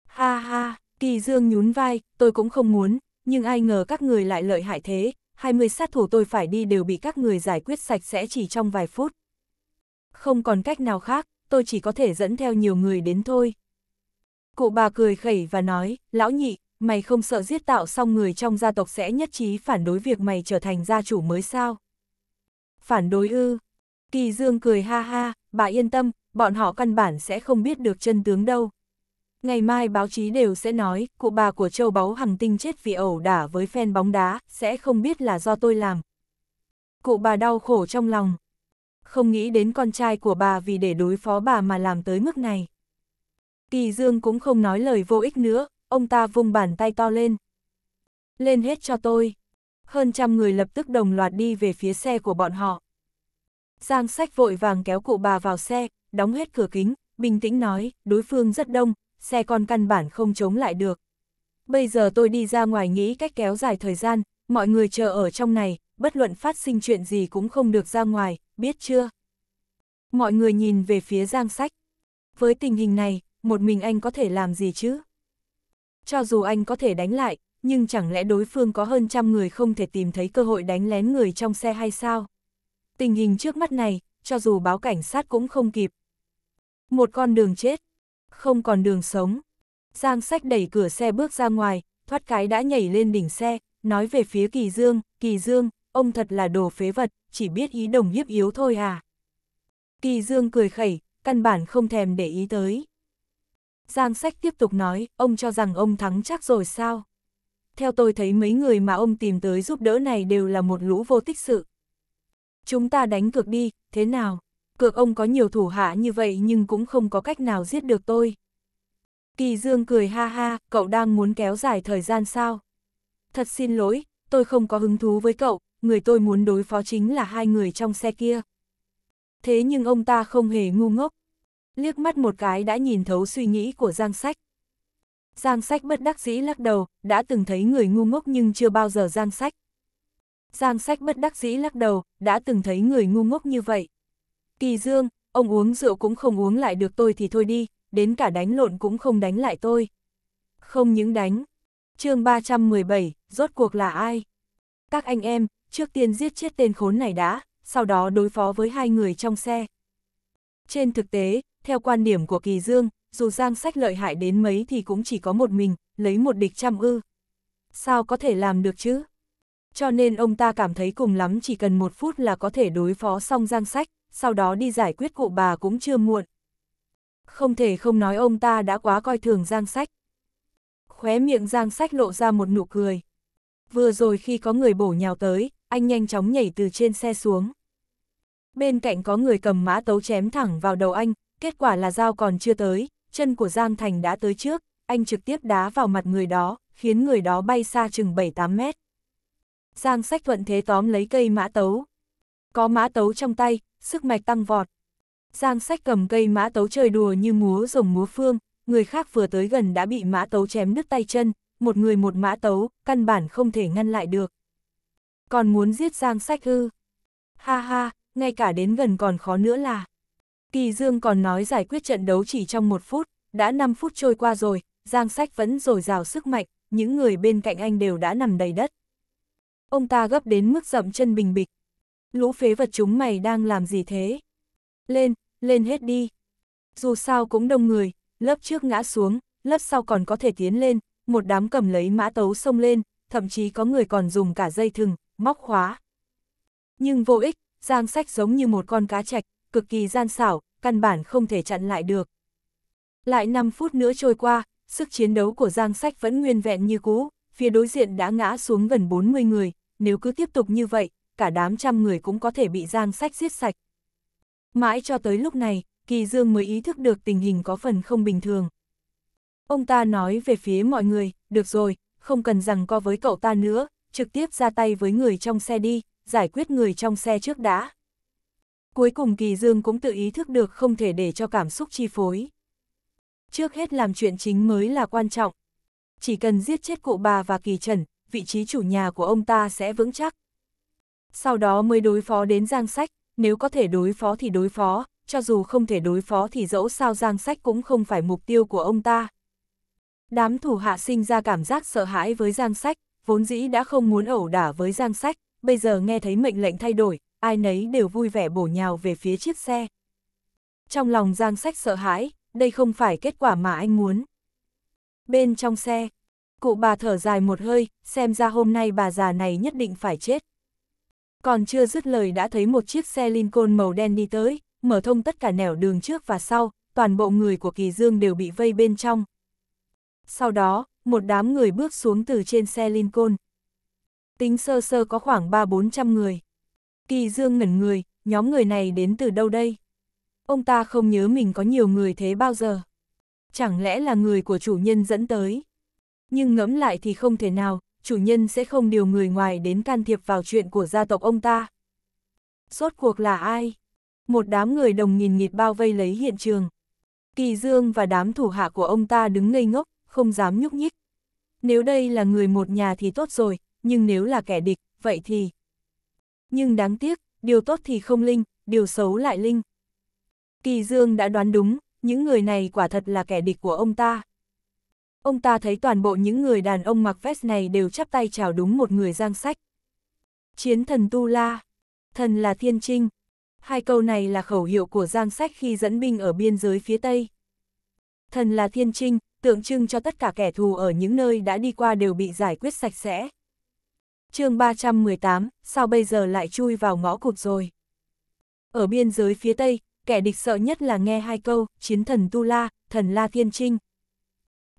A: Ha ha, kỳ dương nhún vai, tôi cũng không muốn, nhưng ai ngờ các người lại lợi hại thế, 20 sát thủ tôi phải đi đều bị các người giải quyết sạch sẽ chỉ trong vài phút. Không còn cách nào khác, tôi chỉ có thể dẫn theo nhiều người đến thôi. Cụ bà cười khẩy và nói, lão nhị, mày không sợ giết tạo xong người trong gia tộc sẽ nhất trí phản đối việc mày trở thành gia chủ mới sao? phản đối ư. Kỳ Dương cười ha ha, bà yên tâm, bọn họ căn bản sẽ không biết được chân tướng đâu. Ngày mai báo chí đều sẽ nói, cụ bà của châu báu hằng tinh chết vì ẩu đả với phen bóng đá, sẽ không biết là do tôi làm. Cụ bà đau khổ trong lòng. Không nghĩ đến con trai của bà vì để đối phó bà mà làm tới mức này. Kỳ Dương cũng không nói lời vô ích nữa, ông ta vung bàn tay to lên. Lên hết cho tôi hơn trăm người lập tức đồng loạt đi về phía xe của bọn họ. Giang sách vội vàng kéo cụ bà vào xe, đóng hết cửa kính, bình tĩnh nói, đối phương rất đông, xe con căn bản không chống lại được. Bây giờ tôi đi ra ngoài nghĩ cách kéo dài thời gian, mọi người chờ ở trong này, bất luận phát sinh chuyện gì cũng không được ra ngoài, biết chưa? Mọi người nhìn về phía giang sách. Với tình hình này, một mình anh có thể làm gì chứ? Cho dù anh có thể đánh lại, nhưng chẳng lẽ đối phương có hơn trăm người không thể tìm thấy cơ hội đánh lén người trong xe hay sao? Tình hình trước mắt này, cho dù báo cảnh sát cũng không kịp. Một con đường chết, không còn đường sống. Giang sách đẩy cửa xe bước ra ngoài, thoát cái đã nhảy lên đỉnh xe, nói về phía Kỳ Dương, Kỳ Dương, ông thật là đồ phế vật, chỉ biết ý đồng hiếp yếu thôi à. Kỳ Dương cười khẩy, căn bản không thèm để ý tới. Giang sách tiếp tục nói, ông cho rằng ông thắng chắc rồi sao? theo tôi thấy mấy người mà ông tìm tới giúp đỡ này đều là một lũ vô tích sự. Chúng ta đánh cược đi, thế nào? Cược ông có nhiều thủ hạ như vậy nhưng cũng không có cách nào giết được tôi. Kỳ Dương cười ha ha, cậu đang muốn kéo dài thời gian sao? Thật xin lỗi, tôi không có hứng thú với cậu, người tôi muốn đối phó chính là hai người trong xe kia. Thế nhưng ông ta không hề ngu ngốc. Liếc mắt một cái đã nhìn thấu suy nghĩ của Giang Sách. Giang sách bất đắc dĩ lắc đầu, đã từng thấy người ngu ngốc nhưng chưa bao giờ giang sách. Giang sách bất đắc dĩ lắc đầu, đã từng thấy người ngu ngốc như vậy. Kỳ dương, ông uống rượu cũng không uống lại được tôi thì thôi đi, đến cả đánh lộn cũng không đánh lại tôi. Không những đánh. chương 317, rốt cuộc là ai? Các anh em, trước tiên giết chết tên khốn này đã, sau đó đối phó với hai người trong xe. Trên thực tế, theo quan điểm của Kỳ Dương, dù giang sách lợi hại đến mấy thì cũng chỉ có một mình, lấy một địch trăm ư. Sao có thể làm được chứ? Cho nên ông ta cảm thấy cùng lắm chỉ cần một phút là có thể đối phó xong giang sách, sau đó đi giải quyết cụ bà cũng chưa muộn. Không thể không nói ông ta đã quá coi thường giang sách. Khóe miệng giang sách lộ ra một nụ cười. Vừa rồi khi có người bổ nhào tới, anh nhanh chóng nhảy từ trên xe xuống. Bên cạnh có người cầm mã tấu chém thẳng vào đầu anh, kết quả là dao còn chưa tới, chân của Giang Thành đã tới trước, anh trực tiếp đá vào mặt người đó, khiến người đó bay xa chừng 7-8 mét. Giang sách thuận thế tóm lấy cây mã tấu. Có mã tấu trong tay, sức mạch tăng vọt. Giang sách cầm cây mã tấu chơi đùa như múa rồng múa phương, người khác vừa tới gần đã bị mã tấu chém đứt tay chân, một người một mã tấu, căn bản không thể ngăn lại được. Còn muốn giết Giang sách ư? Ha ha, ngay cả đến gần còn khó nữa là. Kỳ Dương còn nói giải quyết trận đấu chỉ trong một phút, đã 5 phút trôi qua rồi, Giang Sách vẫn dồi rào sức mạnh, những người bên cạnh anh đều đã nằm đầy đất. Ông ta gấp đến mức dậm chân bình bịch. Lũ phế vật chúng mày đang làm gì thế? Lên, lên hết đi. Dù sao cũng đông người, lớp trước ngã xuống, lớp sau còn có thể tiến lên, một đám cầm lấy mã tấu xông lên, thậm chí có người còn dùng cả dây thừng, móc khóa. Nhưng vô ích, Giang Sách giống như một con cá chạch, cực kỳ gian xảo, căn bản không thể chặn lại được. Lại 5 phút nữa trôi qua, sức chiến đấu của Giang Sách vẫn nguyên vẹn như cũ, phía đối diện đã ngã xuống gần 40 người, nếu cứ tiếp tục như vậy, cả đám trăm người cũng có thể bị Giang Sách giết sạch. Mãi cho tới lúc này, Kỳ Dương mới ý thức được tình hình có phần không bình thường. Ông ta nói về phía mọi người, được rồi, không cần rằng co với cậu ta nữa, trực tiếp ra tay với người trong xe đi, giải quyết người trong xe trước đã. Cuối cùng Kỳ Dương cũng tự ý thức được không thể để cho cảm xúc chi phối. Trước hết làm chuyện chính mới là quan trọng. Chỉ cần giết chết cụ bà và Kỳ Trần, vị trí chủ nhà của ông ta sẽ vững chắc. Sau đó mới đối phó đến Giang Sách, nếu có thể đối phó thì đối phó, cho dù không thể đối phó thì dẫu sao Giang Sách cũng không phải mục tiêu của ông ta. Đám thủ hạ sinh ra cảm giác sợ hãi với Giang Sách, vốn dĩ đã không muốn ẩu đả với Giang Sách, bây giờ nghe thấy mệnh lệnh thay đổi, ai nấy đều vui vẻ bổ nhào về phía chiếc xe. Trong lòng Giang Sách sợ hãi, đây không phải kết quả mà anh muốn. Bên trong xe, cụ bà thở dài một hơi, xem ra hôm nay bà già này nhất định phải chết. Còn chưa dứt lời đã thấy một chiếc xe Lincoln màu đen đi tới, mở thông tất cả nẻo đường trước và sau, toàn bộ người của Kỳ Dương đều bị vây bên trong. Sau đó, một đám người bước xuống từ trên xe Lincoln. Tính sơ sơ có khoảng 3-400 người. Kỳ Dương ngẩn người, nhóm người này đến từ đâu đây? Ông ta không nhớ mình có nhiều người thế bao giờ. Chẳng lẽ là người của chủ nhân dẫn tới? Nhưng ngẫm lại thì không thể nào, chủ nhân sẽ không điều người ngoài đến can thiệp vào chuyện của gia tộc ông ta. Rốt cuộc là ai? Một đám người đồng nghìn nghịt bao vây lấy hiện trường. Kỳ Dương và đám thủ hạ của ông ta đứng ngây ngốc, không dám nhúc nhích. Nếu đây là người một nhà thì tốt rồi, nhưng nếu là kẻ địch, vậy thì nhưng đáng tiếc, điều tốt thì không linh, điều xấu lại linh. Kỳ Dương đã đoán đúng, những người này quả thật là kẻ địch của ông ta. Ông ta thấy toàn bộ những người đàn ông mặc vest này đều chắp tay chào đúng một người giang sách. Chiến thần Tu La, thần là Thiên Trinh. Hai câu này là khẩu hiệu của giang sách khi dẫn binh ở biên giới phía Tây. Thần là Thiên Trinh, tượng trưng cho tất cả kẻ thù ở những nơi đã đi qua đều bị giải quyết sạch sẽ chương 318, sao bây giờ lại chui vào ngõ cụt rồi. Ở biên giới phía Tây, kẻ địch sợ nhất là nghe hai câu, chiến thần Tu La, thần La Thiên Trinh.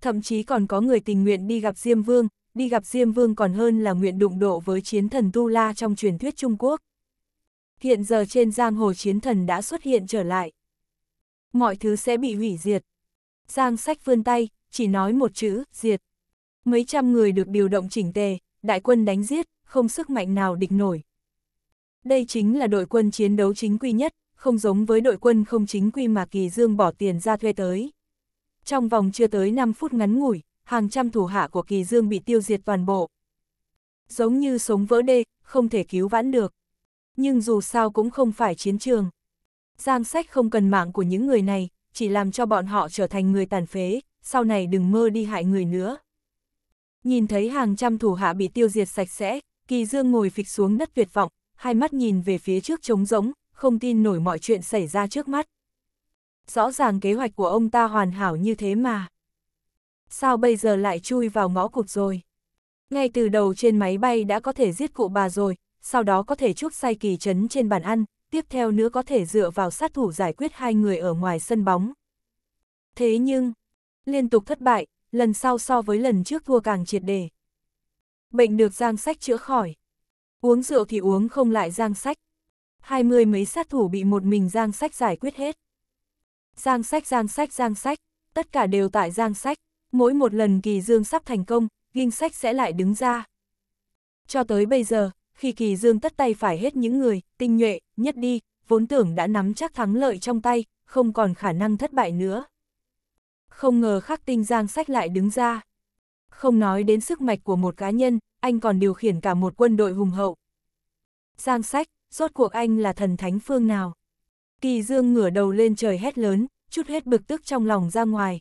A: Thậm chí còn có người tình nguyện đi gặp Diêm Vương, đi gặp Diêm Vương còn hơn là nguyện đụng độ với chiến thần Tu La trong truyền thuyết Trung Quốc. Hiện giờ trên giang hồ chiến thần đã xuất hiện trở lại. Mọi thứ sẽ bị hủy diệt. Giang sách vươn tay, chỉ nói một chữ, diệt. Mấy trăm người được điều động chỉnh tề, đại quân đánh giết, không sức mạnh nào địch nổi. Đây chính là đội quân chiến đấu chính quy nhất, không giống với đội quân không chính quy mà Kỳ Dương bỏ tiền ra thuê tới. Trong vòng chưa tới 5 phút ngắn ngủi, hàng trăm thủ hạ của Kỳ Dương bị tiêu diệt toàn bộ. Giống như sống vỡ đê, không thể cứu vãn được. Nhưng dù sao cũng không phải chiến trường. Giang sách không cần mạng của những người này, chỉ làm cho bọn họ trở thành người tàn phế, sau này đừng mơ đi hại người nữa. Nhìn thấy hàng trăm thủ hạ bị tiêu diệt sạch sẽ, Kỳ Dương ngồi phịch xuống đất tuyệt vọng, hai mắt nhìn về phía trước trống rỗng, không tin nổi mọi chuyện xảy ra trước mắt. Rõ ràng kế hoạch của ông ta hoàn hảo như thế mà. Sao bây giờ lại chui vào ngõ cụt rồi? Ngay từ đầu trên máy bay đã có thể giết cụ bà rồi, sau đó có thể chuốc say kỳ trấn trên bàn ăn, tiếp theo nữa có thể dựa vào sát thủ giải quyết hai người ở ngoài sân bóng. Thế nhưng, liên tục thất bại, lần sau so với lần trước thua càng triệt đề. Bệnh được giang sách chữa khỏi. Uống rượu thì uống không lại giang sách. Hai mươi mấy sát thủ bị một mình giang sách giải quyết hết. Giang sách giang sách giang sách, tất cả đều tại giang sách. Mỗi một lần kỳ dương sắp thành công, ghim sách sẽ lại đứng ra. Cho tới bây giờ, khi kỳ dương tất tay phải hết những người, tinh nhuệ, nhất đi, vốn tưởng đã nắm chắc thắng lợi trong tay, không còn khả năng thất bại nữa không ngờ khắc tinh giang sách lại đứng ra. Không nói đến sức mạch của một cá nhân, anh còn điều khiển cả một quân đội hùng hậu. Giang sách, rốt cuộc anh là thần thánh phương nào? Kỳ dương ngửa đầu lên trời hét lớn, chút hết bực tức trong lòng ra ngoài.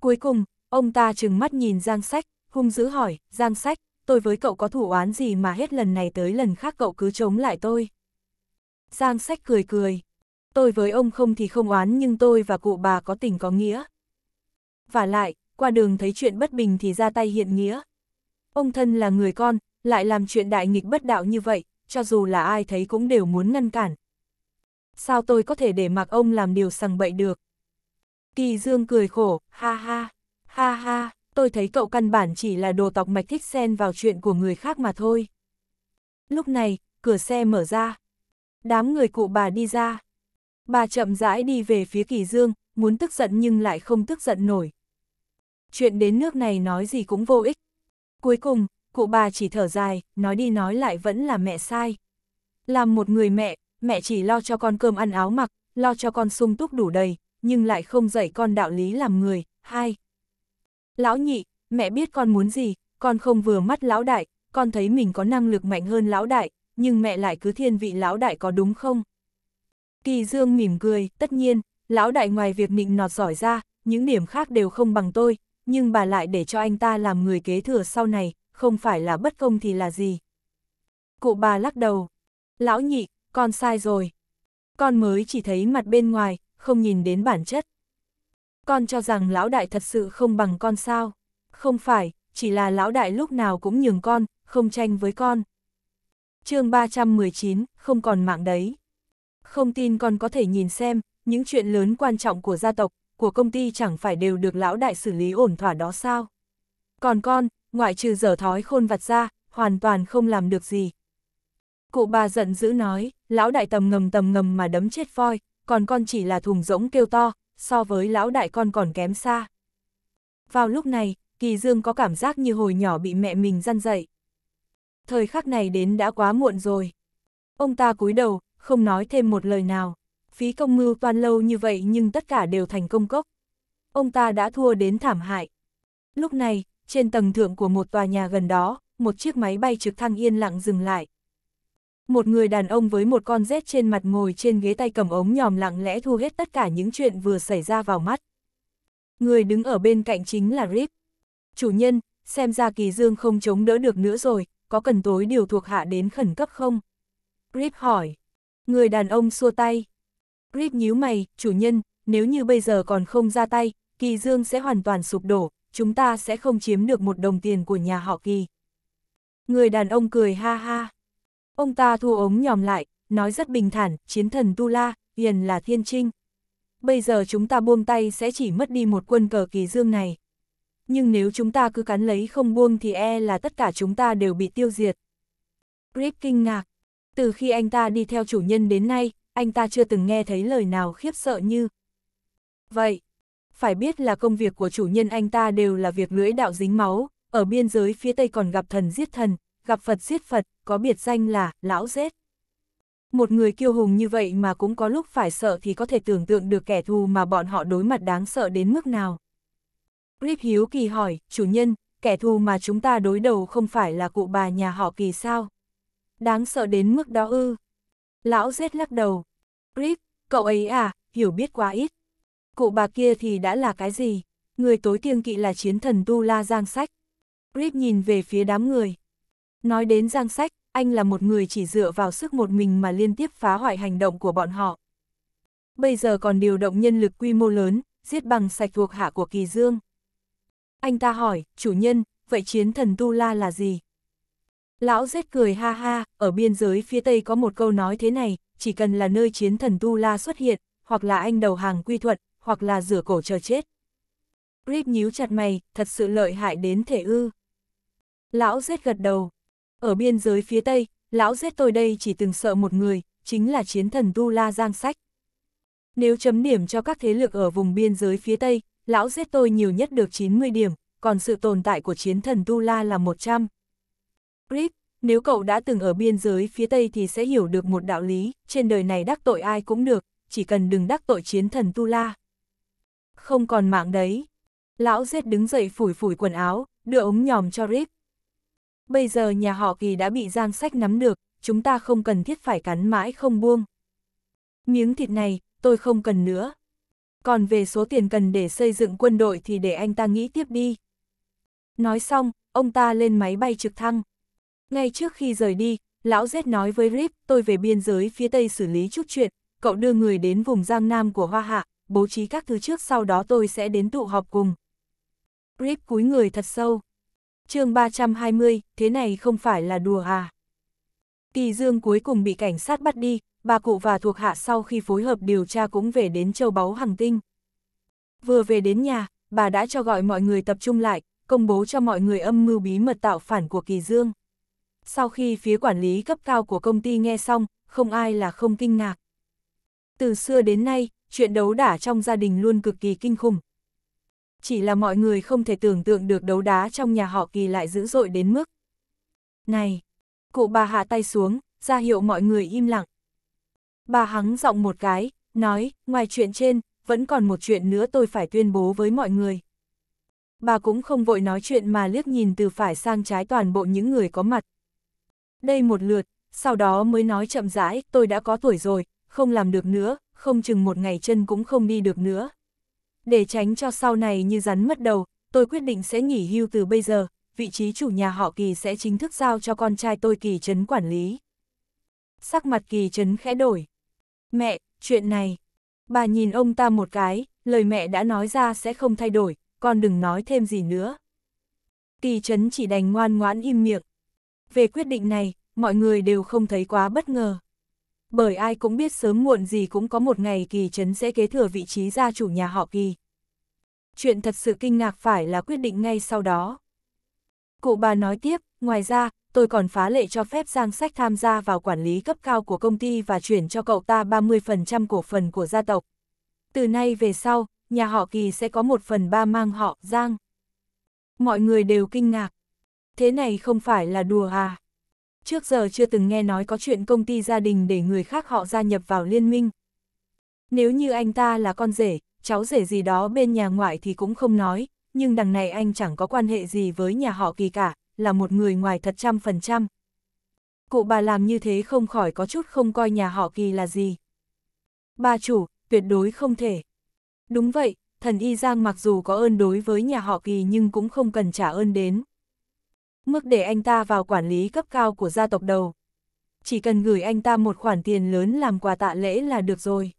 A: Cuối cùng, ông ta trừng mắt nhìn giang sách, hung dữ hỏi, giang sách, tôi với cậu có thủ oán gì mà hết lần này tới lần khác cậu cứ chống lại tôi. Giang sách cười cười. Tôi với ông không thì không oán nhưng tôi và cụ bà có tình có nghĩa và lại, qua đường thấy chuyện bất bình thì ra tay hiện nghĩa. Ông thân là người con, lại làm chuyện đại nghịch bất đạo như vậy, cho dù là ai thấy cũng đều muốn ngăn cản. Sao tôi có thể để mặc ông làm điều sằng bậy được? Kỳ Dương cười khổ, ha ha, ha ha, tôi thấy cậu căn bản chỉ là đồ tọc mạch thích xen vào chuyện của người khác mà thôi. Lúc này, cửa xe mở ra. Đám người cụ bà đi ra. Bà chậm rãi đi về phía Kỳ Dương, muốn tức giận nhưng lại không tức giận nổi chuyện đến nước này nói gì cũng vô ích. Cuối cùng, cụ bà chỉ thở dài, nói đi nói lại vẫn là mẹ sai. Làm một người mẹ, mẹ chỉ lo cho con cơm ăn áo mặc, lo cho con sung túc đủ đầy, nhưng lại không dạy con đạo lý làm người. Hai. Lão nhị, mẹ biết con muốn gì, con không vừa mắt lão đại, con thấy mình có năng lực mạnh hơn lão đại, nhưng mẹ lại cứ thiên vị lão đại có đúng không? Kỳ Dương mỉm cười, tất nhiên, lão đại ngoài việc nịnh nọt giỏi ra, những điểm khác đều không bằng tôi, nhưng bà lại để cho anh ta làm người kế thừa sau này, không phải là bất công thì là gì. Cụ bà lắc đầu. Lão nhị, con sai rồi. Con mới chỉ thấy mặt bên ngoài, không nhìn đến bản chất. Con cho rằng lão đại thật sự không bằng con sao. Không phải, chỉ là lão đại lúc nào cũng nhường con, không tranh với con. chương 319, không còn mạng đấy. Không tin con có thể nhìn xem, những chuyện lớn quan trọng của gia tộc, của công ty chẳng phải đều được lão đại xử lý ổn thỏa đó sao? Còn con, ngoại trừ dở thói khôn vặt ra, hoàn toàn không làm được gì. Cụ bà giận dữ nói, lão đại tầm ngầm tầm ngầm mà đấm chết voi, còn con chỉ là thùng rỗng kêu to, so với lão đại con còn kém xa. Vào lúc này, Kỳ Dương có cảm giác như hồi nhỏ bị mẹ mình răn dậy. Thời khắc này đến đã quá muộn rồi. Ông ta cúi đầu, không nói thêm một lời nào phí công mưu toan lâu như vậy nhưng tất cả đều thành công cốc. Ông ta đã thua đến thảm hại. Lúc này, trên tầng thượng của một tòa nhà gần đó, một chiếc máy bay trực thăng yên lặng dừng lại. Một người đàn ông với một con rết trên mặt ngồi trên ghế tay cầm ống nhòm lặng lẽ thu hết tất cả những chuyện vừa xảy ra vào mắt. Người đứng ở bên cạnh chính là Rip. Chủ nhân, xem ra kỳ dương không chống đỡ được nữa rồi, có cần tối điều thuộc hạ đến khẩn cấp không? Rip hỏi. Người đàn ông xua tay. Rip nhíu mày, chủ nhân, nếu như bây giờ còn không ra tay, kỳ dương sẽ hoàn toàn sụp đổ, chúng ta sẽ không chiếm được một đồng tiền của nhà họ kỳ. Người đàn ông cười ha ha. Ông ta thu ống nhòm lại, nói rất bình thản, chiến thần Tu La, hiền là thiên trinh. Bây giờ chúng ta buông tay sẽ chỉ mất đi một quân cờ kỳ dương này. Nhưng nếu chúng ta cứ cắn lấy không buông thì e là tất cả chúng ta đều bị tiêu diệt. Rip kinh ngạc. Từ khi anh ta đi theo chủ nhân đến nay, anh ta chưa từng nghe thấy lời nào khiếp sợ như. Vậy, phải biết là công việc của chủ nhân anh ta đều là việc lưỡi đạo dính máu, ở biên giới phía Tây còn gặp thần giết thần, gặp Phật giết Phật, có biệt danh là Lão Giết. Một người kiêu hùng như vậy mà cũng có lúc phải sợ thì có thể tưởng tượng được kẻ thù mà bọn họ đối mặt đáng sợ đến mức nào. Rip Hiếu Kỳ hỏi, chủ nhân, kẻ thù mà chúng ta đối đầu không phải là cụ bà nhà họ Kỳ sao? Đáng sợ đến mức đó ư, Lão rét lắc đầu. Rip, cậu ấy à, hiểu biết quá ít. Cụ bà kia thì đã là cái gì? Người tối kiêng kỵ là chiến thần Tu La Giang Sách. Rip nhìn về phía đám người. Nói đến Giang Sách, anh là một người chỉ dựa vào sức một mình mà liên tiếp phá hoại hành động của bọn họ. Bây giờ còn điều động nhân lực quy mô lớn, giết bằng sạch thuộc hạ của Kỳ Dương. Anh ta hỏi, chủ nhân, vậy chiến thần Tu La là gì? Lão rết cười ha ha, ở biên giới phía Tây có một câu nói thế này, chỉ cần là nơi chiến thần Tu La xuất hiện, hoặc là anh đầu hàng quy thuận, hoặc là rửa cổ chờ chết. Rip nhíu chặt mày, thật sự lợi hại đến thể ư. Lão rết gật đầu. Ở biên giới phía Tây, lão rết tôi đây chỉ từng sợ một người, chính là chiến thần Tu La Giang Sách. Nếu chấm điểm cho các thế lực ở vùng biên giới phía Tây, lão giết tôi nhiều nhất được 90 điểm, còn sự tồn tại của chiến thần Tu La là 100. Rick, nếu cậu đã từng ở biên giới phía Tây thì sẽ hiểu được một đạo lý, trên đời này đắc tội ai cũng được, chỉ cần đừng đắc tội chiến thần Tu La. Không còn mạng đấy. Lão giết đứng dậy phủi phủi quần áo, đưa ống nhòm cho Rip Bây giờ nhà họ kỳ đã bị giang sách nắm được, chúng ta không cần thiết phải cắn mãi không buông. Miếng thịt này, tôi không cần nữa. Còn về số tiền cần để xây dựng quân đội thì để anh ta nghĩ tiếp đi. Nói xong, ông ta lên máy bay trực thăng. Ngay trước khi rời đi, lão Z nói với Rip, tôi về biên giới phía Tây xử lý chút chuyện, cậu đưa người đến vùng Giang Nam của Hoa Hạ, bố trí các thứ trước sau đó tôi sẽ đến tụ họp cùng. Rip cúi người thật sâu. chương 320, thế này không phải là đùa à. Kỳ Dương cuối cùng bị cảnh sát bắt đi, bà cụ và thuộc hạ sau khi phối hợp điều tra cũng về đến châu báu hàng tinh. Vừa về đến nhà, bà đã cho gọi mọi người tập trung lại, công bố cho mọi người âm mưu bí mật tạo phản của Kỳ Dương. Sau khi phía quản lý cấp cao của công ty nghe xong, không ai là không kinh ngạc. Từ xưa đến nay, chuyện đấu đả trong gia đình luôn cực kỳ kinh khủng. Chỉ là mọi người không thể tưởng tượng được đấu đá trong nhà họ kỳ lại dữ dội đến mức. Này! Cụ bà hạ tay xuống, ra hiệu mọi người im lặng. Bà hắng giọng một cái, nói, ngoài chuyện trên, vẫn còn một chuyện nữa tôi phải tuyên bố với mọi người. Bà cũng không vội nói chuyện mà liếc nhìn từ phải sang trái toàn bộ những người có mặt đây một lượt, sau đó mới nói chậm rãi, tôi đã có tuổi rồi, không làm được nữa, không chừng một ngày chân cũng không đi được nữa. Để tránh cho sau này như rắn mất đầu, tôi quyết định sẽ nghỉ hưu từ bây giờ, vị trí chủ nhà họ Kỳ sẽ chính thức giao cho con trai tôi Kỳ Trấn quản lý. Sắc mặt Kỳ Trấn khẽ đổi. Mẹ, chuyện này. Bà nhìn ông ta một cái, lời mẹ đã nói ra sẽ không thay đổi, con đừng nói thêm gì nữa. Kỳ Trấn chỉ đành ngoan ngoãn im miệng. Về quyết định này, mọi người đều không thấy quá bất ngờ. Bởi ai cũng biết sớm muộn gì cũng có một ngày kỳ trấn sẽ kế thừa vị trí gia chủ nhà họ kỳ. Chuyện thật sự kinh ngạc phải là quyết định ngay sau đó. Cụ bà nói tiếp, ngoài ra, tôi còn phá lệ cho phép Giang Sách tham gia vào quản lý cấp cao của công ty và chuyển cho cậu ta 30% cổ phần của gia tộc. Từ nay về sau, nhà họ Kỳ sẽ có một phần ba mang họ Giang. Mọi người đều kinh ngạc, thế này không phải là đùa à. Trước giờ chưa từng nghe nói có chuyện công ty gia đình để người khác họ gia nhập vào liên minh. Nếu như anh ta là con rể, cháu rể gì đó bên nhà ngoại thì cũng không nói, nhưng đằng này anh chẳng có quan hệ gì với nhà họ kỳ cả, là một người ngoài thật trăm phần trăm. Cụ bà làm như thế không khỏi có chút không coi nhà họ kỳ là gì. Bà chủ, tuyệt đối không thể. Đúng vậy, thần y Giang mặc dù có ơn đối với nhà họ kỳ nhưng cũng không cần trả ơn đến mức để anh ta vào quản lý cấp cao của gia tộc đầu. Chỉ cần gửi anh ta một khoản tiền lớn làm quà tạ lễ là được rồi.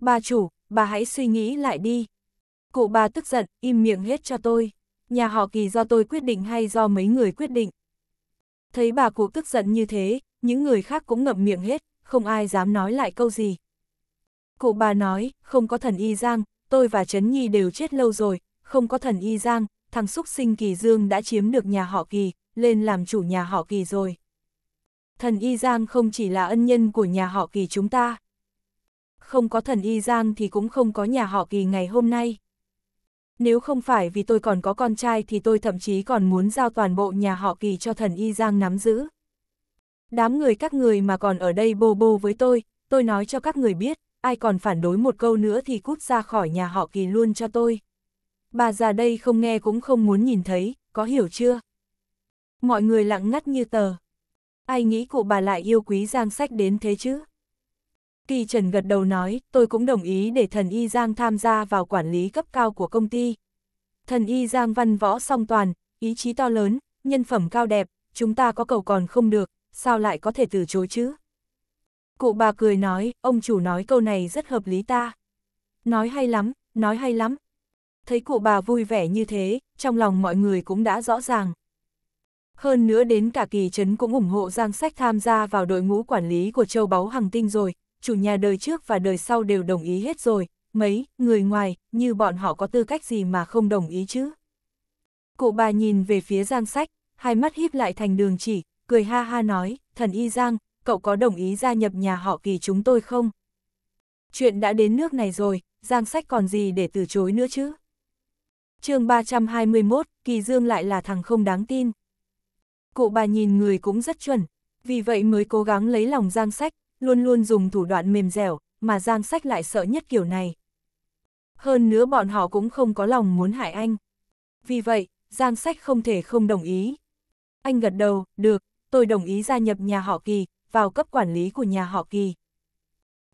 A: Bà chủ, bà hãy suy nghĩ lại đi. Cụ bà tức giận, im miệng hết cho tôi. Nhà họ kỳ do tôi quyết định hay do mấy người quyết định. Thấy bà cụ tức giận như thế, những người khác cũng ngậm miệng hết, không ai dám nói lại câu gì. Cụ bà nói, không có thần y giang, tôi và Trấn Nhi đều chết lâu rồi, không có thần y giang, thằng xúc sinh Kỳ Dương đã chiếm được nhà họ Kỳ, lên làm chủ nhà họ Kỳ rồi. Thần Y Giang không chỉ là ân nhân của nhà họ Kỳ chúng ta. Không có thần Y Giang thì cũng không có nhà họ Kỳ ngày hôm nay. Nếu không phải vì tôi còn có con trai thì tôi thậm chí còn muốn giao toàn bộ nhà họ Kỳ cho thần Y Giang nắm giữ. Đám người các người mà còn ở đây bô bô với tôi, tôi nói cho các người biết, ai còn phản đối một câu nữa thì cút ra khỏi nhà họ Kỳ luôn cho tôi. Bà già đây không nghe cũng không muốn nhìn thấy, có hiểu chưa? Mọi người lặng ngắt như tờ. Ai nghĩ cụ bà lại yêu quý Giang Sách đến thế chứ? Kỳ Trần gật đầu nói, tôi cũng đồng ý để thần y Giang tham gia vào quản lý cấp cao của công ty. Thần y Giang văn võ song toàn, ý chí to lớn, nhân phẩm cao đẹp, chúng ta có cầu còn không được, sao lại có thể từ chối chứ? Cụ bà cười nói, ông chủ nói câu này rất hợp lý ta. Nói hay lắm, nói hay lắm, thấy cụ bà vui vẻ như thế, trong lòng mọi người cũng đã rõ ràng. Hơn nữa đến cả kỳ trấn cũng ủng hộ Giang Sách tham gia vào đội ngũ quản lý của châu báu hàng tinh rồi, chủ nhà đời trước và đời sau đều đồng ý hết rồi, mấy người ngoài như bọn họ có tư cách gì mà không đồng ý chứ. Cụ bà nhìn về phía Giang Sách, hai mắt híp lại thành đường chỉ, cười ha ha nói, thần y Giang, cậu có đồng ý gia nhập nhà họ kỳ chúng tôi không? Chuyện đã đến nước này rồi, Giang Sách còn gì để từ chối nữa chứ? chương 321, Kỳ Dương lại là thằng không đáng tin. Cụ bà nhìn người cũng rất chuẩn, vì vậy mới cố gắng lấy lòng Giang Sách, luôn luôn dùng thủ đoạn mềm dẻo, mà Giang Sách lại sợ nhất kiểu này. Hơn nữa bọn họ cũng không có lòng muốn hại anh. Vì vậy, Giang Sách không thể không đồng ý. Anh gật đầu, được, tôi đồng ý gia nhập nhà họ Kỳ, vào cấp quản lý của nhà họ Kỳ.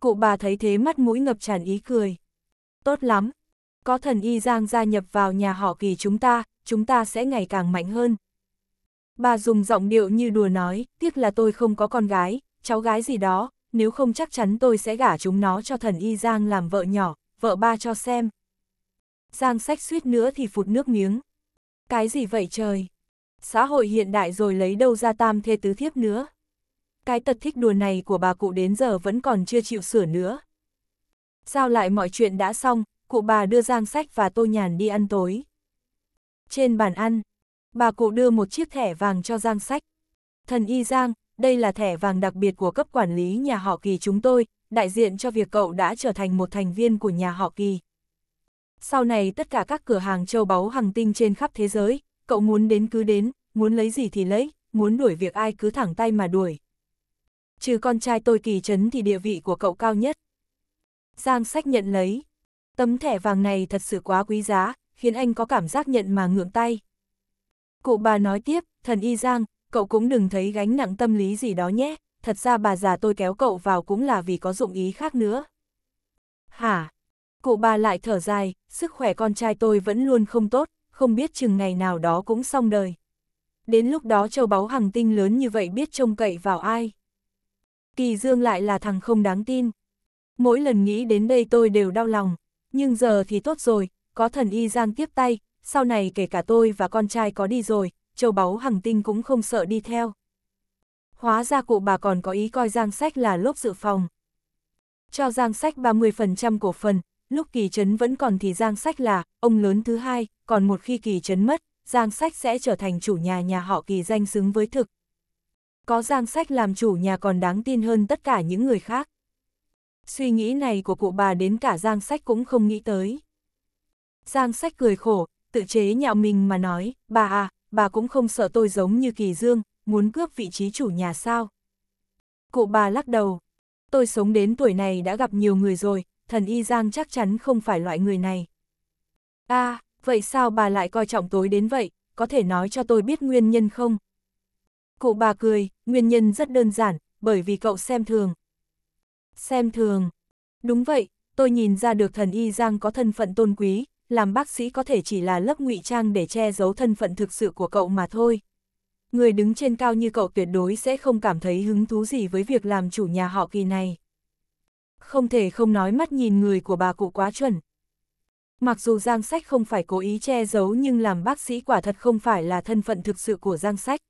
A: Cụ bà thấy thế mắt mũi ngập tràn ý cười. Tốt lắm, có thần y Giang gia nhập vào nhà họ kỳ chúng ta, chúng ta sẽ ngày càng mạnh hơn. Bà dùng giọng điệu như đùa nói, tiếc là tôi không có con gái, cháu gái gì đó, nếu không chắc chắn tôi sẽ gả chúng nó cho thần y Giang làm vợ nhỏ, vợ ba cho xem. Giang sách suýt nữa thì phụt nước miếng. Cái gì vậy trời? Xã hội hiện đại rồi lấy đâu ra tam thê tứ thiếp nữa. Cái tật thích đùa này của bà cụ đến giờ vẫn còn chưa chịu sửa nữa. Sao lại mọi chuyện đã xong, cụ bà đưa Giang Sách và Tô Nhàn đi ăn tối. Trên bàn ăn, bà cụ đưa một chiếc thẻ vàng cho Giang Sách. Thần y Giang, đây là thẻ vàng đặc biệt của cấp quản lý nhà họ Kỳ chúng tôi, đại diện cho việc cậu đã trở thành một thành viên của nhà họ Kỳ. Sau này tất cả các cửa hàng châu báu hàng tinh trên khắp thế giới, cậu muốn đến cứ đến, muốn lấy gì thì lấy, muốn đuổi việc ai cứ thẳng tay mà đuổi. Trừ con trai tôi kỳ trấn thì địa vị của cậu cao nhất. Giang sách nhận lấy, Tấm thẻ vàng này thật sự quá quý giá, khiến anh có cảm giác nhận mà ngượng tay. Cụ bà nói tiếp, thần y giang, cậu cũng đừng thấy gánh nặng tâm lý gì đó nhé, thật ra bà già tôi kéo cậu vào cũng là vì có dụng ý khác nữa. Hả? Cụ bà lại thở dài, sức khỏe con trai tôi vẫn luôn không tốt, không biết chừng ngày nào đó cũng xong đời. Đến lúc đó châu báu hàng tinh lớn như vậy biết trông cậy vào ai. Kỳ Dương lại là thằng không đáng tin. Mỗi lần nghĩ đến đây tôi đều đau lòng, nhưng giờ thì tốt rồi, có thần y giang tiếp tay, sau này kể cả tôi và con trai có đi rồi, châu báu hằng tinh cũng không sợ đi theo. Hóa ra cụ bà còn có ý coi giang sách là lốp dự phòng. Cho giang sách 30% cổ phần, lúc kỳ trấn vẫn còn thì giang sách là ông lớn thứ hai, còn một khi kỳ trấn mất, giang sách sẽ trở thành chủ nhà nhà họ kỳ danh xứng với thực. Có giang sách làm chủ nhà còn đáng tin hơn tất cả những người khác. Suy nghĩ này của cụ bà đến cả Giang Sách cũng không nghĩ tới. Giang Sách cười khổ, tự chế nhạo mình mà nói, bà à, bà cũng không sợ tôi giống như Kỳ Dương, muốn cướp vị trí chủ nhà sao. Cụ bà lắc đầu, tôi sống đến tuổi này đã gặp nhiều người rồi, thần y Giang chắc chắn không phải loại người này. à, vậy sao bà lại coi trọng tối đến vậy, có thể nói cho tôi biết nguyên nhân không? Cụ bà cười, nguyên nhân rất đơn giản, bởi vì cậu xem thường, xem thường. Đúng vậy, tôi nhìn ra được thần y Giang có thân phận tôn quý, làm bác sĩ có thể chỉ là lớp ngụy trang để che giấu thân phận thực sự của cậu mà thôi. Người đứng trên cao như cậu tuyệt đối sẽ không cảm thấy hứng thú gì với việc làm chủ nhà họ kỳ này. Không thể không nói mắt nhìn người của bà cụ quá chuẩn. Mặc dù Giang Sách không phải cố ý che giấu nhưng làm bác sĩ quả thật không phải là thân phận thực sự của Giang Sách.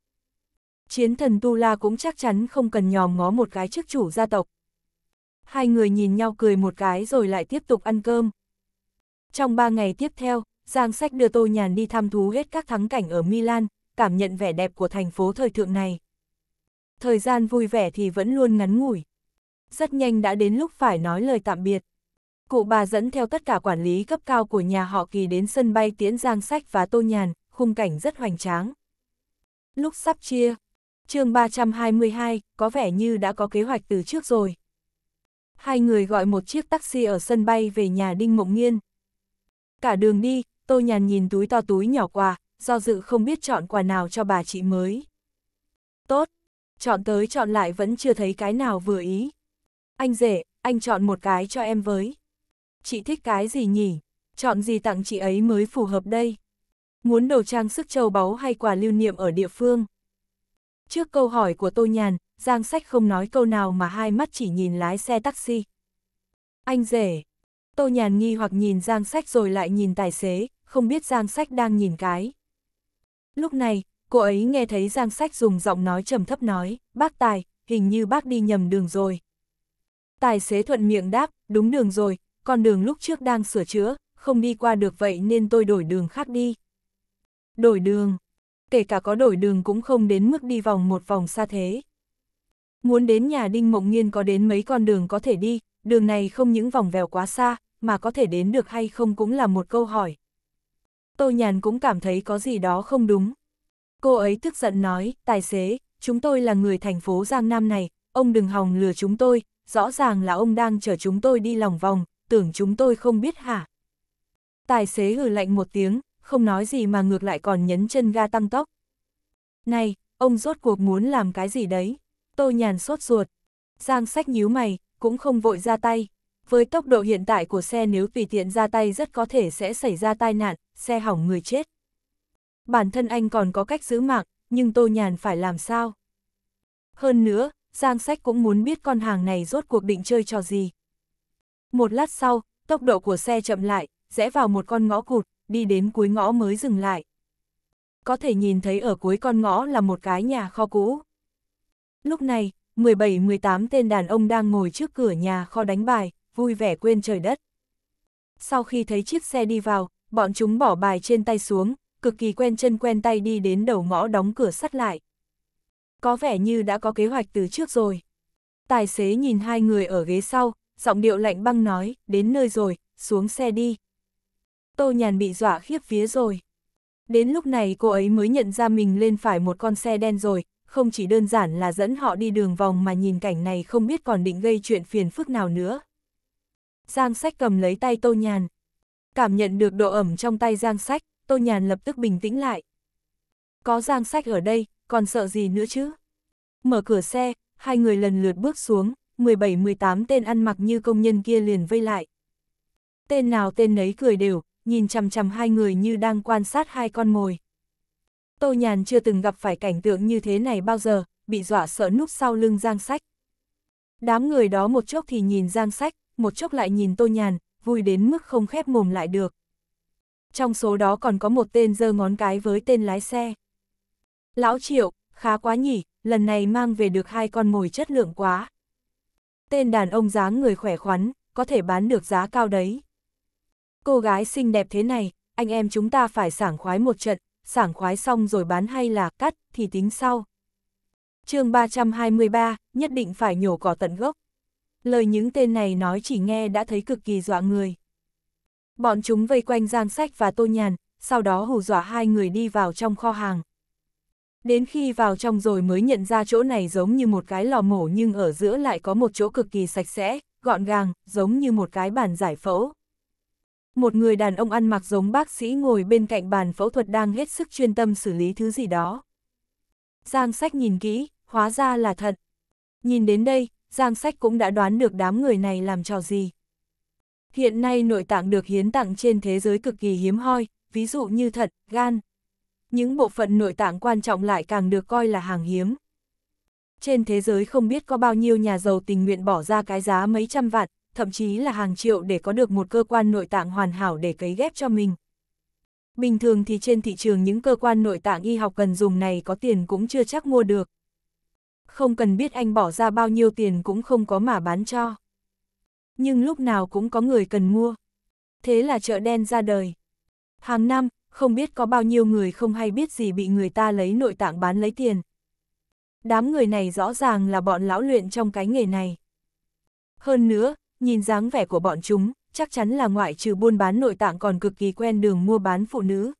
A: Chiến thần Tu La cũng chắc chắn không cần nhòm ngó một cái chức chủ gia tộc, hai người nhìn nhau cười một cái rồi lại tiếp tục ăn cơm. Trong ba ngày tiếp theo, Giang Sách đưa Tô Nhàn đi thăm thú hết các thắng cảnh ở Milan, cảm nhận vẻ đẹp của thành phố thời thượng này. Thời gian vui vẻ thì vẫn luôn ngắn ngủi. Rất nhanh đã đến lúc phải nói lời tạm biệt. Cụ bà dẫn theo tất cả quản lý cấp cao của nhà họ kỳ đến sân bay tiễn Giang Sách và Tô Nhàn, khung cảnh rất hoành tráng. Lúc sắp chia, chương 322 có vẻ như đã có kế hoạch từ trước rồi hai người gọi một chiếc taxi ở sân bay về nhà Đinh Mộng Nghiên. Cả đường đi, Tô Nhàn nhìn túi to túi nhỏ quà, do dự không biết chọn quà nào cho bà chị mới. Tốt, chọn tới chọn lại vẫn chưa thấy cái nào vừa ý. Anh rể, anh chọn một cái cho em với. Chị thích cái gì nhỉ? Chọn gì tặng chị ấy mới phù hợp đây? Muốn đồ trang sức châu báu hay quà lưu niệm ở địa phương? Trước câu hỏi của Tô Nhàn, Giang Sách không nói câu nào mà hai mắt chỉ nhìn lái xe taxi. Anh rể. Tô Nhàn nghi hoặc nhìn Giang Sách rồi lại nhìn tài xế, không biết Giang Sách đang nhìn cái. Lúc này, cô ấy nghe thấy Giang Sách dùng giọng nói trầm thấp nói, bác Tài, hình như bác đi nhầm đường rồi. Tài xế thuận miệng đáp, đúng đường rồi, con đường lúc trước đang sửa chữa, không đi qua được vậy nên tôi đổi đường khác đi. Đổi đường. Kể cả có đổi đường cũng không đến mức đi vòng một vòng xa thế. Muốn đến nhà Đinh Mộng nhiên có đến mấy con đường có thể đi, đường này không những vòng vèo quá xa, mà có thể đến được hay không cũng là một câu hỏi. Tô Nhàn cũng cảm thấy có gì đó không đúng. Cô ấy tức giận nói, tài xế, chúng tôi là người thành phố Giang Nam này, ông đừng hòng lừa chúng tôi, rõ ràng là ông đang chở chúng tôi đi lòng vòng, tưởng chúng tôi không biết hả. Tài xế hừ lạnh một tiếng, không nói gì mà ngược lại còn nhấn chân ga tăng tốc. Này, ông rốt cuộc muốn làm cái gì đấy? Tô Nhàn sốt ruột. Giang sách nhíu mày, cũng không vội ra tay. Với tốc độ hiện tại của xe nếu tùy tiện ra tay rất có thể sẽ xảy ra tai nạn, xe hỏng người chết. Bản thân anh còn có cách giữ mạng, nhưng Tô Nhàn phải làm sao? Hơn nữa, Giang Sách cũng muốn biết con hàng này rốt cuộc định chơi trò gì. Một lát sau, tốc độ của xe chậm lại, rẽ vào một con ngõ cụt, đi đến cuối ngõ mới dừng lại. Có thể nhìn thấy ở cuối con ngõ là một cái nhà kho cũ. Lúc này, 17-18 tên đàn ông đang ngồi trước cửa nhà kho đánh bài, vui vẻ quên trời đất. Sau khi thấy chiếc xe đi vào, bọn chúng bỏ bài trên tay xuống, cực kỳ quen chân quen tay đi đến đầu ngõ đóng cửa sắt lại. Có vẻ như đã có kế hoạch từ trước rồi. Tài xế nhìn hai người ở ghế sau, giọng điệu lạnh băng nói, đến nơi rồi, xuống xe đi. Tô Nhàn bị dọa khiếp vía rồi. Đến lúc này cô ấy mới nhận ra mình lên phải một con xe đen rồi, không chỉ đơn giản là dẫn họ đi đường vòng mà nhìn cảnh này không biết còn định gây chuyện phiền phức nào nữa. Giang sách cầm lấy tay Tô Nhàn. Cảm nhận được độ ẩm trong tay Giang sách, Tô Nhàn lập tức bình tĩnh lại. Có Giang sách ở đây, còn sợ gì nữa chứ? Mở cửa xe, hai người lần lượt bước xuống, 17-18 tên ăn mặc như công nhân kia liền vây lại. Tên nào tên nấy cười đều, nhìn chằm chằm hai người như đang quan sát hai con mồi. Tô Nhàn chưa từng gặp phải cảnh tượng như thế này bao giờ, bị dọa sợ núp sau lưng Giang Sách. Đám người đó một chốc thì nhìn Giang Sách, một chốc lại nhìn Tô Nhàn, vui đến mức không khép mồm lại được. Trong số đó còn có một tên giơ ngón cái với tên lái xe. Lão Triệu, khá quá nhỉ, lần này mang về được hai con mồi chất lượng quá. Tên đàn ông dáng người khỏe khoắn, có thể bán được giá cao đấy. Cô gái xinh đẹp thế này, anh em chúng ta phải sảng khoái một trận, sảng khoái xong rồi bán hay là cắt thì tính sau. chương 323, nhất định phải nhổ cỏ tận gốc. Lời những tên này nói chỉ nghe đã thấy cực kỳ dọa người. Bọn chúng vây quanh Giang Sách và Tô Nhàn, sau đó hù dọa hai người đi vào trong kho hàng. Đến khi vào trong rồi mới nhận ra chỗ này giống như một cái lò mổ nhưng ở giữa lại có một chỗ cực kỳ sạch sẽ, gọn gàng, giống như một cái bàn giải phẫu một người đàn ông ăn mặc giống bác sĩ ngồi bên cạnh bàn phẫu thuật đang hết sức chuyên tâm xử lý thứ gì đó. Giang sách nhìn kỹ, hóa ra là thật. Nhìn đến đây, Giang sách cũng đã đoán được đám người này làm trò gì. Hiện nay nội tạng được hiến tặng trên thế giới cực kỳ hiếm hoi, ví dụ như thật, gan. Những bộ phận nội tạng quan trọng lại càng được coi là hàng hiếm. Trên thế giới không biết có bao nhiêu nhà giàu tình nguyện bỏ ra cái giá mấy trăm vạn, thậm chí là hàng triệu để có được một cơ quan nội tạng hoàn hảo để cấy ghép cho mình. Bình thường thì trên thị trường những cơ quan nội tạng y học cần dùng này có tiền cũng chưa chắc mua được. Không cần biết anh bỏ ra bao nhiêu tiền cũng không có mà bán cho. Nhưng lúc nào cũng có người cần mua. Thế là chợ đen ra đời. Hàng năm, không biết có bao nhiêu người không hay biết gì bị người ta lấy nội tạng bán lấy tiền. Đám người này rõ ràng là bọn lão luyện trong cái nghề này. Hơn nữa, nhìn dáng vẻ của bọn chúng, chắc chắn là ngoại trừ buôn bán nội tạng còn cực kỳ quen đường mua bán phụ nữ.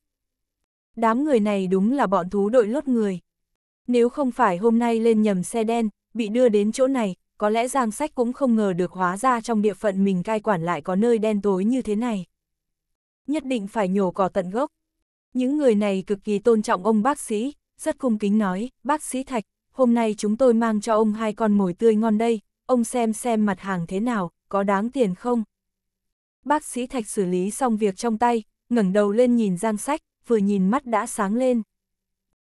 A: Đám người này đúng là bọn thú đội lốt người. Nếu không phải hôm nay lên nhầm xe đen, bị đưa đến chỗ này, có lẽ Giang Sách cũng không ngờ được hóa ra trong địa phận mình cai quản lại có nơi đen tối như thế này. Nhất định phải nhổ cỏ tận gốc. Những người này cực kỳ tôn trọng ông bác sĩ, rất cung kính nói, bác sĩ Thạch, hôm nay chúng tôi mang cho ông hai con mồi tươi ngon đây, ông xem xem mặt hàng thế nào, có đáng tiền không? Bác sĩ Thạch xử lý xong việc trong tay, ngẩng đầu lên nhìn Giang Sách, vừa nhìn mắt đã sáng lên.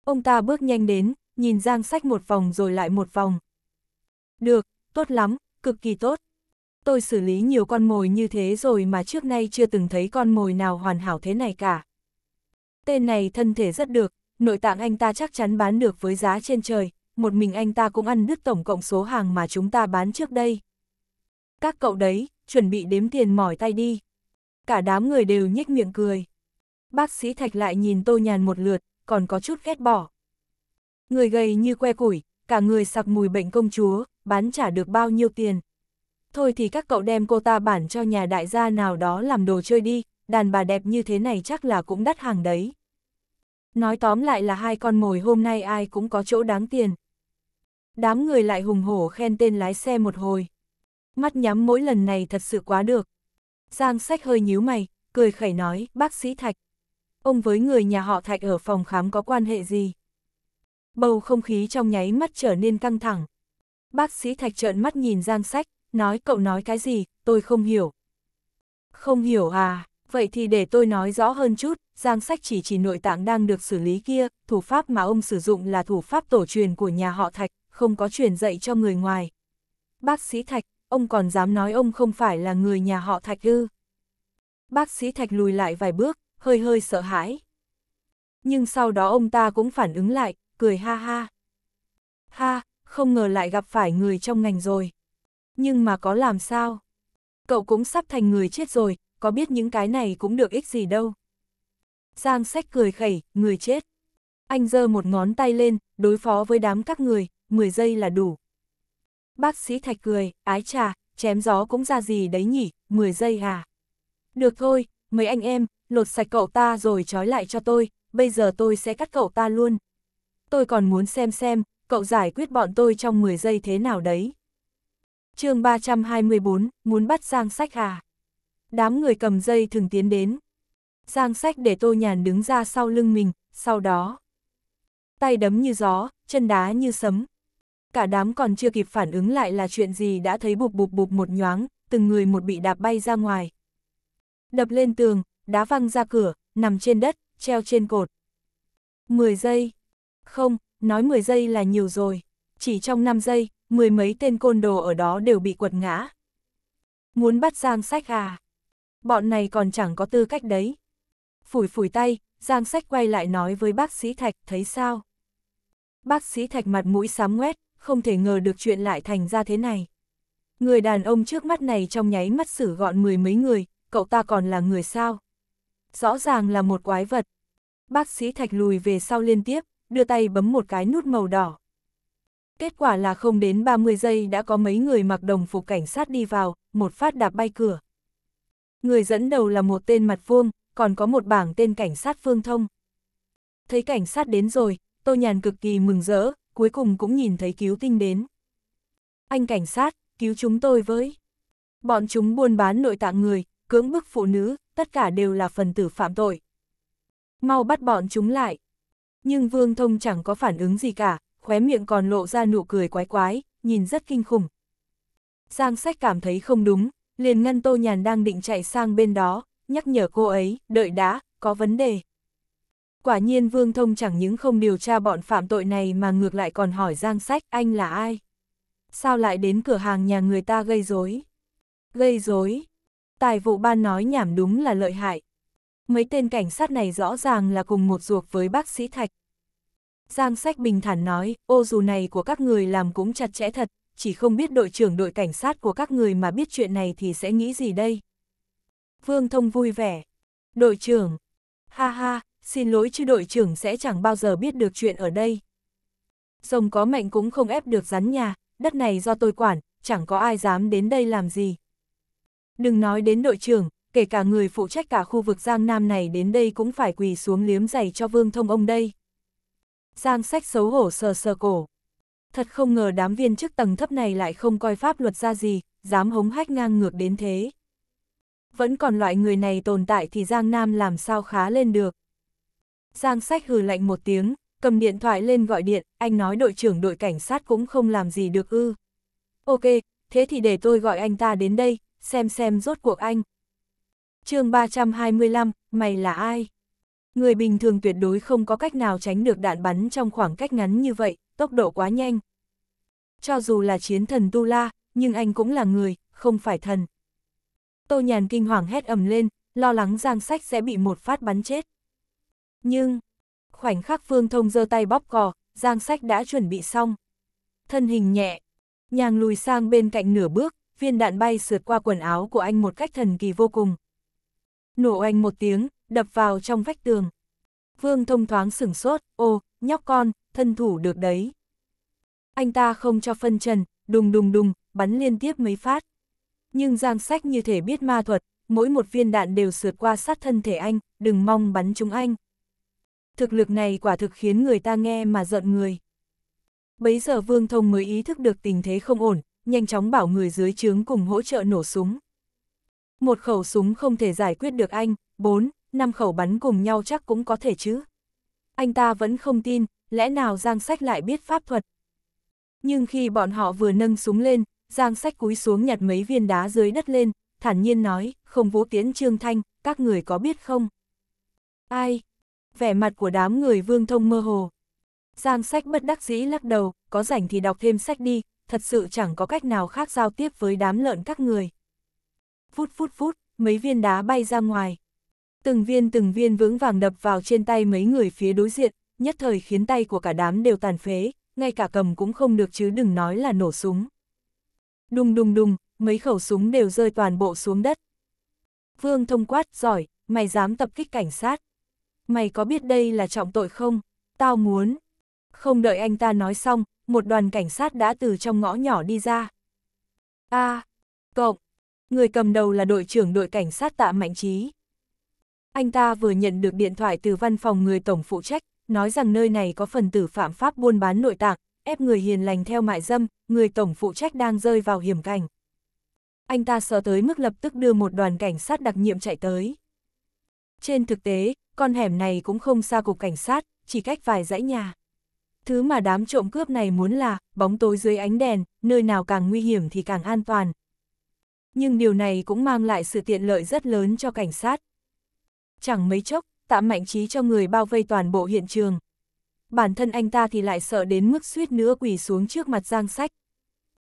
A: Ông ta bước nhanh đến, nhìn Giang Sách một vòng rồi lại một vòng. Được, tốt lắm, cực kỳ tốt. Tôi xử lý nhiều con mồi như thế rồi mà trước nay chưa từng thấy con mồi nào hoàn hảo thế này cả. Tên này thân thể rất được, nội tạng anh ta chắc chắn bán được với giá trên trời, một mình anh ta cũng ăn đứt tổng cộng số hàng mà chúng ta bán trước đây. Các cậu đấy, chuẩn bị đếm tiền mỏi tay đi. Cả đám người đều nhếch miệng cười. Bác sĩ Thạch lại nhìn Tô Nhàn một lượt, còn có chút ghét bỏ. Người gầy như que củi, cả người sặc mùi bệnh công chúa, bán trả được bao nhiêu tiền. Thôi thì các cậu đem cô ta bản cho nhà đại gia nào đó làm đồ chơi đi, đàn bà đẹp như thế này chắc là cũng đắt hàng đấy. Nói tóm lại là hai con mồi hôm nay ai cũng có chỗ đáng tiền. Đám người lại hùng hổ khen tên lái xe một hồi mắt nhắm mỗi lần này thật sự quá được. Giang sách hơi nhíu mày, cười khẩy nói, bác sĩ Thạch. Ông với người nhà họ Thạch ở phòng khám có quan hệ gì? Bầu không khí trong nháy mắt trở nên căng thẳng. Bác sĩ Thạch trợn mắt nhìn Giang sách, nói cậu nói cái gì, tôi không hiểu. Không hiểu à, vậy thì để tôi nói rõ hơn chút, Giang sách chỉ chỉ nội tạng đang được xử lý kia, thủ pháp mà ông sử dụng là thủ pháp tổ truyền của nhà họ Thạch, không có truyền dạy cho người ngoài. Bác sĩ Thạch, ông còn dám nói ông không phải là người nhà họ Thạch ư. Bác sĩ Thạch lùi lại vài bước, hơi hơi sợ hãi. Nhưng sau đó ông ta cũng phản ứng lại, cười ha ha. Ha, không ngờ lại gặp phải người trong ngành rồi. Nhưng mà có làm sao? Cậu cũng sắp thành người chết rồi, có biết những cái này cũng được ích gì đâu. Giang sách cười khẩy, người chết. Anh giơ một ngón tay lên, đối phó với đám các người, 10 giây là đủ. Bác sĩ Thạch cười, ái trà, chém gió cũng ra gì đấy nhỉ, 10 giây à. Được thôi, mấy anh em, lột sạch cậu ta rồi trói lại cho tôi, bây giờ tôi sẽ cắt cậu ta luôn. Tôi còn muốn xem xem, cậu giải quyết bọn tôi trong 10 giây thế nào đấy. chương 324, muốn bắt Giang Sách à? Đám người cầm dây thường tiến đến. Giang Sách để Tô Nhàn đứng ra sau lưng mình, sau đó. Tay đấm như gió, chân đá như sấm, cả đám còn chưa kịp phản ứng lại là chuyện gì đã thấy bụp bụp bụp một nhoáng, từng người một bị đạp bay ra ngoài. Đập lên tường, đá văng ra cửa, nằm trên đất, treo trên cột. 10 giây. Không, nói 10 giây là nhiều rồi. Chỉ trong 5 giây, mười mấy tên côn đồ ở đó đều bị quật ngã. Muốn bắt Giang Sách à? Bọn này còn chẳng có tư cách đấy. Phủi phủi tay, Giang Sách quay lại nói với bác sĩ Thạch, thấy sao? Bác sĩ Thạch mặt mũi sám ngoét, không thể ngờ được chuyện lại thành ra thế này. Người đàn ông trước mắt này trong nháy mắt xử gọn mười mấy người, cậu ta còn là người sao? Rõ ràng là một quái vật. Bác sĩ Thạch lùi về sau liên tiếp, đưa tay bấm một cái nút màu đỏ. Kết quả là không đến 30 giây đã có mấy người mặc đồng phục cảnh sát đi vào, một phát đạp bay cửa. Người dẫn đầu là một tên mặt vuông, còn có một bảng tên cảnh sát phương thông. Thấy cảnh sát đến rồi, Tô Nhàn cực kỳ mừng rỡ, cuối cùng cũng nhìn thấy cứu tinh đến. Anh cảnh sát, cứu chúng tôi với. Bọn chúng buôn bán nội tạng người, cưỡng bức phụ nữ, tất cả đều là phần tử phạm tội. Mau bắt bọn chúng lại. Nhưng Vương Thông chẳng có phản ứng gì cả, khóe miệng còn lộ ra nụ cười quái quái, nhìn rất kinh khủng. Giang sách cảm thấy không đúng, liền ngăn Tô Nhàn đang định chạy sang bên đó, nhắc nhở cô ấy, đợi đã, có vấn đề. Quả nhiên Vương Thông chẳng những không điều tra bọn phạm tội này mà ngược lại còn hỏi Giang Sách anh là ai? Sao lại đến cửa hàng nhà người ta gây rối? Gây rối? Tài vụ ban nói nhảm đúng là lợi hại. Mấy tên cảnh sát này rõ ràng là cùng một ruột với bác sĩ Thạch. Giang Sách bình thản nói, ô dù này của các người làm cũng chặt chẽ thật, chỉ không biết đội trưởng đội cảnh sát của các người mà biết chuyện này thì sẽ nghĩ gì đây? Vương Thông vui vẻ. Đội trưởng. Ha ha, xin lỗi chứ đội trưởng sẽ chẳng bao giờ biết được chuyện ở đây. Rồng có mệnh cũng không ép được rắn nhà, đất này do tôi quản, chẳng có ai dám đến đây làm gì. Đừng nói đến đội trưởng, kể cả người phụ trách cả khu vực Giang Nam này đến đây cũng phải quỳ xuống liếm giày cho vương thông ông đây. Giang sách xấu hổ sờ sờ cổ. Thật không ngờ đám viên chức tầng thấp này lại không coi pháp luật ra gì, dám hống hách ngang ngược đến thế. Vẫn còn loại người này tồn tại thì Giang Nam làm sao khá lên được. Giang sách hừ lạnh một tiếng, cầm điện thoại lên gọi điện, anh nói đội trưởng đội cảnh sát cũng không làm gì được ư. Ok, thế thì để tôi gọi anh ta đến đây, xem xem rốt cuộc anh. chương 325, mày là ai? Người bình thường tuyệt đối không có cách nào tránh được đạn bắn trong khoảng cách ngắn như vậy, tốc độ quá nhanh. Cho dù là chiến thần Tu La, nhưng anh cũng là người, không phải thần. Tô Nhàn kinh hoàng hét ầm lên, lo lắng Giang Sách sẽ bị một phát bắn chết. Nhưng, khoảnh khắc Phương Thông giơ tay bóp cò, Giang Sách đã chuẩn bị xong. Thân hình nhẹ, nhàng lùi sang bên cạnh nửa bước, viên đạn bay sượt qua quần áo của anh một cách thần kỳ vô cùng. Nổ anh một tiếng, đập vào trong vách tường. Vương Thông thoáng sửng sốt, ô, nhóc con, thân thủ được đấy. Anh ta không cho phân trần, đùng đùng đùng, bắn liên tiếp mấy phát. Nhưng Giang Sách như thể biết ma thuật, mỗi một viên đạn đều sượt qua sát thân thể anh, đừng mong bắn chúng anh thực lực này quả thực khiến người ta nghe mà giận người. Bấy giờ Vương Thông mới ý thức được tình thế không ổn, nhanh chóng bảo người dưới trướng cùng hỗ trợ nổ súng. Một khẩu súng không thể giải quyết được anh, bốn, năm khẩu bắn cùng nhau chắc cũng có thể chứ. Anh ta vẫn không tin, lẽ nào Giang Sách lại biết pháp thuật. Nhưng khi bọn họ vừa nâng súng lên, Giang Sách cúi xuống nhặt mấy viên đá dưới đất lên, thản nhiên nói, không vũ tiến Trương Thanh, các người có biết không? Ai, vẻ mặt của đám người vương thông mơ hồ. Giang sách bất đắc dĩ lắc đầu, có rảnh thì đọc thêm sách đi, thật sự chẳng có cách nào khác giao tiếp với đám lợn các người. Phút phút phút, mấy viên đá bay ra ngoài. Từng viên từng viên vững vàng đập vào trên tay mấy người phía đối diện, nhất thời khiến tay của cả đám đều tàn phế, ngay cả cầm cũng không được chứ đừng nói là nổ súng. Đùng đùng đùng, mấy khẩu súng đều rơi toàn bộ xuống đất. Vương thông quát, giỏi, mày dám tập kích cảnh sát mày có biết đây là trọng tội không? Tao muốn. Không đợi anh ta nói xong, một đoàn cảnh sát đã từ trong ngõ nhỏ đi ra. A, à, cộng, người cầm đầu là đội trưởng đội cảnh sát tạ Mạnh Trí. Anh ta vừa nhận được điện thoại từ văn phòng người tổng phụ trách, nói rằng nơi này có phần tử phạm pháp buôn bán nội tạng, ép người hiền lành theo mại dâm, người tổng phụ trách đang rơi vào hiểm cảnh. Anh ta sợ tới mức lập tức đưa một đoàn cảnh sát đặc nhiệm chạy tới. Trên thực tế, con hẻm này cũng không xa cục cảnh sát, chỉ cách vài dãy nhà. Thứ mà đám trộm cướp này muốn là, bóng tối dưới ánh đèn, nơi nào càng nguy hiểm thì càng an toàn. Nhưng điều này cũng mang lại sự tiện lợi rất lớn cho cảnh sát. Chẳng mấy chốc, tạm mạnh trí cho người bao vây toàn bộ hiện trường. Bản thân anh ta thì lại sợ đến mức suýt nữa quỳ xuống trước mặt Giang Sách.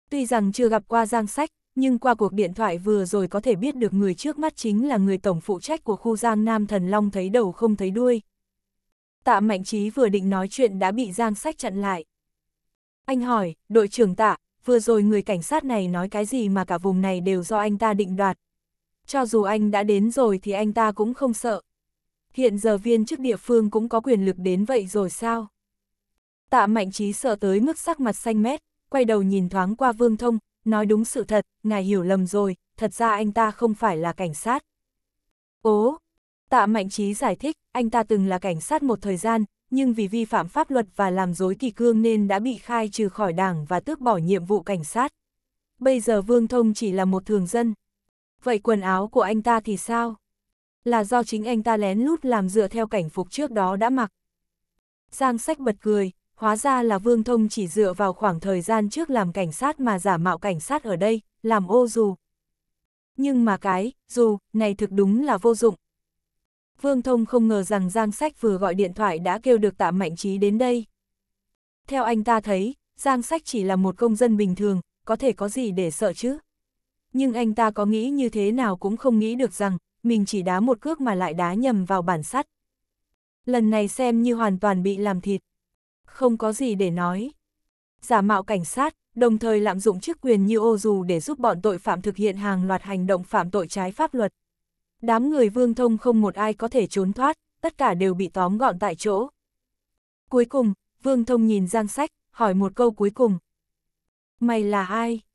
A: Tuy rằng chưa gặp qua Giang Sách, nhưng qua cuộc điện thoại vừa rồi có thể biết được người trước mắt chính là người tổng phụ trách của khu Giang Nam Thần Long thấy đầu không thấy đuôi. Tạ Mạnh Chí vừa định nói chuyện đã bị Giang Sách chặn lại. Anh hỏi, đội trưởng tạ, vừa rồi người cảnh sát này nói cái gì mà cả vùng này đều do anh ta định đoạt. Cho dù anh đã đến rồi thì anh ta cũng không sợ. Hiện giờ viên chức địa phương cũng có quyền lực đến vậy rồi sao? Tạ Mạnh Chí sợ tới mức sắc mặt xanh mét, quay đầu nhìn thoáng qua Vương Thông, nói đúng sự thật, ngài hiểu lầm rồi, thật ra anh ta không phải là cảnh sát. Ố, tạ mạnh trí giải thích, anh ta từng là cảnh sát một thời gian, nhưng vì vi phạm pháp luật và làm dối kỳ cương nên đã bị khai trừ khỏi đảng và tước bỏ nhiệm vụ cảnh sát. Bây giờ Vương Thông chỉ là một thường dân. Vậy quần áo của anh ta thì sao? Là do chính anh ta lén lút làm dựa theo cảnh phục trước đó đã mặc. Giang sách bật cười, hóa ra là Vương Thông chỉ dựa vào khoảng thời gian trước làm cảnh sát mà giả mạo cảnh sát ở đây, làm ô dù. Nhưng mà cái, dù, này thực đúng là vô dụng. Vương Thông không ngờ rằng Giang Sách vừa gọi điện thoại đã kêu được Tạ Mạnh Trí đến đây. Theo anh ta thấy, Giang Sách chỉ là một công dân bình thường, có thể có gì để sợ chứ. Nhưng anh ta có nghĩ như thế nào cũng không nghĩ được rằng, mình chỉ đá một cước mà lại đá nhầm vào bản sắt. Lần này xem như hoàn toàn bị làm thịt không có gì để nói. Giả mạo cảnh sát, đồng thời lạm dụng chức quyền như ô dù để giúp bọn tội phạm thực hiện hàng loạt hành động phạm tội trái pháp luật. Đám người vương thông không một ai có thể trốn thoát, tất cả đều bị tóm gọn tại chỗ. Cuối cùng, vương thông nhìn Giang Sách, hỏi một câu cuối cùng. Mày là ai?